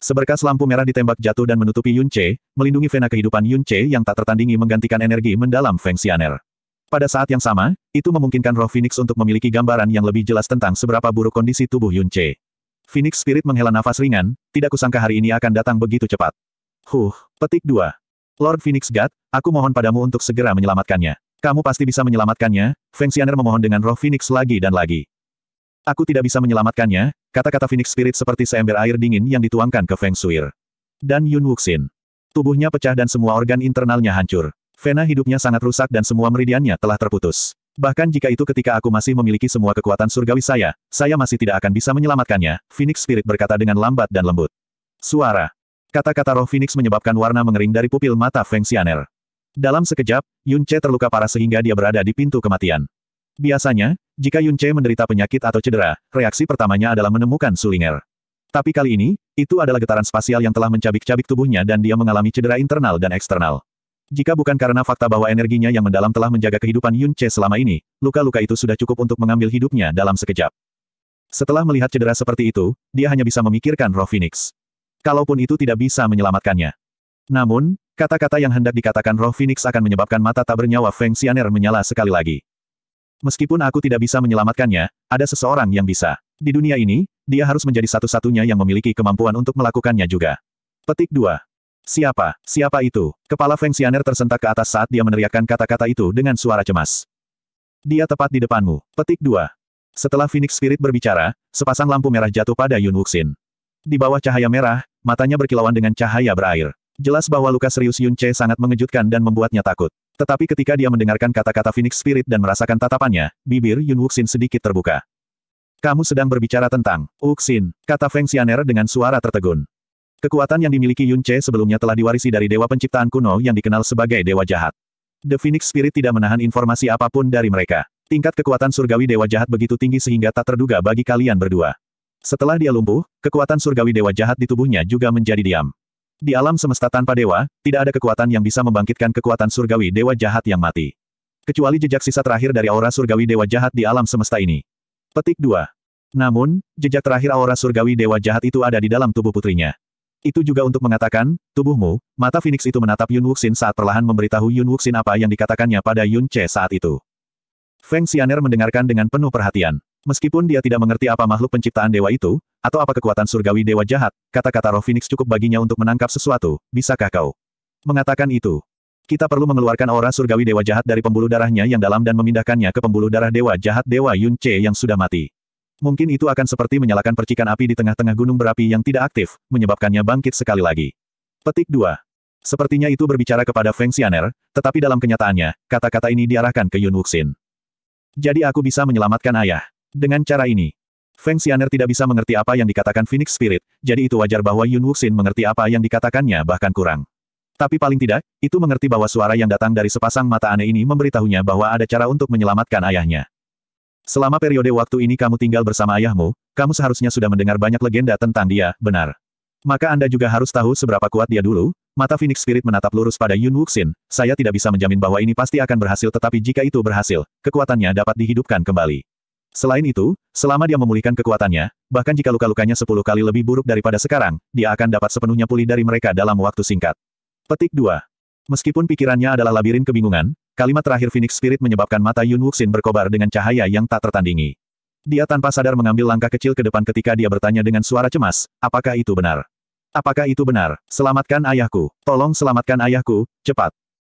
Seberkas lampu merah ditembak jatuh dan menutupi Yun Che, melindungi vena kehidupan Yun Che yang tak tertandingi menggantikan energi mendalam Feng Xianer. Pada saat yang sama, itu memungkinkan roh Phoenix untuk memiliki gambaran yang lebih jelas tentang seberapa buruk kondisi tubuh Yun Che. Phoenix Spirit menghela nafas ringan, tidak kusangka hari ini akan datang begitu cepat. Huh, petik 2. Lord Phoenix God, aku mohon padamu untuk segera menyelamatkannya. Kamu pasti bisa menyelamatkannya, Feng Xianer memohon dengan roh Phoenix lagi dan lagi. Aku tidak bisa menyelamatkannya, kata-kata Phoenix Spirit seperti seember air dingin yang dituangkan ke Feng Shuir. Dan Yun Wuxin. Tubuhnya pecah dan semua organ internalnya hancur. Vena hidupnya sangat rusak dan semua meridiannya telah terputus. Bahkan jika itu ketika aku masih memiliki semua kekuatan surgawi saya, saya masih tidak akan bisa menyelamatkannya, Phoenix Spirit berkata dengan lambat dan lembut. Suara. Kata-kata roh Phoenix menyebabkan warna mengering dari pupil mata Feng Xianer. Dalam sekejap, Yun Che terluka parah sehingga dia berada di pintu kematian. Biasanya, jika Yun Che menderita penyakit atau cedera, reaksi pertamanya adalah menemukan Sulinger. Tapi kali ini, itu adalah getaran spasial yang telah mencabik-cabik tubuhnya dan dia mengalami cedera internal dan eksternal. Jika bukan karena fakta bahwa energinya yang mendalam telah menjaga kehidupan Yun Che selama ini, luka-luka itu sudah cukup untuk mengambil hidupnya dalam sekejap. Setelah melihat cedera seperti itu, dia hanya bisa memikirkan roh Phoenix kalaupun itu tidak bisa menyelamatkannya. Namun, kata-kata yang hendak dikatakan roh Phoenix akan menyebabkan mata tak bernyawa Feng Xianer menyala sekali lagi. Meskipun aku tidak bisa menyelamatkannya, ada seseorang yang bisa. Di dunia ini, dia harus menjadi satu-satunya yang memiliki kemampuan untuk melakukannya juga. Petik 2. Siapa? Siapa itu? Kepala Feng Xianer tersentak ke atas saat dia meneriakkan kata-kata itu dengan suara cemas. Dia tepat di depanmu. Petik 2. Setelah Phoenix Spirit berbicara, sepasang lampu merah jatuh pada Yun Wuxin. Di bawah cahaya merah, matanya berkilauan dengan cahaya berair. Jelas bahwa luka serius Yun Che sangat mengejutkan dan membuatnya takut. Tetapi ketika dia mendengarkan kata-kata Phoenix Spirit dan merasakan tatapannya, bibir Yun Wuxin sedikit terbuka. Kamu sedang berbicara tentang Wuxin, kata Feng Xianer dengan suara tertegun. Kekuatan yang dimiliki Yun Che sebelumnya telah diwarisi dari dewa penciptaan kuno yang dikenal sebagai dewa jahat. The Phoenix Spirit tidak menahan informasi apapun dari mereka. Tingkat kekuatan surgawi dewa jahat begitu tinggi sehingga tak terduga bagi kalian berdua. Setelah dia lumpuh, kekuatan surgawi dewa jahat di tubuhnya juga menjadi diam. Di alam semesta tanpa dewa, tidak ada kekuatan yang bisa membangkitkan kekuatan surgawi dewa jahat yang mati. Kecuali jejak sisa terakhir dari aura surgawi dewa jahat di alam semesta ini. Petik 2. Namun, jejak terakhir aura surgawi dewa jahat itu ada di dalam tubuh putrinya. Itu juga untuk mengatakan, tubuhmu, mata Phoenix itu menatap Yun Wuxin saat perlahan memberitahu Yun Wuxin apa yang dikatakannya pada Yun Che saat itu. Feng Xianer mendengarkan dengan penuh perhatian. Meskipun dia tidak mengerti apa makhluk penciptaan dewa itu, atau apa kekuatan surgawi dewa jahat, kata-kata roh Phoenix cukup baginya untuk menangkap sesuatu, bisakah kau? Mengatakan itu. Kita perlu mengeluarkan aura surgawi dewa jahat dari pembuluh darahnya yang dalam dan memindahkannya ke pembuluh darah dewa jahat dewa Yun Che yang sudah mati. Mungkin itu akan seperti menyalakan percikan api di tengah-tengah gunung berapi yang tidak aktif, menyebabkannya bangkit sekali lagi. Petik 2. Sepertinya itu berbicara kepada Feng Xianer, tetapi dalam kenyataannya, kata-kata ini diarahkan ke Yun Wuxin. Jadi aku bisa menyelamatkan ayah. Dengan cara ini, Feng Xianer tidak bisa mengerti apa yang dikatakan Phoenix Spirit, jadi itu wajar bahwa Yun Wuxin mengerti apa yang dikatakannya bahkan kurang. Tapi paling tidak, itu mengerti bahwa suara yang datang dari sepasang mata aneh ini memberitahunya bahwa ada cara untuk menyelamatkan ayahnya. Selama periode waktu ini kamu tinggal bersama ayahmu, kamu seharusnya sudah mendengar banyak legenda tentang dia, benar. Maka Anda juga harus tahu seberapa kuat dia dulu, mata Phoenix Spirit menatap lurus pada Yun Wuxin, saya tidak bisa menjamin bahwa ini pasti akan berhasil tetapi jika itu berhasil, kekuatannya dapat dihidupkan kembali. Selain itu, selama dia memulihkan kekuatannya, bahkan jika luka-lukanya sepuluh kali lebih buruk daripada sekarang, dia akan dapat sepenuhnya pulih dari mereka dalam waktu singkat. Petik 2. Meskipun pikirannya adalah labirin kebingungan, kalimat terakhir Phoenix Spirit menyebabkan mata Yun Wuxin berkobar dengan cahaya yang tak tertandingi. Dia tanpa sadar mengambil langkah kecil ke depan ketika dia bertanya dengan suara cemas, apakah itu benar? Apakah itu benar? Selamatkan ayahku. Tolong selamatkan ayahku, cepat.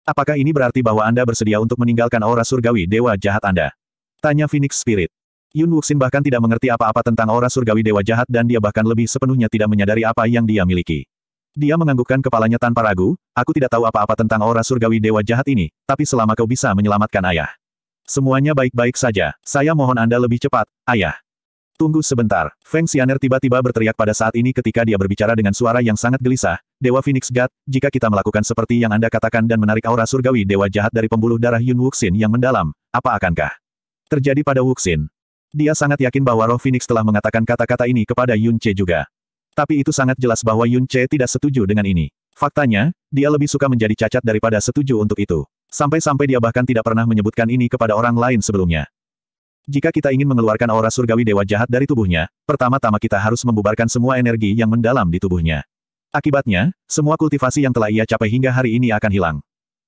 Apakah ini berarti bahwa Anda bersedia untuk meninggalkan aura surgawi dewa jahat Anda? Tanya Phoenix Spirit. Yun Wuxin bahkan tidak mengerti apa-apa tentang aura surgawi dewa jahat dan dia bahkan lebih sepenuhnya tidak menyadari apa yang dia miliki. Dia menganggukkan kepalanya tanpa ragu, aku tidak tahu apa-apa tentang aura surgawi dewa jahat ini, tapi selama kau bisa menyelamatkan ayah. Semuanya baik-baik saja, saya mohon Anda lebih cepat, ayah. Tunggu sebentar, Feng Xianer tiba-tiba berteriak pada saat ini ketika dia berbicara dengan suara yang sangat gelisah, Dewa Phoenix God, jika kita melakukan seperti yang Anda katakan dan menarik aura surgawi dewa jahat dari pembuluh darah Yun Wuxin yang mendalam, apa akankah terjadi pada Wuxin? Dia sangat yakin bahwa roh Phoenix telah mengatakan kata-kata ini kepada Yun Che juga. Tapi itu sangat jelas bahwa Yun Che tidak setuju dengan ini. Faktanya, dia lebih suka menjadi cacat daripada setuju untuk itu. Sampai-sampai dia bahkan tidak pernah menyebutkan ini kepada orang lain sebelumnya. Jika kita ingin mengeluarkan aura surgawi dewa jahat dari tubuhnya, pertama-tama kita harus membubarkan semua energi yang mendalam di tubuhnya. Akibatnya, semua kultivasi yang telah ia capai hingga hari ini akan hilang.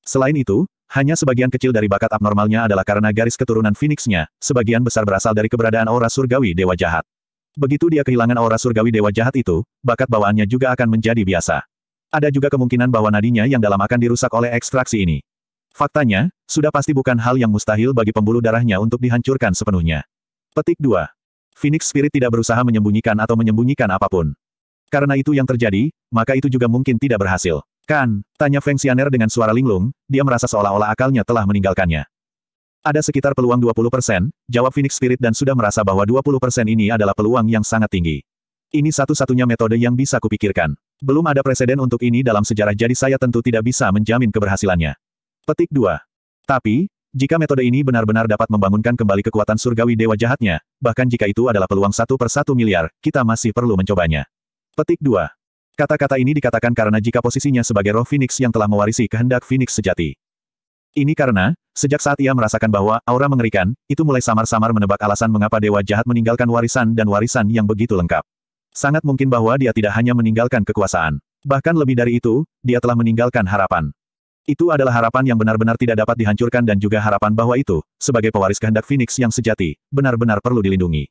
Selain itu, hanya sebagian kecil dari bakat abnormalnya adalah karena garis keturunan Phoenix-nya, sebagian besar berasal dari keberadaan aura surgawi Dewa Jahat. Begitu dia kehilangan aura surgawi Dewa Jahat itu, bakat bawaannya juga akan menjadi biasa. Ada juga kemungkinan bahwa nadinya yang dalam akan dirusak oleh ekstraksi ini. Faktanya, sudah pasti bukan hal yang mustahil bagi pembuluh darahnya untuk dihancurkan sepenuhnya. Petik 2. Phoenix Spirit tidak berusaha menyembunyikan atau menyembunyikan apapun. Karena itu yang terjadi, maka itu juga mungkin tidak berhasil. Kan, tanya Feng Xianer dengan suara linglung, dia merasa seolah-olah akalnya telah meninggalkannya. Ada sekitar peluang 20%, jawab Phoenix Spirit dan sudah merasa bahwa 20% ini adalah peluang yang sangat tinggi. Ini satu-satunya metode yang bisa kupikirkan. Belum ada presiden untuk ini dalam sejarah jadi saya tentu tidak bisa menjamin keberhasilannya. Petik 2. Tapi, jika metode ini benar-benar dapat membangunkan kembali kekuatan surgawi dewa jahatnya, bahkan jika itu adalah peluang satu per satu miliar, kita masih perlu mencobanya. Petik 2. Kata-kata ini dikatakan karena jika posisinya sebagai roh Phoenix yang telah mewarisi kehendak Phoenix sejati. Ini karena, sejak saat ia merasakan bahwa aura mengerikan, itu mulai samar-samar menebak alasan mengapa dewa jahat meninggalkan warisan dan warisan yang begitu lengkap. Sangat mungkin bahwa dia tidak hanya meninggalkan kekuasaan. Bahkan lebih dari itu, dia telah meninggalkan harapan. Itu adalah harapan yang benar-benar tidak dapat dihancurkan dan juga harapan bahwa itu, sebagai pewaris kehendak Phoenix yang sejati, benar-benar perlu dilindungi.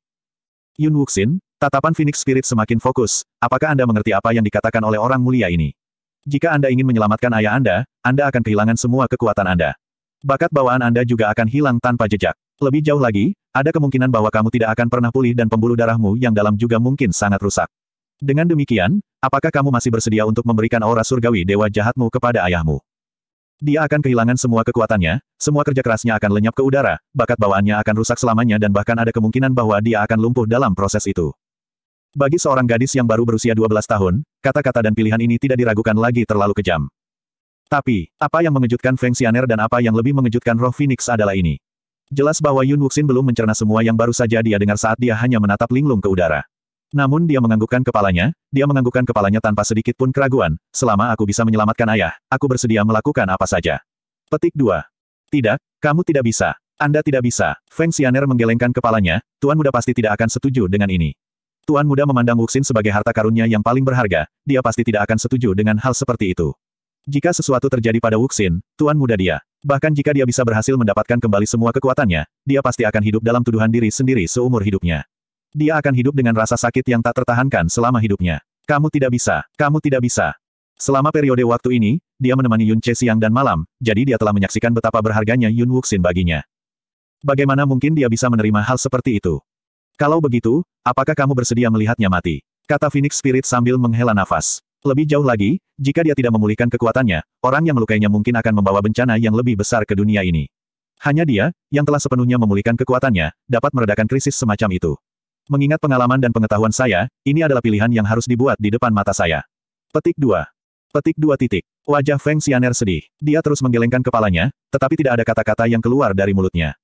Yun Wuxin, Tatapan Phoenix Spirit semakin fokus, apakah Anda mengerti apa yang dikatakan oleh orang mulia ini? Jika Anda ingin menyelamatkan ayah Anda, Anda akan kehilangan semua kekuatan Anda. Bakat bawaan Anda juga akan hilang tanpa jejak. Lebih jauh lagi, ada kemungkinan bahwa kamu tidak akan pernah pulih dan pembuluh darahmu yang dalam juga mungkin sangat rusak. Dengan demikian, apakah kamu masih bersedia untuk memberikan aura surgawi dewa jahatmu kepada ayahmu? Dia akan kehilangan semua kekuatannya, semua kerja kerasnya akan lenyap ke udara, bakat bawaannya akan rusak selamanya dan bahkan ada kemungkinan bahwa dia akan lumpuh dalam proses itu. Bagi seorang gadis yang baru berusia 12 tahun, kata-kata dan pilihan ini tidak diragukan lagi terlalu kejam. Tapi, apa yang mengejutkan Feng Xianer dan apa yang lebih mengejutkan Roh Phoenix adalah ini. Jelas bahwa Yun Wuxin belum mencerna semua yang baru saja dia dengar saat dia hanya menatap linglung ke udara. Namun dia menganggukkan kepalanya, dia menganggukkan kepalanya tanpa sedikit pun keraguan, selama aku bisa menyelamatkan ayah, aku bersedia melakukan apa saja. Petik 2. Tidak, kamu tidak bisa. Anda tidak bisa. Feng Xianer menggelengkan kepalanya, Tuan muda pasti tidak akan setuju dengan ini. Tuan muda memandang Wuxin sebagai harta karunnya yang paling berharga, dia pasti tidak akan setuju dengan hal seperti itu. Jika sesuatu terjadi pada Wuxin, tuan muda dia. Bahkan jika dia bisa berhasil mendapatkan kembali semua kekuatannya, dia pasti akan hidup dalam tuduhan diri sendiri seumur hidupnya. Dia akan hidup dengan rasa sakit yang tak tertahankan selama hidupnya. Kamu tidak bisa, kamu tidak bisa. Selama periode waktu ini, dia menemani Yun Che siang dan malam, jadi dia telah menyaksikan betapa berharganya Yun Wuxin baginya. Bagaimana mungkin dia bisa menerima hal seperti itu? Kalau begitu, apakah kamu bersedia melihatnya mati? Kata Phoenix Spirit sambil menghela nafas. Lebih jauh lagi, jika dia tidak memulihkan kekuatannya, orang yang melukainya mungkin akan membawa bencana yang lebih besar ke dunia ini. Hanya dia, yang telah sepenuhnya memulihkan kekuatannya, dapat meredakan krisis semacam itu. Mengingat pengalaman dan pengetahuan saya, ini adalah pilihan yang harus dibuat di depan mata saya. Petik 2. Petik 2 titik. Wajah Feng Xianer sedih. Dia terus menggelengkan kepalanya, tetapi tidak ada kata-kata yang keluar dari mulutnya.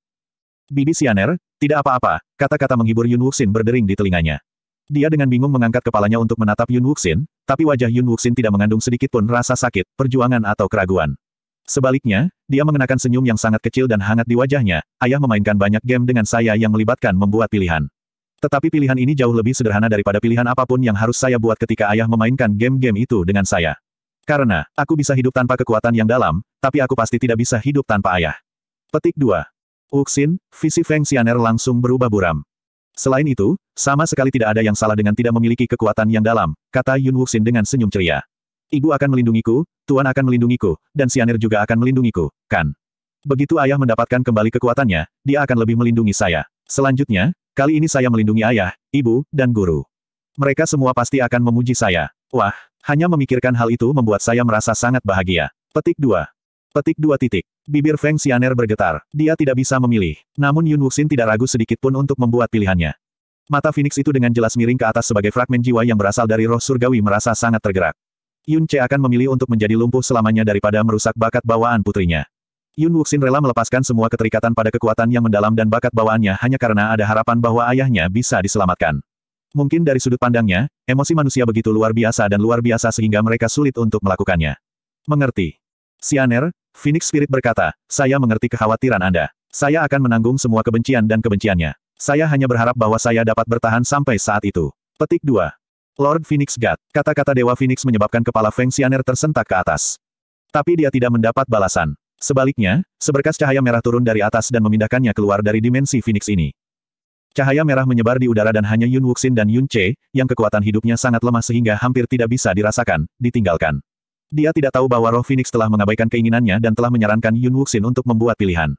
Bibi Xianer, tidak apa-apa, Kata-kata menghibur Yun Wuxin berdering di telinganya. Dia dengan bingung mengangkat kepalanya untuk menatap Yun Wuxin, tapi wajah Yun Wuxin tidak mengandung sedikit pun rasa sakit, perjuangan atau keraguan. Sebaliknya, dia mengenakan senyum yang sangat kecil dan hangat di wajahnya, ayah memainkan banyak game dengan saya yang melibatkan membuat pilihan. Tetapi pilihan ini jauh lebih sederhana daripada pilihan apapun yang harus saya buat ketika ayah memainkan game-game itu dengan saya. Karena, aku bisa hidup tanpa kekuatan yang dalam, tapi aku pasti tidak bisa hidup tanpa ayah. Petik 2. Uxin, visi Feng Xianer langsung berubah buram. Selain itu, sama sekali tidak ada yang salah dengan tidak memiliki kekuatan yang dalam, kata Yun Wuxin dengan senyum ceria. Ibu akan melindungiku, Tuan akan melindungiku, dan Xian'er juga akan melindungiku, kan? Begitu ayah mendapatkan kembali kekuatannya, dia akan lebih melindungi saya. Selanjutnya, kali ini saya melindungi ayah, ibu, dan guru. Mereka semua pasti akan memuji saya. Wah, hanya memikirkan hal itu membuat saya merasa sangat bahagia. Petik 2. Petik dua titik. Bibir Feng Xianer bergetar. Dia tidak bisa memilih. Namun Yun Wuxin tidak ragu sedikit pun untuk membuat pilihannya. Mata Phoenix itu dengan jelas miring ke atas sebagai fragmen jiwa yang berasal dari roh surgawi merasa sangat tergerak. Yun Che akan memilih untuk menjadi lumpuh selamanya daripada merusak bakat bawaan putrinya. Yun Wuxin rela melepaskan semua keterikatan pada kekuatan yang mendalam dan bakat bawaannya hanya karena ada harapan bahwa ayahnya bisa diselamatkan. Mungkin dari sudut pandangnya, emosi manusia begitu luar biasa dan luar biasa sehingga mereka sulit untuk melakukannya. Mengerti. Sianer, Phoenix Spirit berkata, saya mengerti kekhawatiran Anda. Saya akan menanggung semua kebencian dan kebenciannya. Saya hanya berharap bahwa saya dapat bertahan sampai saat itu. Petik 2. Lord Phoenix God. Kata-kata Dewa Phoenix menyebabkan kepala Feng Xianer tersentak ke atas. Tapi dia tidak mendapat balasan. Sebaliknya, seberkas cahaya merah turun dari atas dan memindahkannya keluar dari dimensi Phoenix ini. Cahaya merah menyebar di udara dan hanya Yun Wuxin dan Yun Che, yang kekuatan hidupnya sangat lemah sehingga hampir tidak bisa dirasakan, ditinggalkan. Dia tidak tahu bahwa roh Phoenix telah mengabaikan keinginannya dan telah menyarankan Yun Wuxin untuk membuat pilihan.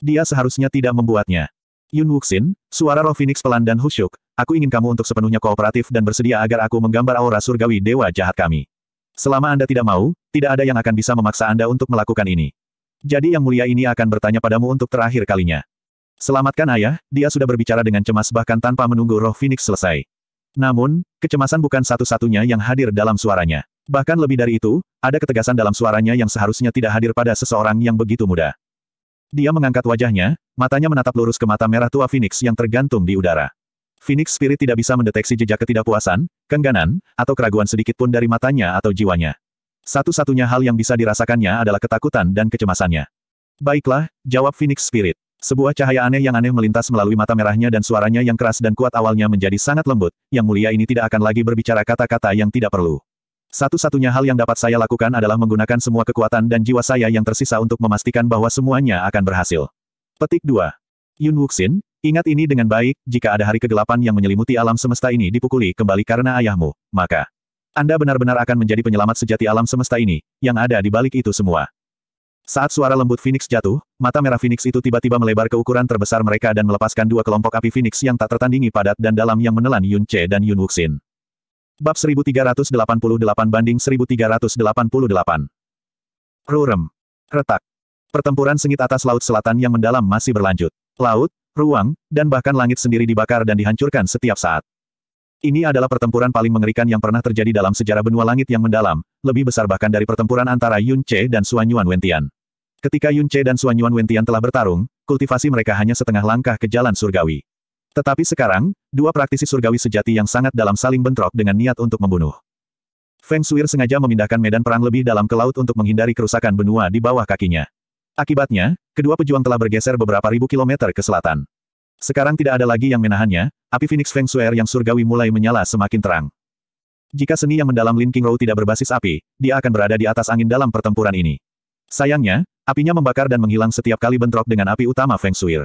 Dia seharusnya tidak membuatnya. Yun Wuxin, suara roh Phoenix pelan dan husyuk, aku ingin kamu untuk sepenuhnya kooperatif dan bersedia agar aku menggambar aura surgawi dewa jahat kami. Selama Anda tidak mau, tidak ada yang akan bisa memaksa Anda untuk melakukan ini. Jadi yang mulia ini akan bertanya padamu untuk terakhir kalinya. Selamatkan ayah, dia sudah berbicara dengan cemas bahkan tanpa menunggu roh Phoenix selesai. Namun, kecemasan bukan satu-satunya yang hadir dalam suaranya. Bahkan lebih dari itu, ada ketegasan dalam suaranya yang seharusnya tidak hadir pada seseorang yang begitu muda. Dia mengangkat wajahnya, matanya menatap lurus ke mata merah tua Phoenix yang tergantung di udara. Phoenix Spirit tidak bisa mendeteksi jejak ketidakpuasan, kengganan, atau keraguan sedikit pun dari matanya atau jiwanya. Satu-satunya hal yang bisa dirasakannya adalah ketakutan dan kecemasannya. Baiklah, jawab Phoenix Spirit. Sebuah cahaya aneh yang aneh melintas melalui mata merahnya dan suaranya yang keras dan kuat awalnya menjadi sangat lembut, yang mulia ini tidak akan lagi berbicara kata-kata yang tidak perlu. Satu-satunya hal yang dapat saya lakukan adalah menggunakan semua kekuatan dan jiwa saya yang tersisa untuk memastikan bahwa semuanya akan berhasil. Petik 2. Yun Wuxin, ingat ini dengan baik, jika ada hari kegelapan yang menyelimuti alam semesta ini dipukuli kembali karena ayahmu, maka Anda benar-benar akan menjadi penyelamat sejati alam semesta ini, yang ada di balik itu semua. Saat suara lembut Phoenix jatuh, mata merah Phoenix itu tiba-tiba melebar ke ukuran terbesar mereka dan melepaskan dua kelompok api Phoenix yang tak tertandingi padat dan dalam yang menelan Yun Che dan Yun Wuxin. Bab 1388 banding 1388. Rurem. Retak. Pertempuran sengit atas Laut Selatan yang mendalam masih berlanjut. Laut, ruang, dan bahkan langit sendiri dibakar dan dihancurkan setiap saat. Ini adalah pertempuran paling mengerikan yang pernah terjadi dalam sejarah benua langit yang mendalam, lebih besar bahkan dari pertempuran antara Yun Che dan Suanyuan Yuan Wentian. Ketika Yun Che dan Suanyuan Yuan Wentian telah bertarung, kultivasi mereka hanya setengah langkah ke jalan surgawi. Tetapi sekarang, dua praktisi surgawi sejati yang sangat dalam saling bentrok dengan niat untuk membunuh. Feng Shui sengaja memindahkan medan perang lebih dalam ke laut untuk menghindari kerusakan benua di bawah kakinya. Akibatnya, kedua pejuang telah bergeser beberapa ribu kilometer ke selatan. Sekarang tidak ada lagi yang menahannya, api Phoenix Feng Shui yang surgawi mulai menyala semakin terang. Jika seni yang mendalam Lin King tidak berbasis api, dia akan berada di atas angin dalam pertempuran ini. Sayangnya, apinya membakar dan menghilang setiap kali bentrok dengan api utama Feng Shui.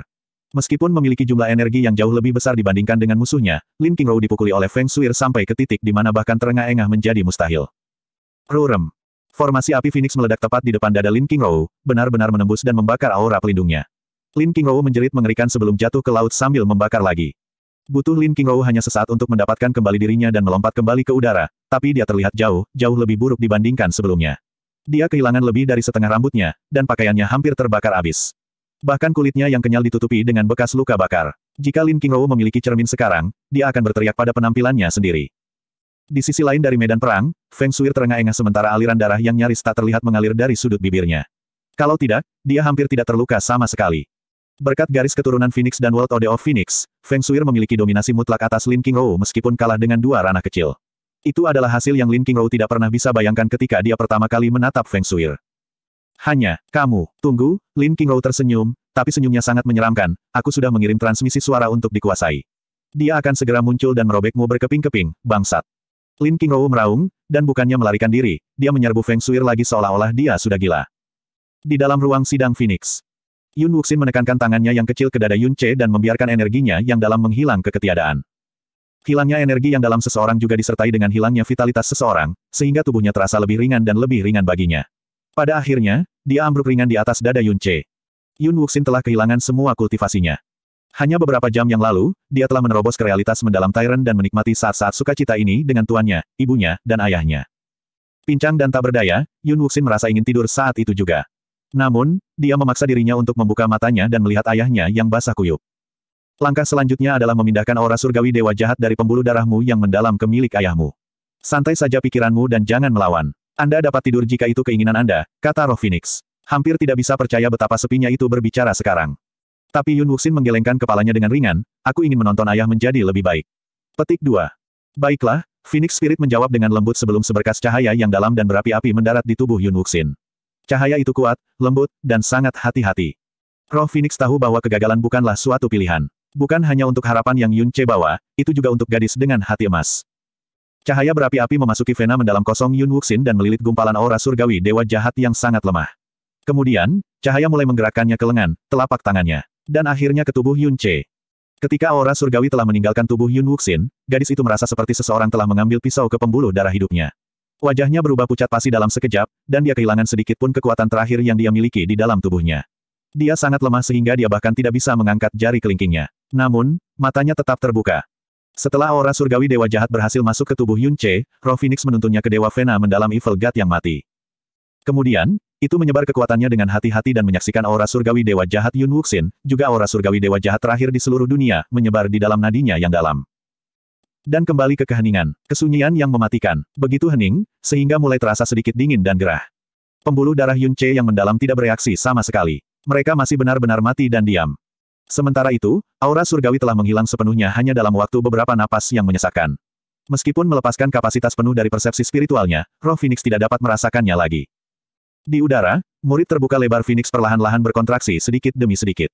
Meskipun memiliki jumlah energi yang jauh lebih besar dibandingkan dengan musuhnya, Lin Qingrou dipukuli oleh Feng Shuir sampai ke titik di mana bahkan terengah-engah menjadi mustahil. Rurem. Formasi api Phoenix meledak tepat di depan dada Lin Qingrou, benar-benar menembus dan membakar aura pelindungnya. Lin Qingrou menjerit mengerikan sebelum jatuh ke laut sambil membakar lagi. Butuh Lin Qingrou hanya sesaat untuk mendapatkan kembali dirinya dan melompat kembali ke udara, tapi dia terlihat jauh, jauh lebih buruk dibandingkan sebelumnya. Dia kehilangan lebih dari setengah rambutnya, dan pakaiannya hampir terbakar abis. Bahkan kulitnya yang kenyal ditutupi dengan bekas luka bakar. Jika Lin Qingro memiliki cermin sekarang, dia akan berteriak pada penampilannya sendiri. Di sisi lain dari medan perang, Feng Shui terengah-engah sementara aliran darah yang nyaris tak terlihat mengalir dari sudut bibirnya. Kalau tidak, dia hampir tidak terluka sama sekali. Berkat garis keturunan Phoenix dan World Ode of Phoenix, Feng Shui memiliki dominasi mutlak atas Lin Qingro meskipun kalah dengan dua ranah kecil. Itu adalah hasil yang Lin Qingro tidak pernah bisa bayangkan ketika dia pertama kali menatap Feng Shui. Hanya, kamu, tunggu, Lin Qingou tersenyum, tapi senyumnya sangat menyeramkan, aku sudah mengirim transmisi suara untuk dikuasai. Dia akan segera muncul dan merobekmu berkeping-keping, bangsat. Lin Qingou meraung, dan bukannya melarikan diri, dia menyerbu Feng Suir lagi seolah-olah dia sudah gila. Di dalam ruang sidang Phoenix, Yun Wuxin menekankan tangannya yang kecil ke dada Yun Che dan membiarkan energinya yang dalam menghilang ke ketiadaan. Hilangnya energi yang dalam seseorang juga disertai dengan hilangnya vitalitas seseorang, sehingga tubuhnya terasa lebih ringan dan lebih ringan baginya. Pada akhirnya, dia ambruk ringan di atas dada Yun Yun Wuxin telah kehilangan semua kultivasinya. Hanya beberapa jam yang lalu, dia telah menerobos ke realitas mendalam Tyrant dan menikmati saat-saat sukacita ini dengan tuannya, ibunya, dan ayahnya. Pincang dan tak berdaya, Yun Wuxin merasa ingin tidur saat itu juga. Namun, dia memaksa dirinya untuk membuka matanya dan melihat ayahnya yang basah kuyup. Langkah selanjutnya adalah memindahkan aura surgawi dewa jahat dari pembuluh darahmu yang mendalam ke milik ayahmu. Santai saja pikiranmu dan jangan melawan. Anda dapat tidur jika itu keinginan Anda, kata roh Phoenix. Hampir tidak bisa percaya betapa sepinya itu berbicara sekarang. Tapi Yun Wuxin menggelengkan kepalanya dengan ringan, aku ingin menonton ayah menjadi lebih baik. Petik 2. Baiklah, Phoenix Spirit menjawab dengan lembut sebelum seberkas cahaya yang dalam dan berapi-api mendarat di tubuh Yun Wuxin. Cahaya itu kuat, lembut, dan sangat hati-hati. Roh Phoenix tahu bahwa kegagalan bukanlah suatu pilihan. Bukan hanya untuk harapan yang Yun Che bawa, itu juga untuk gadis dengan hati emas. Cahaya berapi-api memasuki vena mendalam kosong Yun Wuxin dan melilit gumpalan aura surgawi dewa jahat yang sangat lemah. Kemudian, cahaya mulai menggerakkannya ke lengan, telapak tangannya, dan akhirnya ke tubuh Yun Che. Ketika aura surgawi telah meninggalkan tubuh Yun Wuxin, gadis itu merasa seperti seseorang telah mengambil pisau ke pembuluh darah hidupnya. Wajahnya berubah pucat pasi dalam sekejap, dan dia kehilangan sedikit pun kekuatan terakhir yang dia miliki di dalam tubuhnya. Dia sangat lemah sehingga dia bahkan tidak bisa mengangkat jari kelingkingnya. Namun, matanya tetap terbuka. Setelah aura surgawi dewa jahat berhasil masuk ke tubuh Yun roh Phoenix menuntunnya ke dewa Vena mendalam Evil God yang mati. Kemudian, itu menyebar kekuatannya dengan hati-hati dan menyaksikan aura surgawi dewa jahat Yun Wuxin, juga aura surgawi dewa jahat terakhir di seluruh dunia, menyebar di dalam nadinya yang dalam. Dan kembali ke keheningan, kesunyian yang mematikan, begitu hening, sehingga mulai terasa sedikit dingin dan gerah. Pembuluh darah Yun Che yang mendalam tidak bereaksi sama sekali. Mereka masih benar-benar mati dan diam. Sementara itu, aura surgawi telah menghilang sepenuhnya hanya dalam waktu beberapa napas yang menyesakkan. Meskipun melepaskan kapasitas penuh dari persepsi spiritualnya, roh Phoenix tidak dapat merasakannya lagi. Di udara, murid terbuka lebar Phoenix perlahan-lahan berkontraksi sedikit demi sedikit.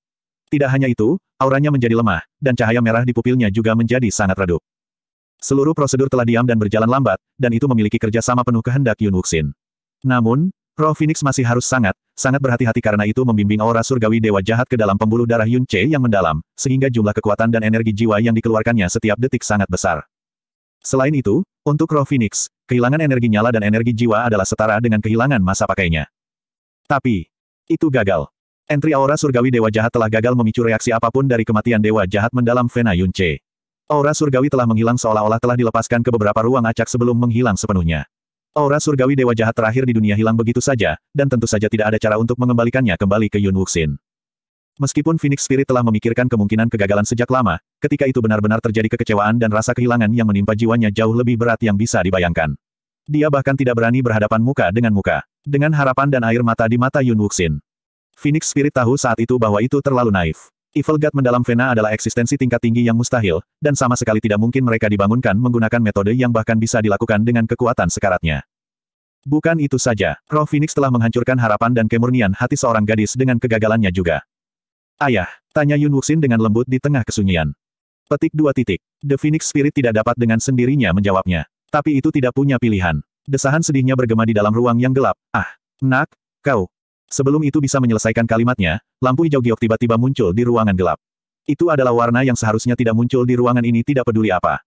Tidak hanya itu, auranya menjadi lemah, dan cahaya merah di pupilnya juga menjadi sangat redup. Seluruh prosedur telah diam dan berjalan lambat, dan itu memiliki kerjasama penuh kehendak Yun Wuxin. Namun, Roh Phoenix masih harus sangat, sangat berhati-hati karena itu membimbing aura surgawi dewa jahat ke dalam pembuluh darah Yun Che yang mendalam, sehingga jumlah kekuatan dan energi jiwa yang dikeluarkannya setiap detik sangat besar. Selain itu, untuk roh Phoenix, kehilangan energi nyala dan energi jiwa adalah setara dengan kehilangan masa pakainya. Tapi, itu gagal. Entry aura surgawi dewa jahat telah gagal memicu reaksi apapun dari kematian dewa jahat mendalam Vena Yun Che. Aura surgawi telah menghilang seolah-olah telah dilepaskan ke beberapa ruang acak sebelum menghilang sepenuhnya. Aura surgawi dewa jahat terakhir di dunia hilang begitu saja, dan tentu saja tidak ada cara untuk mengembalikannya kembali ke Yun Wuxin. Meskipun Phoenix Spirit telah memikirkan kemungkinan kegagalan sejak lama, ketika itu benar-benar terjadi kekecewaan dan rasa kehilangan yang menimpa jiwanya jauh lebih berat yang bisa dibayangkan. Dia bahkan tidak berani berhadapan muka dengan muka, dengan harapan dan air mata di mata Yun Wuxin. Phoenix Spirit tahu saat itu bahwa itu terlalu naif. Evil God mendalam Vena adalah eksistensi tingkat tinggi yang mustahil, dan sama sekali tidak mungkin mereka dibangunkan menggunakan metode yang bahkan bisa dilakukan dengan kekuatan sekaratnya. Bukan itu saja, roh Phoenix telah menghancurkan harapan dan kemurnian hati seorang gadis dengan kegagalannya juga. Ayah, tanya Yun Wuxin dengan lembut di tengah kesunyian. Petik dua titik. The Phoenix Spirit tidak dapat dengan sendirinya menjawabnya. Tapi itu tidak punya pilihan. Desahan sedihnya bergema di dalam ruang yang gelap. Ah, nak, kau, Sebelum itu bisa menyelesaikan kalimatnya, lampu hijau giok tiba-tiba muncul di ruangan gelap. Itu adalah warna yang seharusnya tidak muncul di ruangan ini tidak peduli apa.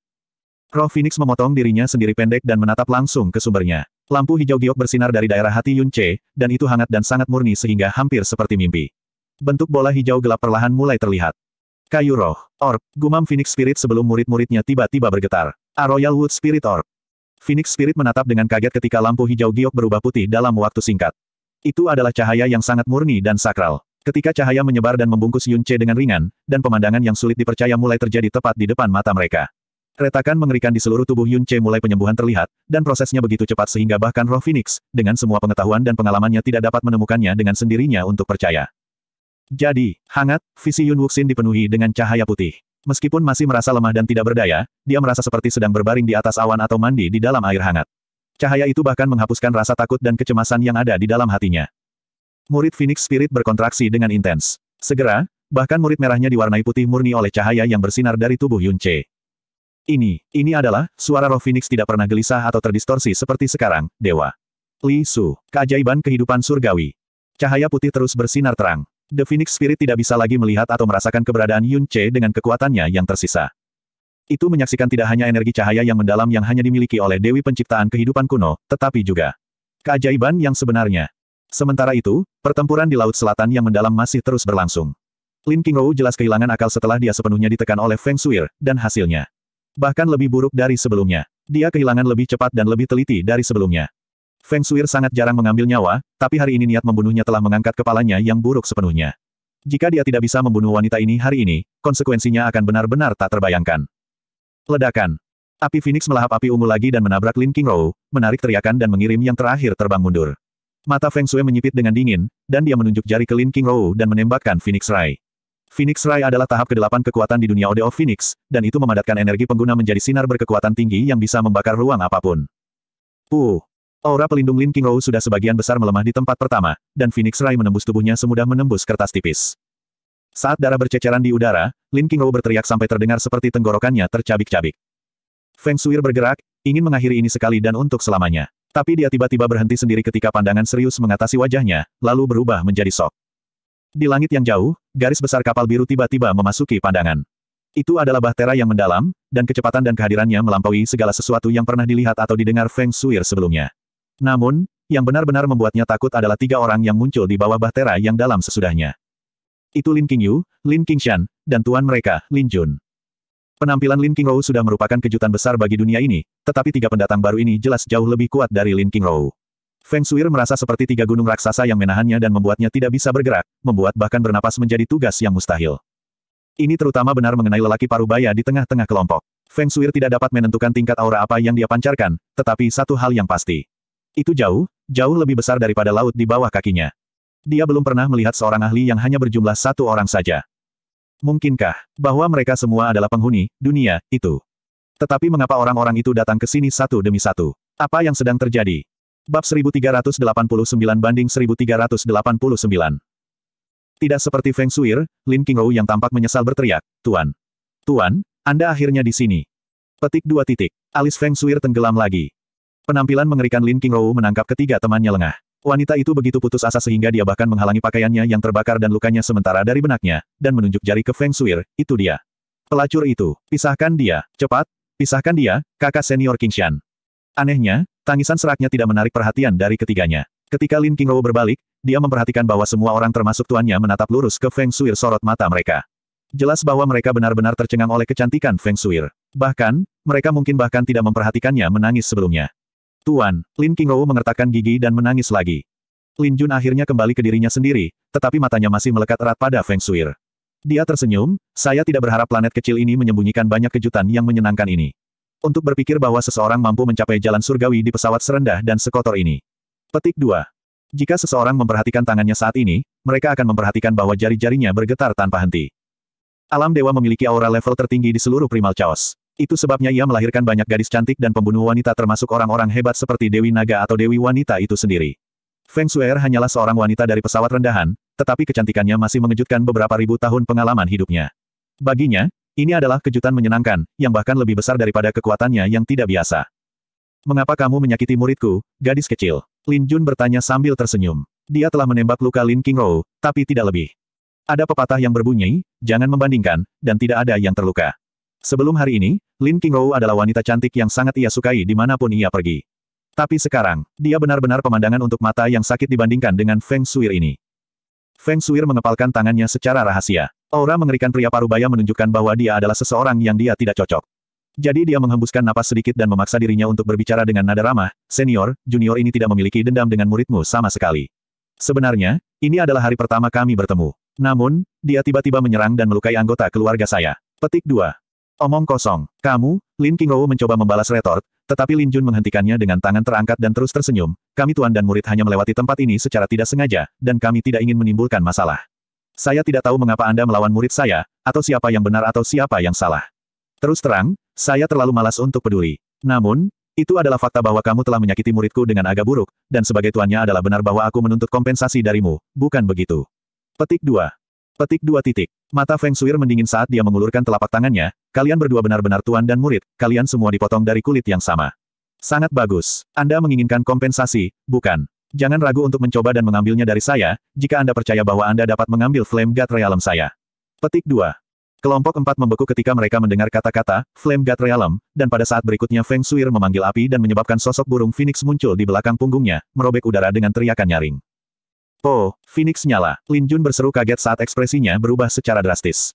Roh Phoenix memotong dirinya sendiri pendek dan menatap langsung ke sumbernya. Lampu hijau giok bersinar dari daerah hati Yun Che, dan itu hangat dan sangat murni sehingga hampir seperti mimpi. Bentuk bola hijau gelap perlahan mulai terlihat. Kayu roh, orb, gumam Phoenix Spirit sebelum murid-muridnya tiba-tiba bergetar. A Royal Wood Spirit Orb. Phoenix Spirit menatap dengan kaget ketika lampu hijau giok berubah putih dalam waktu singkat. Itu adalah cahaya yang sangat murni dan sakral. Ketika cahaya menyebar dan membungkus Yun Che dengan ringan, dan pemandangan yang sulit dipercaya mulai terjadi tepat di depan mata mereka. Retakan mengerikan di seluruh tubuh Yun Che mulai penyembuhan terlihat, dan prosesnya begitu cepat sehingga bahkan roh Phoenix, dengan semua pengetahuan dan pengalamannya tidak dapat menemukannya dengan sendirinya untuk percaya. Jadi, hangat, visi Yun Wuxin dipenuhi dengan cahaya putih. Meskipun masih merasa lemah dan tidak berdaya, dia merasa seperti sedang berbaring di atas awan atau mandi di dalam air hangat. Cahaya itu bahkan menghapuskan rasa takut dan kecemasan yang ada di dalam hatinya. Murid Phoenix Spirit berkontraksi dengan intens. Segera, bahkan murid merahnya diwarnai putih murni oleh cahaya yang bersinar dari tubuh Yun Che. Ini, ini adalah, suara roh Phoenix tidak pernah gelisah atau terdistorsi seperti sekarang, Dewa. Li Su, keajaiban kehidupan surgawi. Cahaya putih terus bersinar terang. The Phoenix Spirit tidak bisa lagi melihat atau merasakan keberadaan Yun Che dengan kekuatannya yang tersisa. Itu menyaksikan tidak hanya energi cahaya yang mendalam yang hanya dimiliki oleh Dewi Penciptaan Kehidupan Kuno, tetapi juga keajaiban yang sebenarnya. Sementara itu, pertempuran di Laut Selatan yang mendalam masih terus berlangsung. Lin Qingrou jelas kehilangan akal setelah dia sepenuhnya ditekan oleh Feng Shuir, er dan hasilnya. Bahkan lebih buruk dari sebelumnya. Dia kehilangan lebih cepat dan lebih teliti dari sebelumnya. Feng Shuir er sangat jarang mengambil nyawa, tapi hari ini niat membunuhnya telah mengangkat kepalanya yang buruk sepenuhnya. Jika dia tidak bisa membunuh wanita ini hari ini, konsekuensinya akan benar-benar tak terbayangkan. Ledakan. Api Phoenix melahap api ungu lagi dan menabrak Lin Row, menarik teriakan dan mengirim yang terakhir terbang mundur. Mata Feng Shui menyipit dengan dingin, dan dia menunjuk jari ke Lin Row dan menembakkan Phoenix Rai. Phoenix Rai adalah tahap kedelapan kekuatan di dunia Ode of Phoenix, dan itu memadatkan energi pengguna menjadi sinar berkekuatan tinggi yang bisa membakar ruang apapun. Uh, aura pelindung Lin Row sudah sebagian besar melemah di tempat pertama, dan Phoenix Rai menembus tubuhnya semudah menembus kertas tipis. Saat darah berceceran di udara, Lin Qingrou berteriak sampai terdengar seperti tenggorokannya tercabik-cabik. Feng Suir bergerak, ingin mengakhiri ini sekali dan untuk selamanya. Tapi dia tiba-tiba berhenti sendiri ketika pandangan serius mengatasi wajahnya, lalu berubah menjadi sok. Di langit yang jauh, garis besar kapal biru tiba-tiba memasuki pandangan. Itu adalah bahtera yang mendalam, dan kecepatan dan kehadirannya melampaui segala sesuatu yang pernah dilihat atau didengar Feng Suir sebelumnya. Namun, yang benar-benar membuatnya takut adalah tiga orang yang muncul di bawah bahtera yang dalam sesudahnya itu Lin Qingyu, Lin Qingshan, dan tuan mereka, Lin Jun. Penampilan Lin Qingrou sudah merupakan kejutan besar bagi dunia ini, tetapi tiga pendatang baru ini jelas jauh lebih kuat dari Lin Qingrou. Feng Suir merasa seperti tiga gunung raksasa yang menahannya dan membuatnya tidak bisa bergerak, membuat bahkan bernapas menjadi tugas yang mustahil. Ini terutama benar mengenai lelaki parubaya di tengah-tengah kelompok. Feng Suir tidak dapat menentukan tingkat aura apa yang dia pancarkan, tetapi satu hal yang pasti. Itu jauh, jauh lebih besar daripada laut di bawah kakinya dia belum pernah melihat seorang ahli yang hanya berjumlah satu orang saja. Mungkinkah bahwa mereka semua adalah penghuni dunia itu? Tetapi mengapa orang-orang itu datang ke sini satu demi satu? Apa yang sedang terjadi? Bab 1389 banding 1389. Tidak seperti Feng Shuir, Lin Qingrou yang tampak menyesal berteriak, Tuan. Tuan, Anda akhirnya di sini. Petik dua titik. Alis Feng Shuir tenggelam lagi. Penampilan mengerikan Lin Qingrou menangkap ketiga temannya lengah. Wanita itu begitu putus asa sehingga dia bahkan menghalangi pakaiannya yang terbakar dan lukanya sementara dari benaknya, dan menunjuk jari ke Feng Suir itu dia. Pelacur itu, pisahkan dia, cepat, pisahkan dia, kakak senior Shan. Anehnya, tangisan seraknya tidak menarik perhatian dari ketiganya. Ketika Lin Qingrou berbalik, dia memperhatikan bahwa semua orang termasuk tuannya menatap lurus ke Feng Suir sorot mata mereka. Jelas bahwa mereka benar-benar tercengang oleh kecantikan Feng Suir Bahkan, mereka mungkin bahkan tidak memperhatikannya menangis sebelumnya. Tuan, Lin Qingwu mengertakkan gigi dan menangis lagi. Lin Jun akhirnya kembali ke dirinya sendiri, tetapi matanya masih melekat erat pada Feng Shuir. Dia tersenyum, saya tidak berharap planet kecil ini menyembunyikan banyak kejutan yang menyenangkan ini. Untuk berpikir bahwa seseorang mampu mencapai jalan surgawi di pesawat serendah dan sekotor ini. Petik 2. Jika seseorang memperhatikan tangannya saat ini, mereka akan memperhatikan bahwa jari-jarinya bergetar tanpa henti. Alam dewa memiliki aura level tertinggi di seluruh primal chaos. Itu sebabnya ia melahirkan banyak gadis cantik dan pembunuh wanita termasuk orang-orang hebat seperti Dewi Naga atau Dewi Wanita itu sendiri. Feng Shuer hanyalah seorang wanita dari pesawat rendahan, tetapi kecantikannya masih mengejutkan beberapa ribu tahun pengalaman hidupnya. Baginya, ini adalah kejutan menyenangkan, yang bahkan lebih besar daripada kekuatannya yang tidak biasa. Mengapa kamu menyakiti muridku, gadis kecil? Lin Jun bertanya sambil tersenyum. Dia telah menembak luka Lin King Rou, tapi tidak lebih. Ada pepatah yang berbunyi, jangan membandingkan, dan tidak ada yang terluka. Sebelum hari ini, Lin Qinghou adalah wanita cantik yang sangat ia sukai dimanapun ia pergi. Tapi sekarang, dia benar-benar pemandangan untuk mata yang sakit dibandingkan dengan Feng Shuir ini. Feng Shuir mengepalkan tangannya secara rahasia. Aura mengerikan pria parubaya menunjukkan bahwa dia adalah seseorang yang dia tidak cocok. Jadi dia menghembuskan napas sedikit dan memaksa dirinya untuk berbicara dengan nada ramah, senior, junior ini tidak memiliki dendam dengan muridmu sama sekali. Sebenarnya, ini adalah hari pertama kami bertemu. Namun, dia tiba-tiba menyerang dan melukai anggota keluarga saya. Petik 2. Omong kosong. Kamu, Lin Qingwu, mencoba membalas retort, tetapi Lin Jun menghentikannya dengan tangan terangkat dan terus tersenyum, kami tuan dan murid hanya melewati tempat ini secara tidak sengaja, dan kami tidak ingin menimbulkan masalah. Saya tidak tahu mengapa Anda melawan murid saya, atau siapa yang benar atau siapa yang salah. Terus terang, saya terlalu malas untuk peduli. Namun, itu adalah fakta bahwa kamu telah menyakiti muridku dengan agak buruk, dan sebagai tuannya adalah benar bahwa aku menuntut kompensasi darimu, bukan begitu. Petik 2. Petik dua titik. Mata Feng Suir mendingin saat dia mengulurkan telapak tangannya, kalian berdua benar-benar tuan dan murid, kalian semua dipotong dari kulit yang sama. Sangat bagus. Anda menginginkan kompensasi, bukan? Jangan ragu untuk mencoba dan mengambilnya dari saya, jika Anda percaya bahwa Anda dapat mengambil Flame God Realm saya. Petik 2. Kelompok empat membeku ketika mereka mendengar kata-kata, Flame God Realm, dan pada saat berikutnya Feng Suir memanggil api dan menyebabkan sosok burung phoenix muncul di belakang punggungnya, merobek udara dengan teriakan nyaring. Oh, Phoenix nyala. Lin Jun berseru kaget saat ekspresinya berubah secara drastis.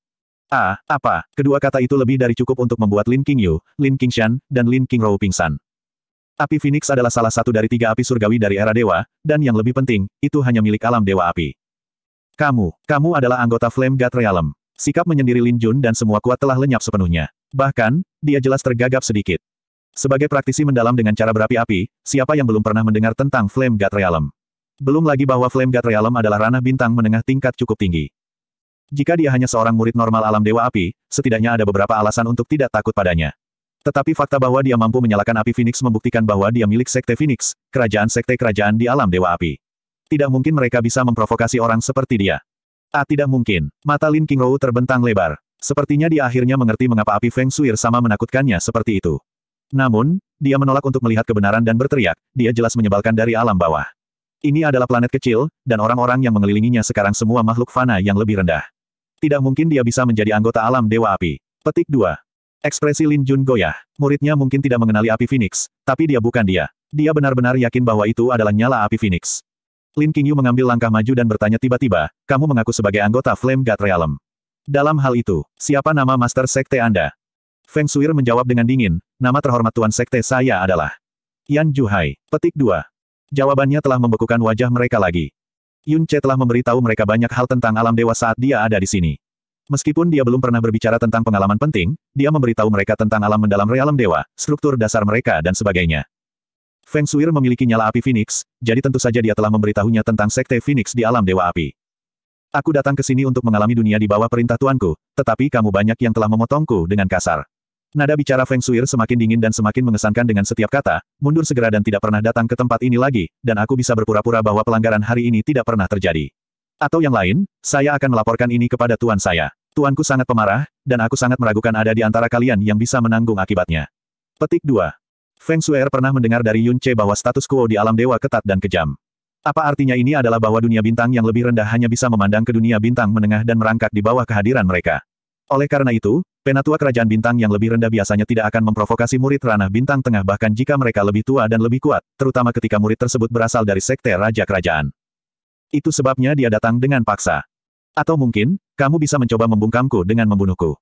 Ah, apa? Kedua kata itu lebih dari cukup untuk membuat Lin King Yu, Lin King Shan, dan Lin King Rou pingsan. Api Phoenix adalah salah satu dari tiga api surgawi dari era dewa, dan yang lebih penting, itu hanya milik alam dewa api. Kamu, kamu adalah anggota Flame God Realm. Sikap menyendiri Lin Jun dan semua kuat telah lenyap sepenuhnya. Bahkan, dia jelas tergagap sedikit. Sebagai praktisi mendalam dengan cara berapi-api, siapa yang belum pernah mendengar tentang Flame God Realm? Belum lagi bahwa Flame God Realm adalah ranah bintang menengah tingkat cukup tinggi. Jika dia hanya seorang murid normal alam Dewa Api, setidaknya ada beberapa alasan untuk tidak takut padanya. Tetapi fakta bahwa dia mampu menyalakan api Phoenix membuktikan bahwa dia milik Sekte Phoenix, kerajaan Sekte Kerajaan di alam Dewa Api. Tidak mungkin mereka bisa memprovokasi orang seperti dia. Ah tidak mungkin. Mata Lin King Rou terbentang lebar. Sepertinya dia akhirnya mengerti mengapa api Feng Suir sama menakutkannya seperti itu. Namun, dia menolak untuk melihat kebenaran dan berteriak, dia jelas menyebalkan dari alam bawah. Ini adalah planet kecil, dan orang-orang yang mengelilinginya sekarang semua makhluk fana yang lebih rendah. Tidak mungkin dia bisa menjadi anggota alam Dewa Api. Petik 2. Ekspresi Lin Jun goyah. Muridnya mungkin tidak mengenali api Phoenix, tapi dia bukan dia. Dia benar-benar yakin bahwa itu adalah nyala api Phoenix. Lin Qingyu mengambil langkah maju dan bertanya tiba-tiba, kamu mengaku sebagai anggota Flame God Realm. Dalam hal itu, siapa nama Master Sekte Anda? Feng Shuir menjawab dengan dingin, nama terhormat Tuan Sekte saya adalah Yan Juhai. Petik 2. Jawabannya telah membekukan wajah mereka lagi. Yun Che telah memberitahu mereka banyak hal tentang alam dewa saat dia ada di sini. Meskipun dia belum pernah berbicara tentang pengalaman penting, dia memberitahu mereka tentang alam mendalam realem dewa, struktur dasar mereka dan sebagainya. Feng Shuir memiliki nyala api Phoenix, jadi tentu saja dia telah memberitahunya tentang sekte Phoenix di alam dewa api. Aku datang ke sini untuk mengalami dunia di bawah perintah tuanku, tetapi kamu banyak yang telah memotongku dengan kasar. Nada bicara Feng Suir semakin dingin dan semakin mengesankan dengan setiap kata, mundur segera dan tidak pernah datang ke tempat ini lagi, dan aku bisa berpura-pura bahwa pelanggaran hari ini tidak pernah terjadi. Atau yang lain, saya akan melaporkan ini kepada tuan saya. Tuanku sangat pemarah, dan aku sangat meragukan ada di antara kalian yang bisa menanggung akibatnya. Petik 2. Feng Suir pernah mendengar dari Yun Che bahwa status quo di alam dewa ketat dan kejam. Apa artinya ini adalah bahwa dunia bintang yang lebih rendah hanya bisa memandang ke dunia bintang menengah dan merangkak di bawah kehadiran mereka. Oleh karena itu, penatua kerajaan bintang yang lebih rendah biasanya tidak akan memprovokasi murid ranah bintang tengah bahkan jika mereka lebih tua dan lebih kuat, terutama ketika murid tersebut berasal dari sekte raja kerajaan. Itu sebabnya dia datang dengan paksa. Atau mungkin, kamu bisa mencoba membungkamku dengan membunuhku.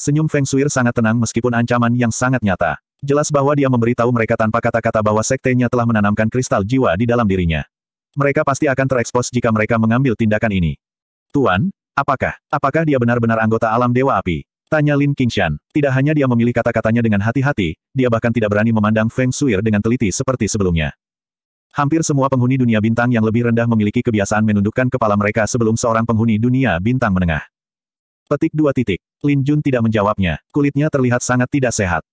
Senyum Feng Suir sangat tenang meskipun ancaman yang sangat nyata. Jelas bahwa dia memberitahu mereka tanpa kata-kata bahwa sektenya telah menanamkan kristal jiwa di dalam dirinya. Mereka pasti akan terekspos jika mereka mengambil tindakan ini. Tuan, Apakah, apakah dia benar-benar anggota alam Dewa Api? Tanya Lin Qingshan. Tidak hanya dia memilih kata-katanya dengan hati-hati, dia bahkan tidak berani memandang Feng Shuir dengan teliti seperti sebelumnya. Hampir semua penghuni dunia bintang yang lebih rendah memiliki kebiasaan menundukkan kepala mereka sebelum seorang penghuni dunia bintang menengah. Petik dua titik. Lin Jun tidak menjawabnya. Kulitnya terlihat sangat tidak sehat.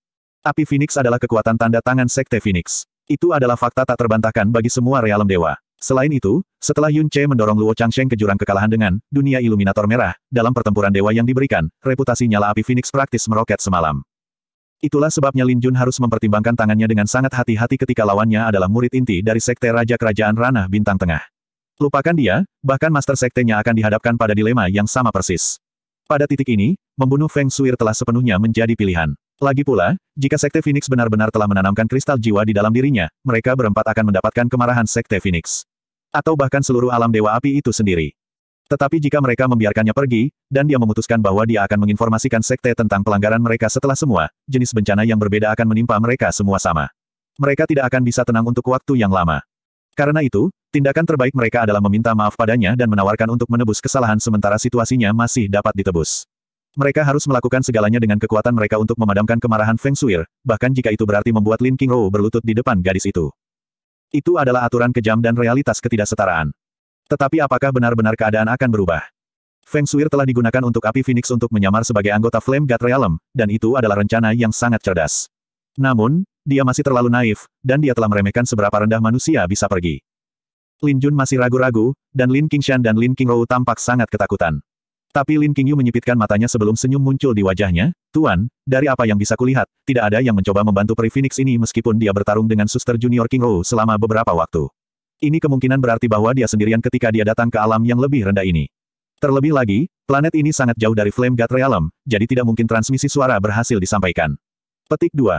Api Phoenix adalah kekuatan tanda tangan Sekte Phoenix. Itu adalah fakta tak terbantahkan bagi semua realem dewa. Selain itu, setelah Yun Che mendorong Luo Changsheng ke jurang kekalahan dengan dunia Illuminator Merah, dalam pertempuran dewa yang diberikan, reputasi nyala api Phoenix praktis meroket semalam. Itulah sebabnya Lin Jun harus mempertimbangkan tangannya dengan sangat hati-hati ketika lawannya adalah murid inti dari Sekte Raja Kerajaan Ranah Bintang Tengah. Lupakan dia, bahkan Master Sektenya akan dihadapkan pada dilema yang sama persis. Pada titik ini, membunuh Feng Shuir telah sepenuhnya menjadi pilihan. Lagi pula, jika Sekte Phoenix benar-benar telah menanamkan kristal jiwa di dalam dirinya, mereka berempat akan mendapatkan kemarahan Sekte Phoenix atau bahkan seluruh alam Dewa Api itu sendiri. Tetapi jika mereka membiarkannya pergi, dan dia memutuskan bahwa dia akan menginformasikan sekte tentang pelanggaran mereka setelah semua, jenis bencana yang berbeda akan menimpa mereka semua sama. Mereka tidak akan bisa tenang untuk waktu yang lama. Karena itu, tindakan terbaik mereka adalah meminta maaf padanya dan menawarkan untuk menebus kesalahan sementara situasinya masih dapat ditebus. Mereka harus melakukan segalanya dengan kekuatan mereka untuk memadamkan kemarahan Feng Shuir, bahkan jika itu berarti membuat Lin King Rou berlutut di depan gadis itu. Itu adalah aturan kejam dan realitas ketidaksetaraan. Tetapi apakah benar-benar keadaan akan berubah? Feng Shui telah digunakan untuk api Phoenix untuk menyamar sebagai anggota Flame God Realm, dan itu adalah rencana yang sangat cerdas. Namun, dia masih terlalu naif, dan dia telah meremehkan seberapa rendah manusia bisa pergi. Lin Jun masih ragu-ragu, dan Lin Qingshan dan Lin Qingrou tampak sangat ketakutan. Tapi Lin Qingyu menyipitkan matanya sebelum senyum muncul di wajahnya, Tuan, dari apa yang bisa kulihat, tidak ada yang mencoba membantu Pri Phoenix ini meskipun dia bertarung dengan suster junior King Rou selama beberapa waktu. Ini kemungkinan berarti bahwa dia sendirian ketika dia datang ke alam yang lebih rendah ini. Terlebih lagi, planet ini sangat jauh dari Flame God Realm, jadi tidak mungkin transmisi suara berhasil disampaikan. Petik 2.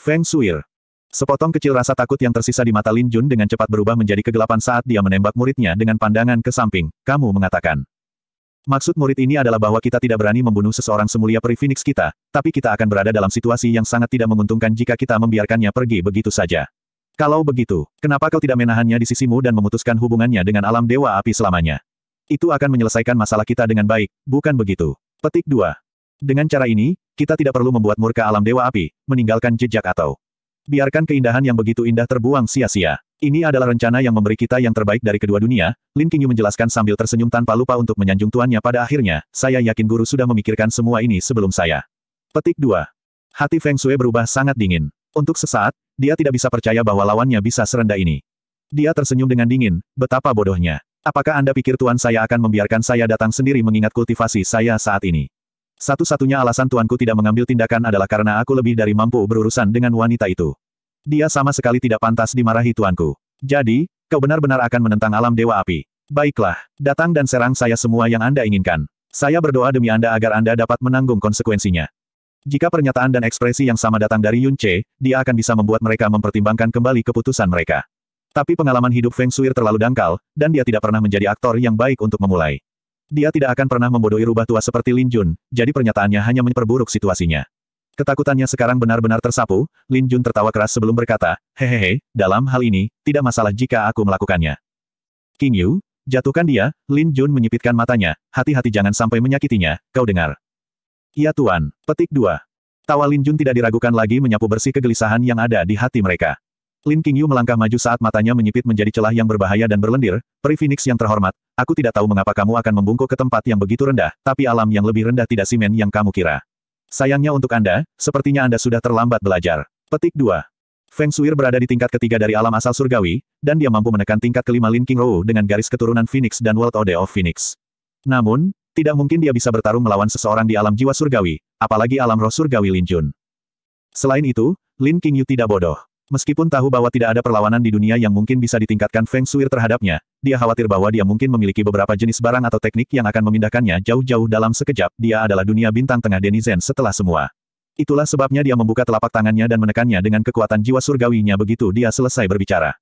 Feng Suir. Sepotong kecil rasa takut yang tersisa di mata Lin Jun dengan cepat berubah menjadi kegelapan saat dia menembak muridnya dengan pandangan ke samping. Kamu mengatakan, Maksud murid ini adalah bahwa kita tidak berani membunuh seseorang semulia peri Phoenix kita, tapi kita akan berada dalam situasi yang sangat tidak menguntungkan jika kita membiarkannya pergi begitu saja. Kalau begitu, kenapa kau tidak menahannya di sisimu dan memutuskan hubungannya dengan alam dewa api selamanya? Itu akan menyelesaikan masalah kita dengan baik, bukan begitu? Petik 2. Dengan cara ini, kita tidak perlu membuat murka alam dewa api, meninggalkan jejak atau biarkan keindahan yang begitu indah terbuang sia-sia. Ini adalah rencana yang memberi kita yang terbaik dari kedua dunia, Lin Qingyu menjelaskan sambil tersenyum tanpa lupa untuk menyanjung tuannya pada akhirnya, saya yakin guru sudah memikirkan semua ini sebelum saya. Petik 2. Hati Feng Shui berubah sangat dingin. Untuk sesaat, dia tidak bisa percaya bahwa lawannya bisa serendah ini. Dia tersenyum dengan dingin, betapa bodohnya. Apakah Anda pikir Tuan saya akan membiarkan saya datang sendiri mengingat kultivasi saya saat ini? Satu-satunya alasan tuanku tidak mengambil tindakan adalah karena aku lebih dari mampu berurusan dengan wanita itu. Dia sama sekali tidak pantas dimarahi tuanku. Jadi, kau benar-benar akan menentang alam Dewa Api. Baiklah, datang dan serang saya semua yang Anda inginkan. Saya berdoa demi Anda agar Anda dapat menanggung konsekuensinya. Jika pernyataan dan ekspresi yang sama datang dari Yun Che, dia akan bisa membuat mereka mempertimbangkan kembali keputusan mereka. Tapi pengalaman hidup Feng Shui terlalu dangkal, dan dia tidak pernah menjadi aktor yang baik untuk memulai. Dia tidak akan pernah membodohi rubah tua seperti Lin Jun, jadi pernyataannya hanya memperburuk situasinya. Ketakutannya sekarang benar-benar tersapu, Lin Jun tertawa keras sebelum berkata, Hehehe, dalam hal ini, tidak masalah jika aku melakukannya. King Yu, jatuhkan dia, Lin Jun menyipitkan matanya, hati-hati jangan sampai menyakitinya, kau dengar. Ya Tuan, petik dua. Tawa Lin Jun tidak diragukan lagi menyapu bersih kegelisahan yang ada di hati mereka. Lin King Yu melangkah maju saat matanya menyipit menjadi celah yang berbahaya dan berlendir, Peri Phoenix yang terhormat, aku tidak tahu mengapa kamu akan membungkuk ke tempat yang begitu rendah, tapi alam yang lebih rendah tidak simen yang kamu kira. Sayangnya untuk Anda, sepertinya Anda sudah terlambat belajar. Petik 2. Feng Suir berada di tingkat ketiga dari alam asal surgawi, dan dia mampu menekan tingkat kelima Lin King Rou dengan garis keturunan Phoenix dan World Ode of Phoenix. Namun, tidak mungkin dia bisa bertarung melawan seseorang di alam jiwa surgawi, apalagi alam roh surgawi Lin Jun. Selain itu, Lin King Yu tidak bodoh. Meskipun tahu bahwa tidak ada perlawanan di dunia yang mungkin bisa ditingkatkan Feng Shui terhadapnya, dia khawatir bahwa dia mungkin memiliki beberapa jenis barang atau teknik yang akan memindahkannya jauh-jauh dalam sekejap. Dia adalah dunia bintang tengah Denizen setelah semua. Itulah sebabnya dia membuka telapak tangannya dan menekannya dengan kekuatan jiwa surgawinya begitu dia selesai berbicara.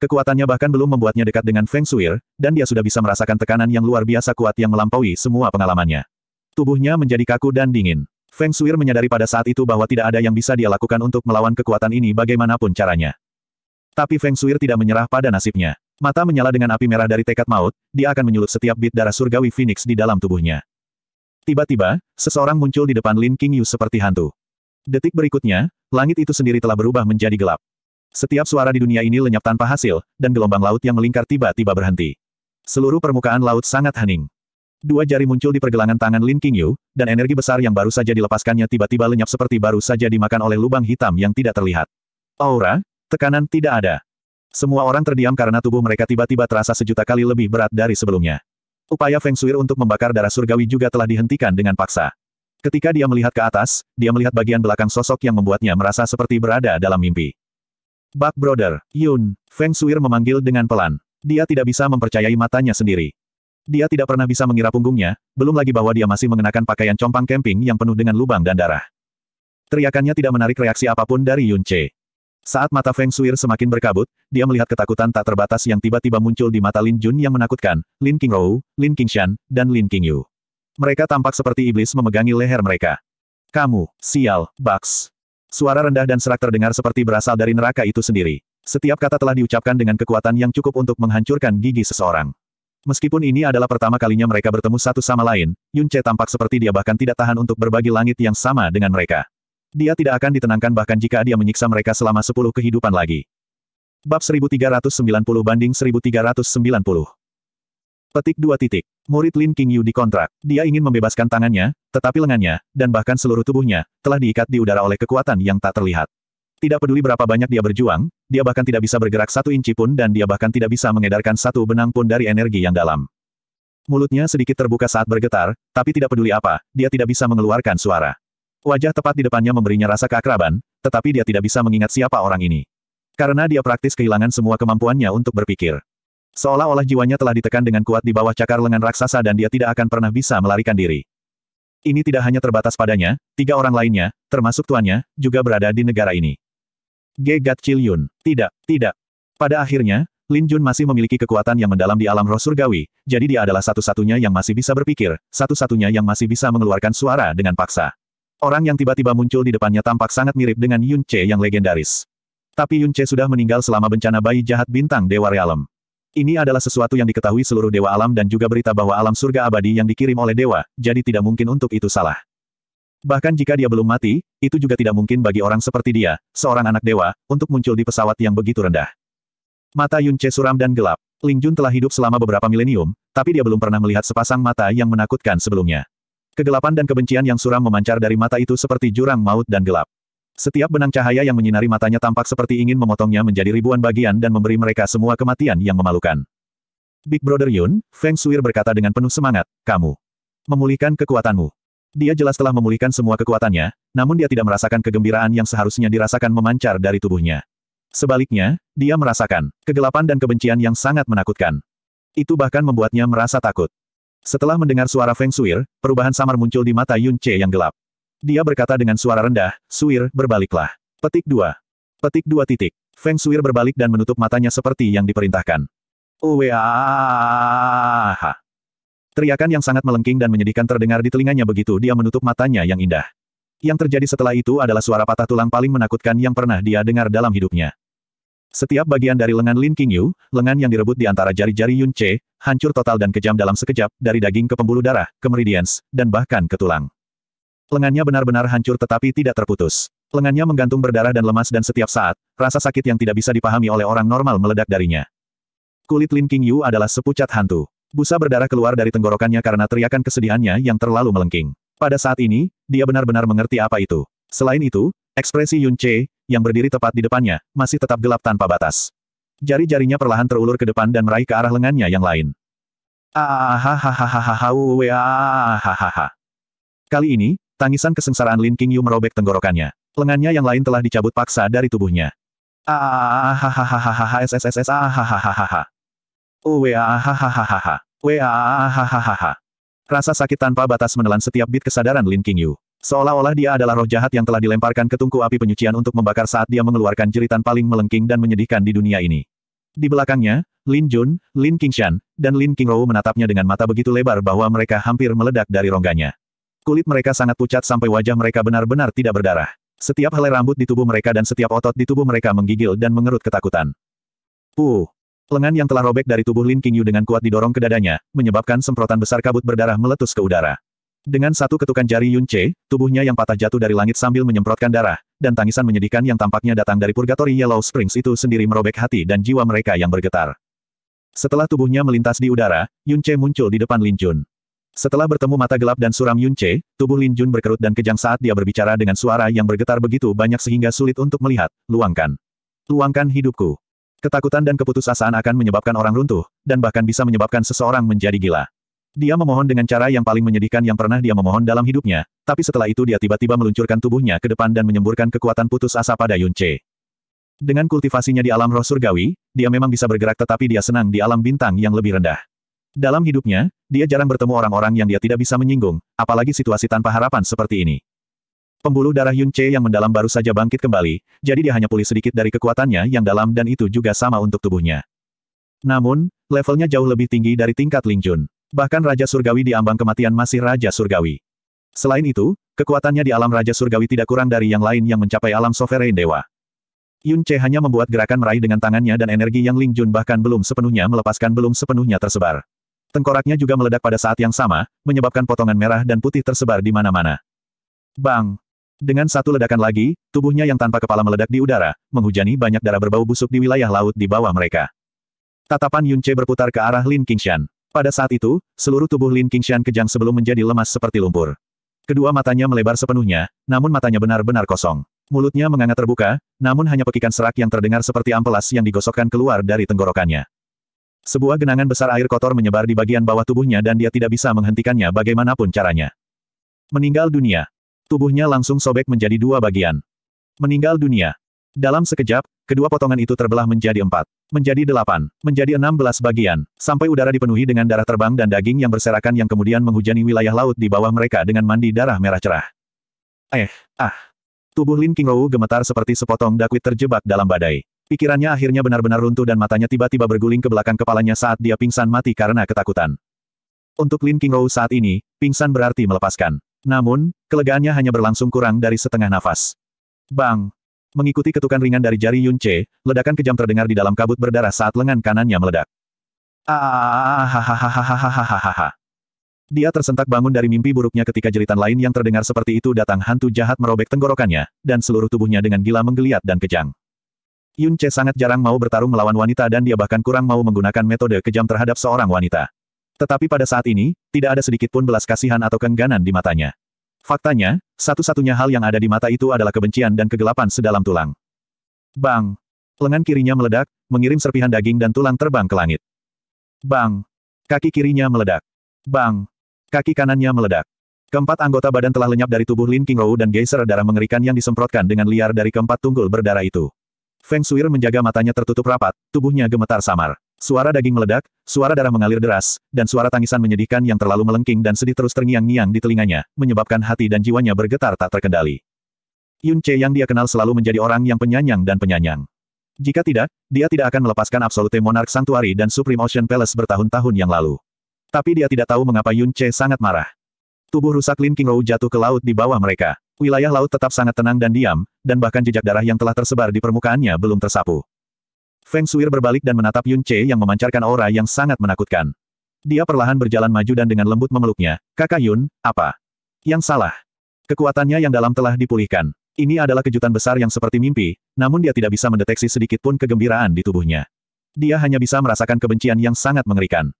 Kekuatannya bahkan belum membuatnya dekat dengan Feng Shui, dan dia sudah bisa merasakan tekanan yang luar biasa kuat yang melampaui semua pengalamannya. Tubuhnya menjadi kaku dan dingin. Feng Shuir menyadari pada saat itu bahwa tidak ada yang bisa dia lakukan untuk melawan kekuatan ini bagaimanapun caranya. Tapi Feng Shuir tidak menyerah pada nasibnya. Mata menyala dengan api merah dari tekad maut, dia akan menyulut setiap bit darah surgawi Phoenix di dalam tubuhnya. Tiba-tiba, seseorang muncul di depan Lin King Yu seperti hantu. Detik berikutnya, langit itu sendiri telah berubah menjadi gelap. Setiap suara di dunia ini lenyap tanpa hasil, dan gelombang laut yang melingkar tiba-tiba berhenti. Seluruh permukaan laut sangat hening. Dua jari muncul di pergelangan tangan Lin Qingyu, dan energi besar yang baru saja dilepaskannya tiba-tiba lenyap seperti baru saja dimakan oleh lubang hitam yang tidak terlihat. Aura, tekanan tidak ada. Semua orang terdiam karena tubuh mereka tiba-tiba terasa sejuta kali lebih berat dari sebelumnya. Upaya Feng Shui untuk membakar darah surgawi juga telah dihentikan dengan paksa. Ketika dia melihat ke atas, dia melihat bagian belakang sosok yang membuatnya merasa seperti berada dalam mimpi. Bak Brother, Yun, Feng Shui memanggil dengan pelan. Dia tidak bisa mempercayai matanya sendiri. Dia tidak pernah bisa mengira punggungnya, belum lagi bahwa dia masih mengenakan pakaian compang camping yang penuh dengan lubang dan darah. Teriakannya tidak menarik reaksi apapun dari Yun Che. Saat mata Feng Suir semakin berkabut, dia melihat ketakutan tak terbatas yang tiba-tiba muncul di mata Lin Jun yang menakutkan, Lin King Rou, Lin King Shan, dan Lin King Yu. Mereka tampak seperti iblis memegangi leher mereka. Kamu, sial, Bugs. Suara rendah dan serak terdengar seperti berasal dari neraka itu sendiri. Setiap kata telah diucapkan dengan kekuatan yang cukup untuk menghancurkan gigi seseorang. Meskipun ini adalah pertama kalinya mereka bertemu satu sama lain, Yun Che tampak seperti dia bahkan tidak tahan untuk berbagi langit yang sama dengan mereka. Dia tidak akan ditenangkan bahkan jika dia menyiksa mereka selama sepuluh kehidupan lagi. Bab 1390 banding 1390 Petik dua titik. Murid Lin King Yu dikontrak. Dia ingin membebaskan tangannya, tetapi lengannya, dan bahkan seluruh tubuhnya, telah diikat di udara oleh kekuatan yang tak terlihat. Tidak peduli berapa banyak dia berjuang, dia bahkan tidak bisa bergerak satu inci pun dan dia bahkan tidak bisa mengedarkan satu benang pun dari energi yang dalam. Mulutnya sedikit terbuka saat bergetar, tapi tidak peduli apa, dia tidak bisa mengeluarkan suara. Wajah tepat di depannya memberinya rasa keakraban, tetapi dia tidak bisa mengingat siapa orang ini. Karena dia praktis kehilangan semua kemampuannya untuk berpikir. Seolah-olah jiwanya telah ditekan dengan kuat di bawah cakar lengan raksasa dan dia tidak akan pernah bisa melarikan diri. Ini tidak hanya terbatas padanya, tiga orang lainnya, termasuk tuannya, juga berada di negara ini. Gegat Chilyun. Tidak, tidak. Pada akhirnya, Lin Jun masih memiliki kekuatan yang mendalam di alam roh surgawi, jadi dia adalah satu-satunya yang masih bisa berpikir, satu-satunya yang masih bisa mengeluarkan suara dengan paksa. Orang yang tiba-tiba muncul di depannya tampak sangat mirip dengan Yun Che yang legendaris. Tapi Yun Che sudah meninggal selama bencana bayi jahat bintang Dewa Realem. Ini adalah sesuatu yang diketahui seluruh Dewa Alam dan juga berita bahwa alam surga abadi yang dikirim oleh Dewa, jadi tidak mungkin untuk itu salah. Bahkan jika dia belum mati, itu juga tidak mungkin bagi orang seperti dia, seorang anak dewa, untuk muncul di pesawat yang begitu rendah. Mata Yun Che suram dan gelap. Ling Jun telah hidup selama beberapa milenium, tapi dia belum pernah melihat sepasang mata yang menakutkan sebelumnya. Kegelapan dan kebencian yang suram memancar dari mata itu seperti jurang maut dan gelap. Setiap benang cahaya yang menyinari matanya tampak seperti ingin memotongnya menjadi ribuan bagian dan memberi mereka semua kematian yang memalukan. Big Brother Yun, Feng Suir berkata dengan penuh semangat, kamu memulihkan kekuatanmu. Dia jelas telah memulihkan semua kekuatannya, namun dia tidak merasakan kegembiraan yang seharusnya dirasakan memancar dari tubuhnya. Sebaliknya, dia merasakan kegelapan dan kebencian yang sangat menakutkan. Itu bahkan membuatnya merasa takut. Setelah mendengar suara Feng Suir, perubahan samar muncul di mata Yun Che yang gelap. Dia berkata dengan suara rendah, Suir, berbaliklah. Petik dua. Petik dua titik. Feng Suir berbalik dan menutup matanya seperti yang diperintahkan. Uwe -ah -ah -ah -ah -ah -ah -ah -ah. Teriakan yang sangat melengking dan menyedihkan terdengar di telinganya begitu dia menutup matanya yang indah. Yang terjadi setelah itu adalah suara patah tulang paling menakutkan yang pernah dia dengar dalam hidupnya. Setiap bagian dari lengan Lin Qingyu, lengan yang direbut di antara jari-jari Yun Che, hancur total dan kejam dalam sekejap, dari daging ke pembuluh darah, ke meridians, dan bahkan ke tulang. Lengannya benar-benar hancur tetapi tidak terputus. Lengannya menggantung berdarah dan lemas dan setiap saat, rasa sakit yang tidak bisa dipahami oleh orang normal meledak darinya. Kulit Lin Qingyu adalah sepucat hantu. Busa berdarah keluar dari tenggorokannya karena teriakan kesedihannya yang terlalu melengking. Pada saat ini, dia benar-benar mengerti apa itu. Selain itu, ekspresi Yun Che, yang berdiri tepat di depannya, masih tetap gelap tanpa batas. Jari-jarinya perlahan terulur ke depan dan meraih ke arah lengannya yang lain. Kali ini, tangisan kesengsaraan Lin merobek tenggorokannya. Lengannya yang lain telah dicabut paksa dari tubuhnya. Oh, Waahahahaha. Waahahahaha. Rasa sakit tanpa batas menelan setiap bit kesadaran Lin Qingyu. Seolah-olah dia adalah roh jahat yang telah dilemparkan ke tungku api penyucian untuk membakar saat dia mengeluarkan jeritan paling melengking dan menyedihkan di dunia ini. Di belakangnya, Lin Jun, Lin Qingshan, dan Lin Qingrou menatapnya dengan mata begitu lebar bahwa mereka hampir meledak dari rongganya. Kulit mereka sangat pucat sampai wajah mereka benar-benar tidak berdarah. Setiap helai rambut di tubuh mereka dan setiap otot di tubuh mereka menggigil dan mengerut ketakutan. Uh, Lengan yang telah robek dari tubuh Lin Qingyu dengan kuat didorong ke dadanya, menyebabkan semprotan besar kabut berdarah meletus ke udara. Dengan satu ketukan jari Yun Che, tubuhnya yang patah jatuh dari langit sambil menyemprotkan darah, dan tangisan menyedihkan yang tampaknya datang dari Purgatory Yellow Springs itu sendiri merobek hati dan jiwa mereka yang bergetar. Setelah tubuhnya melintas di udara, Yun Che muncul di depan Lin Jun. Setelah bertemu mata gelap dan suram Yun Che, tubuh Lin Jun berkerut dan kejang saat dia berbicara dengan suara yang bergetar begitu banyak sehingga sulit untuk melihat. Luangkan. Luangkan hidupku. Ketakutan dan keputusasaan akan menyebabkan orang runtuh, dan bahkan bisa menyebabkan seseorang menjadi gila. Dia memohon dengan cara yang paling menyedihkan yang pernah dia memohon dalam hidupnya, tapi setelah itu dia tiba-tiba meluncurkan tubuhnya ke depan dan menyemburkan kekuatan putus asa pada Yun Che. Dengan kultivasinya di alam roh surgawi, dia memang bisa bergerak tetapi dia senang di alam bintang yang lebih rendah. Dalam hidupnya, dia jarang bertemu orang-orang yang dia tidak bisa menyinggung, apalagi situasi tanpa harapan seperti ini. Pembuluh darah Yun Che yang mendalam baru saja bangkit kembali, jadi dia hanya pulih sedikit dari kekuatannya yang dalam dan itu juga sama untuk tubuhnya. Namun, levelnya jauh lebih tinggi dari tingkat Ling Jun. Bahkan Raja Surgawi di ambang kematian masih Raja Surgawi. Selain itu, kekuatannya di alam Raja Surgawi tidak kurang dari yang lain yang mencapai alam Sovereign Dewa. Yun Che hanya membuat gerakan meraih dengan tangannya dan energi yang Ling Jun bahkan belum sepenuhnya melepaskan belum sepenuhnya tersebar. Tengkoraknya juga meledak pada saat yang sama, menyebabkan potongan merah dan putih tersebar di mana-mana. Bang! Dengan satu ledakan lagi, tubuhnya yang tanpa kepala meledak di udara, menghujani banyak darah berbau busuk di wilayah laut di bawah mereka. Tatapan Yun berputar ke arah Lin Qingshan. Pada saat itu, seluruh tubuh Lin Qingshan kejang sebelum menjadi lemas seperti lumpur. Kedua matanya melebar sepenuhnya, namun matanya benar-benar kosong. Mulutnya menganga terbuka, namun hanya pekikan serak yang terdengar seperti ampelas yang digosokkan keluar dari tenggorokannya. Sebuah genangan besar air kotor menyebar di bagian bawah tubuhnya dan dia tidak bisa menghentikannya bagaimanapun caranya. Meninggal dunia, Tubuhnya langsung sobek menjadi dua bagian. Meninggal dunia. Dalam sekejap, kedua potongan itu terbelah menjadi empat, menjadi delapan, menjadi enam belas bagian, sampai udara dipenuhi dengan darah terbang dan daging yang berserakan yang kemudian menghujani wilayah laut di bawah mereka dengan mandi darah merah cerah. Eh, ah. Tubuh Lin Qingrou gemetar seperti sepotong dakwit terjebak dalam badai. Pikirannya akhirnya benar-benar runtuh dan matanya tiba-tiba berguling ke belakang kepalanya saat dia pingsan mati karena ketakutan. Untuk Lin Qingrou saat ini, pingsan berarti melepaskan. Namun, kelegaannya hanya berlangsung kurang dari setengah nafas. Bang! Mengikuti ketukan ringan dari jari Yun ledakan kejam terdengar di dalam kabut berdarah saat lengan kanannya meledak. Hahaha. Dia tersentak bangun dari mimpi buruknya ketika jeritan lain yang terdengar seperti itu datang hantu jahat merobek tenggorokannya, dan seluruh tubuhnya dengan gila menggeliat dan kejang. Yun sangat jarang mau bertarung melawan wanita dan dia bahkan kurang mau menggunakan metode kejam terhadap seorang wanita. Tetapi pada saat ini, tidak ada sedikit pun belas kasihan atau kengganan di matanya. Faktanya, satu-satunya hal yang ada di mata itu adalah kebencian dan kegelapan sedalam tulang. Bang! Lengan kirinya meledak, mengirim serpihan daging dan tulang terbang ke langit. Bang! Kaki kirinya meledak. Bang! Kaki kanannya meledak. Keempat anggota badan telah lenyap dari tubuh Lin Rou dan geyser darah mengerikan yang disemprotkan dengan liar dari keempat tunggul berdarah itu. Feng Shuir menjaga matanya tertutup rapat, tubuhnya gemetar samar. Suara daging meledak, suara darah mengalir deras, dan suara tangisan menyedihkan yang terlalu melengking dan sedih terus terngiang-ngiang di telinganya, menyebabkan hati dan jiwanya bergetar tak terkendali. Yun Che yang dia kenal selalu menjadi orang yang penyanyang dan penyanyang. Jika tidak, dia tidak akan melepaskan Absolute Monarch Sanctuary dan Supreme Ocean Palace bertahun-tahun yang lalu. Tapi dia tidak tahu mengapa Yun Che sangat marah. Tubuh rusak Lin Rou jatuh ke laut di bawah mereka. Wilayah laut tetap sangat tenang dan diam, dan bahkan jejak darah yang telah tersebar di permukaannya belum tersapu. Feng Suir berbalik dan menatap Yun Che yang memancarkan aura yang sangat menakutkan. Dia perlahan berjalan maju dan dengan lembut memeluknya. Kakak Yun, apa? Yang salah. Kekuatannya yang dalam telah dipulihkan. Ini adalah kejutan besar yang seperti mimpi, namun dia tidak bisa mendeteksi sedikit pun kegembiraan di tubuhnya. Dia hanya bisa merasakan kebencian yang sangat mengerikan.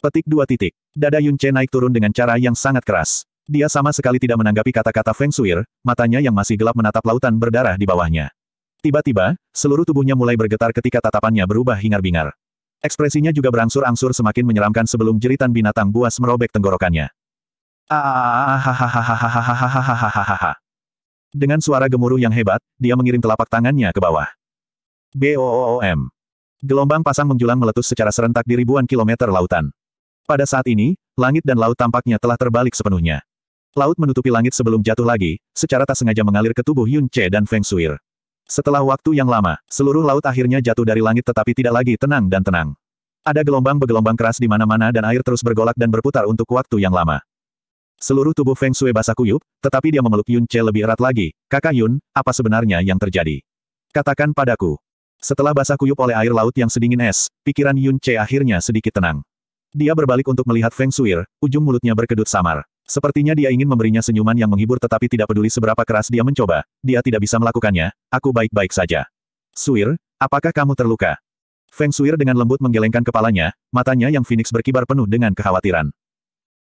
Petik dua titik. Dada Yun Che naik turun dengan cara yang sangat keras. Dia sama sekali tidak menanggapi kata-kata Feng Suir. matanya yang masih gelap menatap lautan berdarah di bawahnya. Tiba-tiba, seluruh tubuhnya mulai bergetar ketika tatapannya berubah hingar-bingar. Ekspresinya juga berangsur-angsur semakin menyeramkan sebelum jeritan binatang buas merobek tenggorokannya. Ah, dengan suara gemuruh yang hebat, dia mengirim telapak tangannya ke bawah. BOOM. Gelombang pasang menjulang meletus secara serentak di ribuan kilometer lautan. Pada saat ini, langit dan laut tampaknya telah terbalik sepenuhnya. Laut menutupi langit sebelum jatuh lagi, secara tak sengaja mengalir ke tubuh Yun Che dan Feng Shuir. Setelah waktu yang lama, seluruh laut akhirnya jatuh dari langit tetapi tidak lagi tenang dan tenang. Ada gelombang bergelombang keras di mana-mana dan air terus bergolak dan berputar untuk waktu yang lama. Seluruh tubuh Feng Shui basah kuyup, tetapi dia memeluk Yun Che lebih erat lagi. Kakak Yun, apa sebenarnya yang terjadi? Katakan padaku. Setelah basah kuyup oleh air laut yang sedingin es, pikiran Yun Che akhirnya sedikit tenang. Dia berbalik untuk melihat Feng Shui, ujung mulutnya berkedut samar. Sepertinya dia ingin memberinya senyuman yang menghibur tetapi tidak peduli seberapa keras dia mencoba, dia tidak bisa melakukannya, aku baik-baik saja. Suir, apakah kamu terluka? Feng Suir dengan lembut menggelengkan kepalanya, matanya yang Phoenix berkibar penuh dengan kekhawatiran.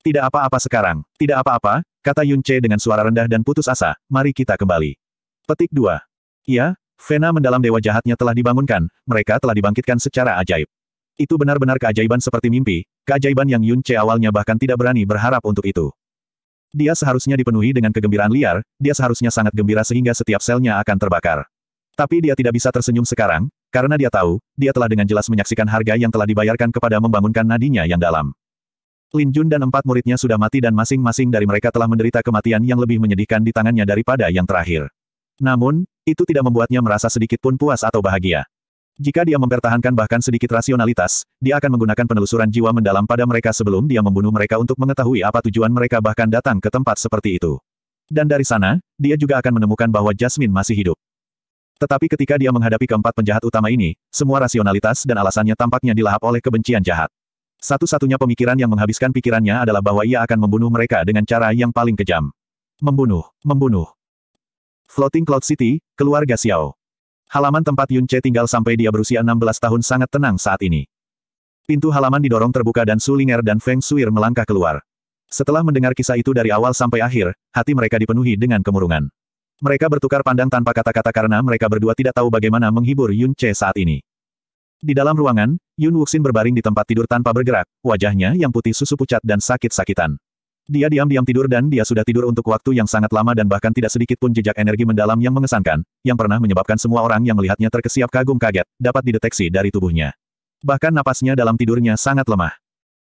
Tidak apa-apa sekarang, tidak apa-apa, kata Yun Che dengan suara rendah dan putus asa, mari kita kembali. Petik 2. Iya, Vena mendalam dewa jahatnya telah dibangunkan, mereka telah dibangkitkan secara ajaib. Itu benar-benar keajaiban seperti mimpi, keajaiban yang Yun Che awalnya bahkan tidak berani berharap untuk itu. Dia seharusnya dipenuhi dengan kegembiraan liar, dia seharusnya sangat gembira sehingga setiap selnya akan terbakar. Tapi dia tidak bisa tersenyum sekarang, karena dia tahu, dia telah dengan jelas menyaksikan harga yang telah dibayarkan kepada membangunkan nadinya yang dalam. Lin Jun dan empat muridnya sudah mati dan masing-masing dari mereka telah menderita kematian yang lebih menyedihkan di tangannya daripada yang terakhir. Namun, itu tidak membuatnya merasa sedikit pun puas atau bahagia. Jika dia mempertahankan bahkan sedikit rasionalitas, dia akan menggunakan penelusuran jiwa mendalam pada mereka sebelum dia membunuh mereka untuk mengetahui apa tujuan mereka bahkan datang ke tempat seperti itu. Dan dari sana, dia juga akan menemukan bahwa Jasmine masih hidup. Tetapi ketika dia menghadapi keempat penjahat utama ini, semua rasionalitas dan alasannya tampaknya dilahap oleh kebencian jahat. Satu-satunya pemikiran yang menghabiskan pikirannya adalah bahwa ia akan membunuh mereka dengan cara yang paling kejam. Membunuh, membunuh. Floating Cloud City, keluarga Xiao. Halaman tempat Yun Che tinggal sampai dia berusia 16 tahun sangat tenang saat ini. Pintu halaman didorong terbuka dan Su Sulinger dan Feng Suir melangkah keluar. Setelah mendengar kisah itu dari awal sampai akhir, hati mereka dipenuhi dengan kemurungan. Mereka bertukar pandang tanpa kata-kata karena mereka berdua tidak tahu bagaimana menghibur Yun Che saat ini. Di dalam ruangan, Yun Wuxin berbaring di tempat tidur tanpa bergerak, wajahnya yang putih susu pucat dan sakit-sakitan. Dia diam-diam tidur dan dia sudah tidur untuk waktu yang sangat lama dan bahkan tidak sedikit pun jejak energi mendalam yang mengesankan, yang pernah menyebabkan semua orang yang melihatnya terkesiap kagum kaget, dapat dideteksi dari tubuhnya. Bahkan napasnya dalam tidurnya sangat lemah.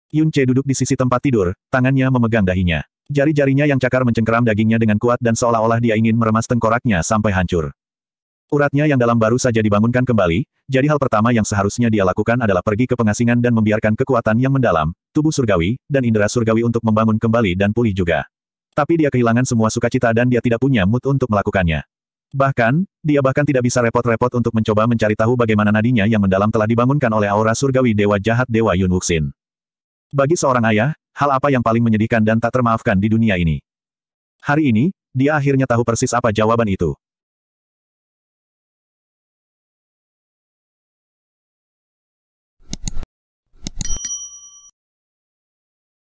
Yun Che duduk di sisi tempat tidur, tangannya memegang dahinya. Jari-jarinya yang cakar mencengkeram dagingnya dengan kuat dan seolah-olah dia ingin meremas tengkoraknya sampai hancur. Uratnya yang dalam baru saja dibangunkan kembali, jadi hal pertama yang seharusnya dia lakukan adalah pergi ke pengasingan dan membiarkan kekuatan yang mendalam, tubuh surgawi, dan indera surgawi untuk membangun kembali dan pulih juga. Tapi dia kehilangan semua sukacita dan dia tidak punya mood untuk melakukannya. Bahkan, dia bahkan tidak bisa repot-repot untuk mencoba mencari tahu bagaimana nadinya yang mendalam telah dibangunkan oleh aura surgawi Dewa Jahat Dewa Yun Wuxin. Bagi seorang ayah, hal apa yang paling menyedihkan dan tak termaafkan di dunia ini? Hari ini, dia akhirnya tahu persis apa jawaban itu.